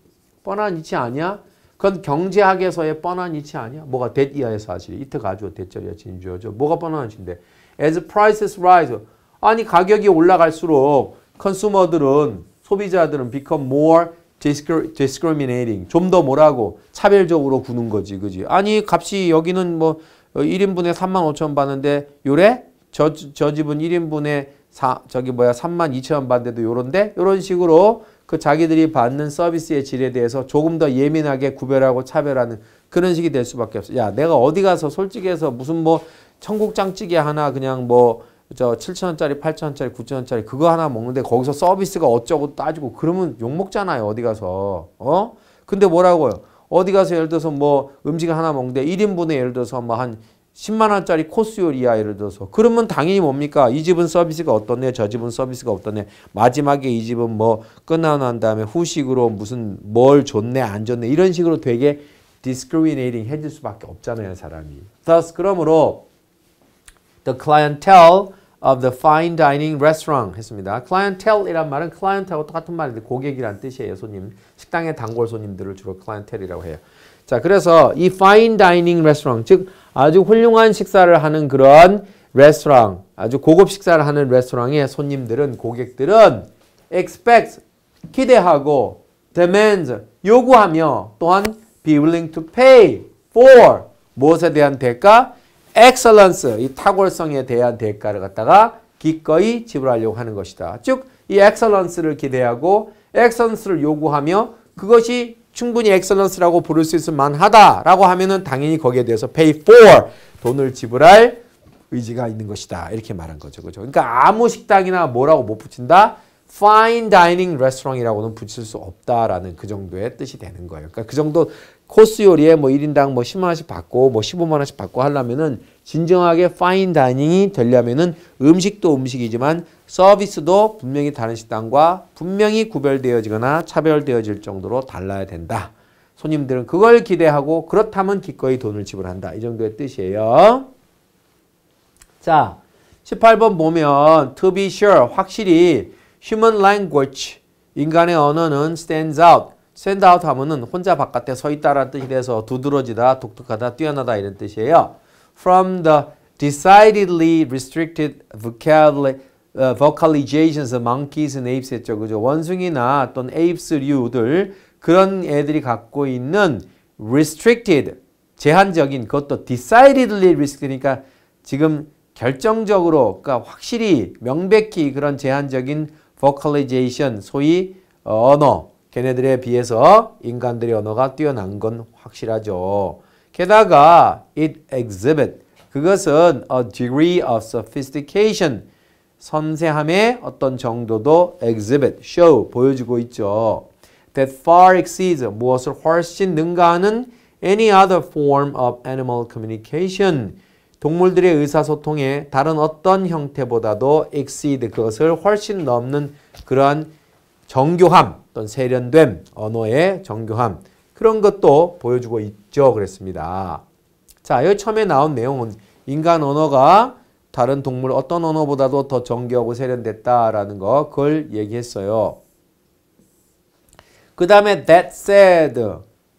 뻔한 이치 아니야? 그건 경제학에서의 뻔한 이치 아니야? 뭐가 t h 이하의 사실, 이트 가지고 대절이야 진주어죠. 뭐가 뻔한 이치인데 as prices rise 아니 가격이 올라갈수록 컨슈머들은 소비자들은 become more discriminating. 좀 더 뭐라고? 차별적으로 구는 거지. 그지? 아니, 값이 여기는 뭐 1인분에 어, 3만 5천 받는데 요래? 저, 저 집은 1인분에 4, 저기 뭐야 3만 2천원 받는데도 요런데? 요런 식으로 그 자기들이 받는 서비스의 질에 대해서 조금 더 예민하게 구별하고 차별하는 그런 식이 될 수밖에 없어. 야, 내가 어디 가서 솔직히 해서 무슨 뭐 청국장찌개 하나 그냥 뭐저 7천원짜리, 8천원짜리, 9천원짜리 그거 하나 먹는데 거기서 서비스가 어쩌고 따지고 그러면 욕먹잖아요. 어디 가서. 어? 근데 뭐라고요? 어디 가서 예를 들어서 뭐 음식 하나 먹는데 1인분에 예를 들어서 뭐 한 10만원짜리 코스 요리야 예를 들어서 그러면 당연히 뭡니까? 이 집은 서비스가 어떻네 저 집은 서비스가 어떻네 마지막에 이 집은 뭐 끝나고 난 다음에 후식으로 무슨 뭘 줬네 안 줬네 이런 식으로 되게 discriminating 해질 수밖에 없잖아요 사람이. Thus 그러므로 the clientele of the fine dining restaurant 했습니다. clientele이란 말은 cliente하고 똑같은 말인데 고객이란 뜻이에요. 손님. 식당의 단골 손님들을 주로 clientele이라고 해요. 자, 그래서 이 fine dining restaurant, 즉 아주 훌륭한 식사를 하는 그런 레스토랑, 아주 고급 식사를 하는 레스토랑의 손님들은 고객들은 expect 기대하고 demands 요구하며 또한 be willing to pay for 무엇에 대한 대가 excellence, 이 탁월성에 대한 대가를 갖다가 기꺼이 지불하려고 하는 것이다. 즉, 이 excellence를 기대하고 excellence를 요구하며 그것이 충분히 excellence라고 부를 수 있을 만하다라고 하면은 당연히 거기에 대해서 pay for 돈을 지불할 의지가 있는 것이다. 이렇게 말한 거죠. 그죠? 그러니까 아무 식당이나 뭐라고 못 붙인다? fine dining restaurant이라고는 붙일 수 없다라는 그 정도의 뜻이 되는 거예요. 그러니까 그 정도 코스 요리에 뭐 1인당 뭐 10만 원씩 받고 뭐 15만 원씩 받고 하려면은 진정하게 파인 다이닝이 되려면은 음식도 음식이지만 서비스도 분명히 다른 식당과 분명히 구별되어지거나 차별되어질 정도로 달라야 된다. 손님들은 그걸 기대하고 그렇다면 기꺼이 돈을 지불한다. 이 정도의 뜻이에요. 자, 18번 보면 to be sure 확실히 human language 인간의 언어는 stands out 샌드아웃 하면은 혼자 바깥에 서 있다라는 뜻이 돼서 두드러지다, 독특하다, 뛰어나다 이런 뜻이에요. From the decidedly restricted vocabulary, uh, vocalizations of monkeys and apes 했죠. 그죠? 원숭이나 어떤 apes류들 그런 애들이 갖고 있는 restricted, 제한적인 그것도 decidedly restricted니까 지금 결정적으로, 그러니까 확실히 명백히 그런 제한적인 vocalization, 소위 언어, 걔네들에 비해서 인간들의 언어가 뛰어난 건 확실하죠. 게다가 it exhibit 그것은 a degree of sophistication 섬세함의 어떤 정도도 exhibit show 보여주고 있죠. that far exceeds 무엇을 훨씬 능가하는 any other form of animal communication 동물들의 의사소통의 다른 어떤 형태보다도 exceed 그것을 훨씬 넘는 그러한 정교함 어떤 세련됨 언어의 정교함 그런 것도 보여주고 있죠 그랬습니다. 자 여기 처음에 나온 내용은 인간 언어가 다른 동물 어떤 언어보다도 더 정교하고 세련됐다라는 거 그걸 얘기했어요. 그 다음에 that said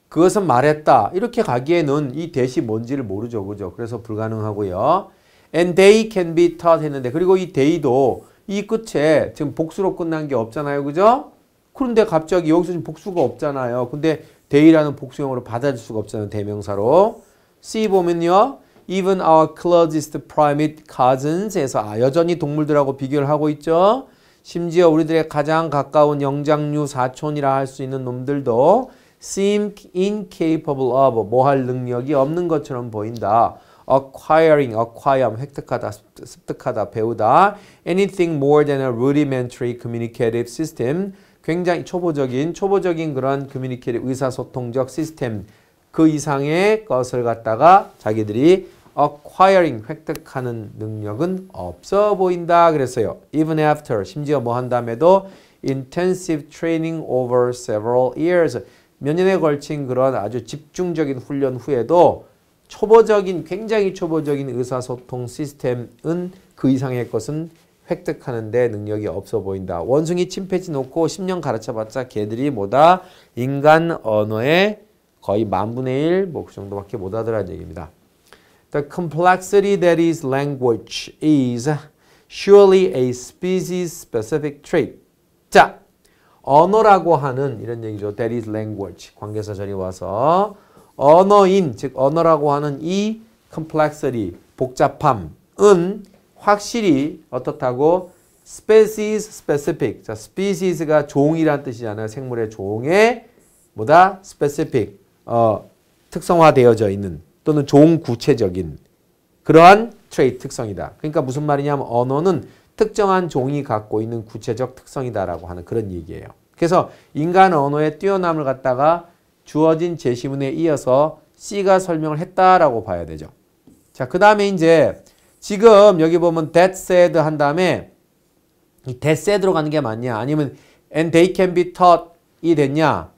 그것은 말했다 이렇게 가기에는 이 대시 뭔지를 모르죠 그죠 그래서 불가능하고요. and they can be taught 했는데 그리고 이 they도 이 끝에 지금 복수로 끝난 게 없잖아요. 그죠? 그런데 갑자기 여기서 지금 복수가 없잖아요. 근데 d a 라는 복수형으로 받아줄 수가 없잖아요. 대명사로. C 보면요. Even our closest primate cousins 에서 아, 여전히 동물들하고 비교를 하고 있죠. 심지어 우리들의 가장 가까운 영장류 사촌이라 할 수 있는 놈들도 seem incapable of 뭐할 능력이 없는 것처럼 보인다. acquiring, acquire, 획득하다, 습득하다, 배우다. anything more than a rudimentary communicative system. 굉장히 초보적인, 초보적인 그런 communicative 의사소통적 시스템. 그 이상의 것을 갖다가 자기들이 acquiring, 획득하는 능력은 없어 보인다 그랬어요. even after, 심지어 뭐 한다음에도 intensive training over several years. 몇 년에 걸친 그런 아주 집중적인 훈련 후에도 초보적인 굉장히 초보적인 의사소통 시스템은 그 이상의 것은 획득하는데 능력이 없어 보인다. 원숭이 침패지 놓고 10년 가르쳐봤자 걔들이 뭐다? 인간 언어의 거의 만분의 1, 뭐그 정도밖에 못하더라는 얘기입니다. The complexity that is language is surely a species-specific trait. 자, 언어라고 하는 이런 얘기죠. That is language. 관계사 절이 와서 언어인 즉 언어라고 하는 이 complexity 복잡함은 확실히 어떻다고 species specific 자 species가 종이란 뜻이잖아요 생물의 종에 뭐다 specific 어 특성화되어져 있는 또는 종 구체적인 그러한 트레이 특성이다. 그러니까 무슨 말이냐면 언어는 특정한 종이 갖고 있는 구체적 특성이다라고 하는 그런 얘기예요. 그래서 인간 언어의 뛰어남을 갖다가 주어진 제시문에 이어서 C가 설명을 했다라고 봐야 되죠. 자, 그 다음에 이제 지금 여기 보면 that said 한 다음에 이 that said로 가는 게 맞냐 아니면 and they can be taught이 됐냐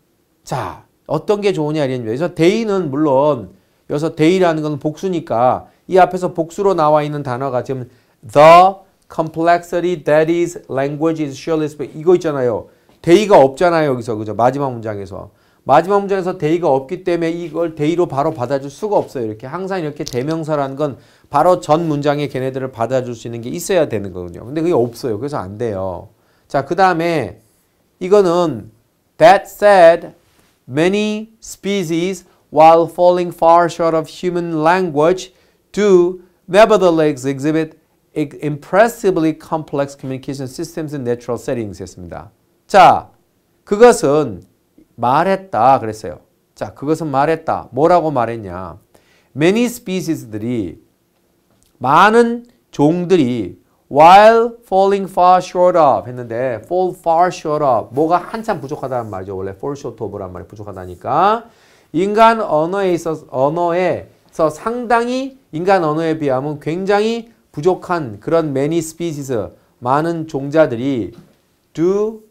자, 어떤 게 좋으냐 이런 랬 그래서 they는 물론 여기서 they라는 건 복수니까 이 앞에서 복수로 나와 있는 단어가 지금 the complexity that is language is surely 이거 있잖아요. they가 없잖아요. 여기서 그죠? 마지막 문장에서. 마지막 문장에서 대의가 없기 때문에 이걸 대의로 바로 받아줄 수가 없어요. 이렇게 항상 이렇게 대명사라는 건 바로 전 문장에 걔네들을 받아줄 수 있는 게 있어야 되는 거거든요. 근데 그게 없어요. 그래서 안 돼요. 자, 그 다음에 이거는 That said, many species, while falling far short of human language, do nevertheless exhibit impressively complex communication systems in natural settings 했습니다. 자, 그것은 말했다 그랬어요. 자, 그것은 말했다. 뭐라고 말했냐? Many species들이 많은 종들이 while falling far short of 했는데 fall far short of 뭐가 한참 부족하다는 말이죠. 원래 fall short of란 말이 부족하다니까 인간 언어에 있어 언어에서 상당히 인간 언어에 비하면 굉장히 부족한 그런 many species 많은 종자들이 do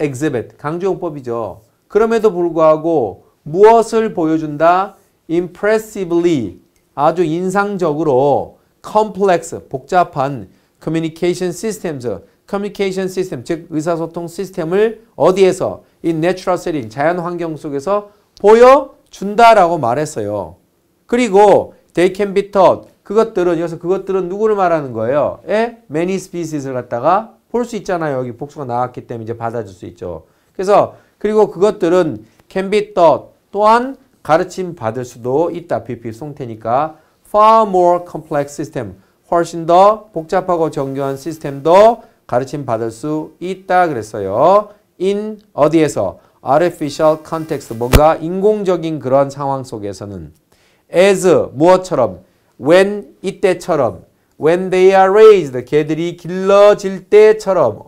exhibit 강조용법이죠. 그럼에도 불구하고 무엇을 보여준다? impressively 아주 인상적으로 complex 복잡한 communication systems communication system 즉 의사소통 시스템을 어디에서 in natural setting 자연 환경 속에서 보여준다라고 말했어요. 그리고 they can be taught 그것들은 여기서 그것들은 누구를 말하는 거예요? 에 예? many species를 갖다가 볼 수 있잖아요. 여기 복수가 나왔기 때문에 이제 받아줄 수 있죠. 그래서 그리고 그것들은 can be taught 또한 가르침 받을 수도 있다. PP 송태니까 far more complex system 훨씬 더 복잡하고 정교한 시스템도 가르침 받을 수 있다 그랬어요. in 어디에서 artificial context 뭔가 인공적인 그런 상황 속에서는 as 무엇처럼 when 이때처럼 when they are raised 개들이 길러질 때처럼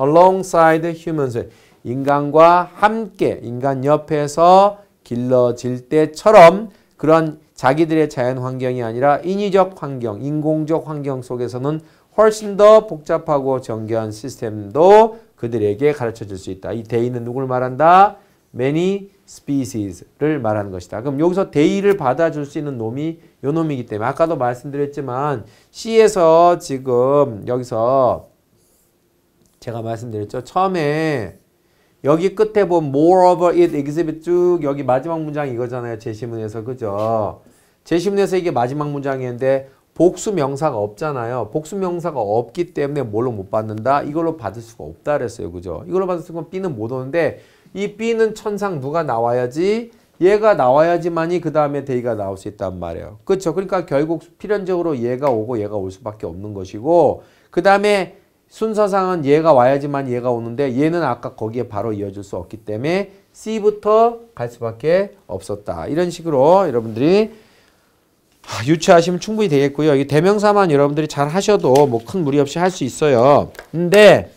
alongside humans 인간과 함께 인간 옆에서 길러질 때처럼 그런 자기들의 자연 환경이 아니라 인위적 환경, 인공적 환경 속에서는 훨씬 더 복잡하고 정교한 시스템도 그들에게 가르쳐 줄수 있다. 이 데이는 누굴 말한다? many species를 말하는 것이다. 그럼 여기서 데이를 받아줄 수 있는 놈이 요 놈이기 때문에 아까도 말씀드렸지만 C에서 지금 여기서 제가 말씀드렸죠. 처음에 여기 끝에 보면 뭐 moreover it exhibit 쭉 여기 마지막 문장 이거잖아요. 제시문에서 그죠? 제시문에서 이게 마지막 문장인데 복수 명사가 없잖아요. 복수 명사가 없기 때문에 뭘로 못 받는다? 이걸로 받을 수가 없다 그랬어요. 그죠? 이걸로 받을 수는 B는 못 오는데 이 B는 천상 누가 나와야지 얘가 나와야지만이 그 다음에 대이가 나올 수 있단 말이에요. 그렇죠? 그러니까 결국 필연적으로 얘가 오고 얘가 올 수밖에 없는 것이고 그 다음에 순서상은 얘가 와야지만 얘가 오는데 얘는 아까 거기에 바로 이어질수 없기 때문에 C부터 갈 수밖에 없었다. 이런 식으로 여러분들이 아, 유추하시면 충분히 되겠고요. 이 대명사만 여러분들이 잘 하셔도 뭐 큰 무리 없이 할 수 있어요. 근데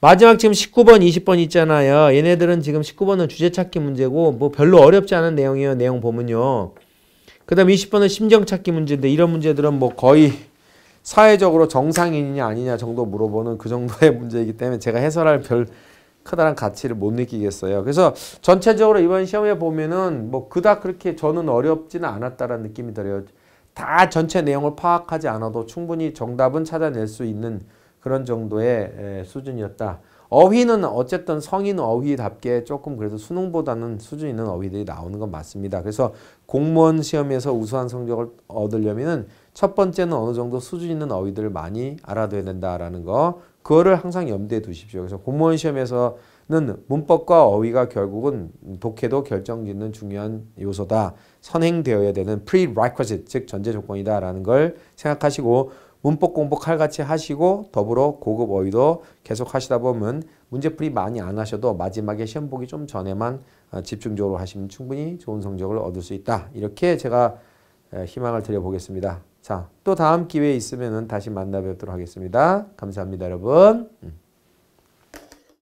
마지막 지금 19번, 20번 있잖아요. 얘네들은 지금 19번은 주제 찾기 문제고 뭐 별로 어렵지 않은 내용이에요. 내용 보면요. 그 다음 20번은 심정 찾기 문제인데 이런 문제들은 뭐 거의 사회적으로 정상인이냐 아니냐 정도 물어보는 그 정도의 [laughs] 문제이기 때문에 제가 해설할 별 커다란 가치를 못 느끼겠어요. 그래서 전체적으로 이번 시험에 보면은 뭐 그닥 그렇게 저는 어렵지는 않았다라는 느낌이 들어요. 다 전체 내용을 파악하지 않아도 충분히 정답은 찾아낼 수 있는 그런 정도의 수준이었다. 어휘는 어쨌든 성인 어휘답게 조금 그래도 수능보다는 수준 있는 어휘들이 나오는 건 맞습니다. 그래서 공무원 시험에서 우수한 성적을 얻으려면은 첫 번째는 어느 정도 수준 있는 어휘들을 많이 알아둬야 된다라는 거. 그거를 항상 염두에 두십시오. 그래서 공무원 시험에서는 문법과 어휘가 결국은 독해도 결정짓는 중요한 요소다. 선행되어야 되는 prerequisite, 즉 전제 조건이다라는 걸 생각하시고 문법 공부 칼같이 하시고 더불어 고급 어휘도 계속 하시다 보면 문제풀이 많이 안 하셔도 마지막에 시험 보기 좀 전에만 어, 집중적으로 하시면 충분히 좋은 성적을 얻을 수 있다. 이렇게 제가 희망을 드려보겠습니다. 자, 또 다음 기회에 있으면 다시 만나 뵙도록 하겠습니다. 감사합니다, 여러분. 음.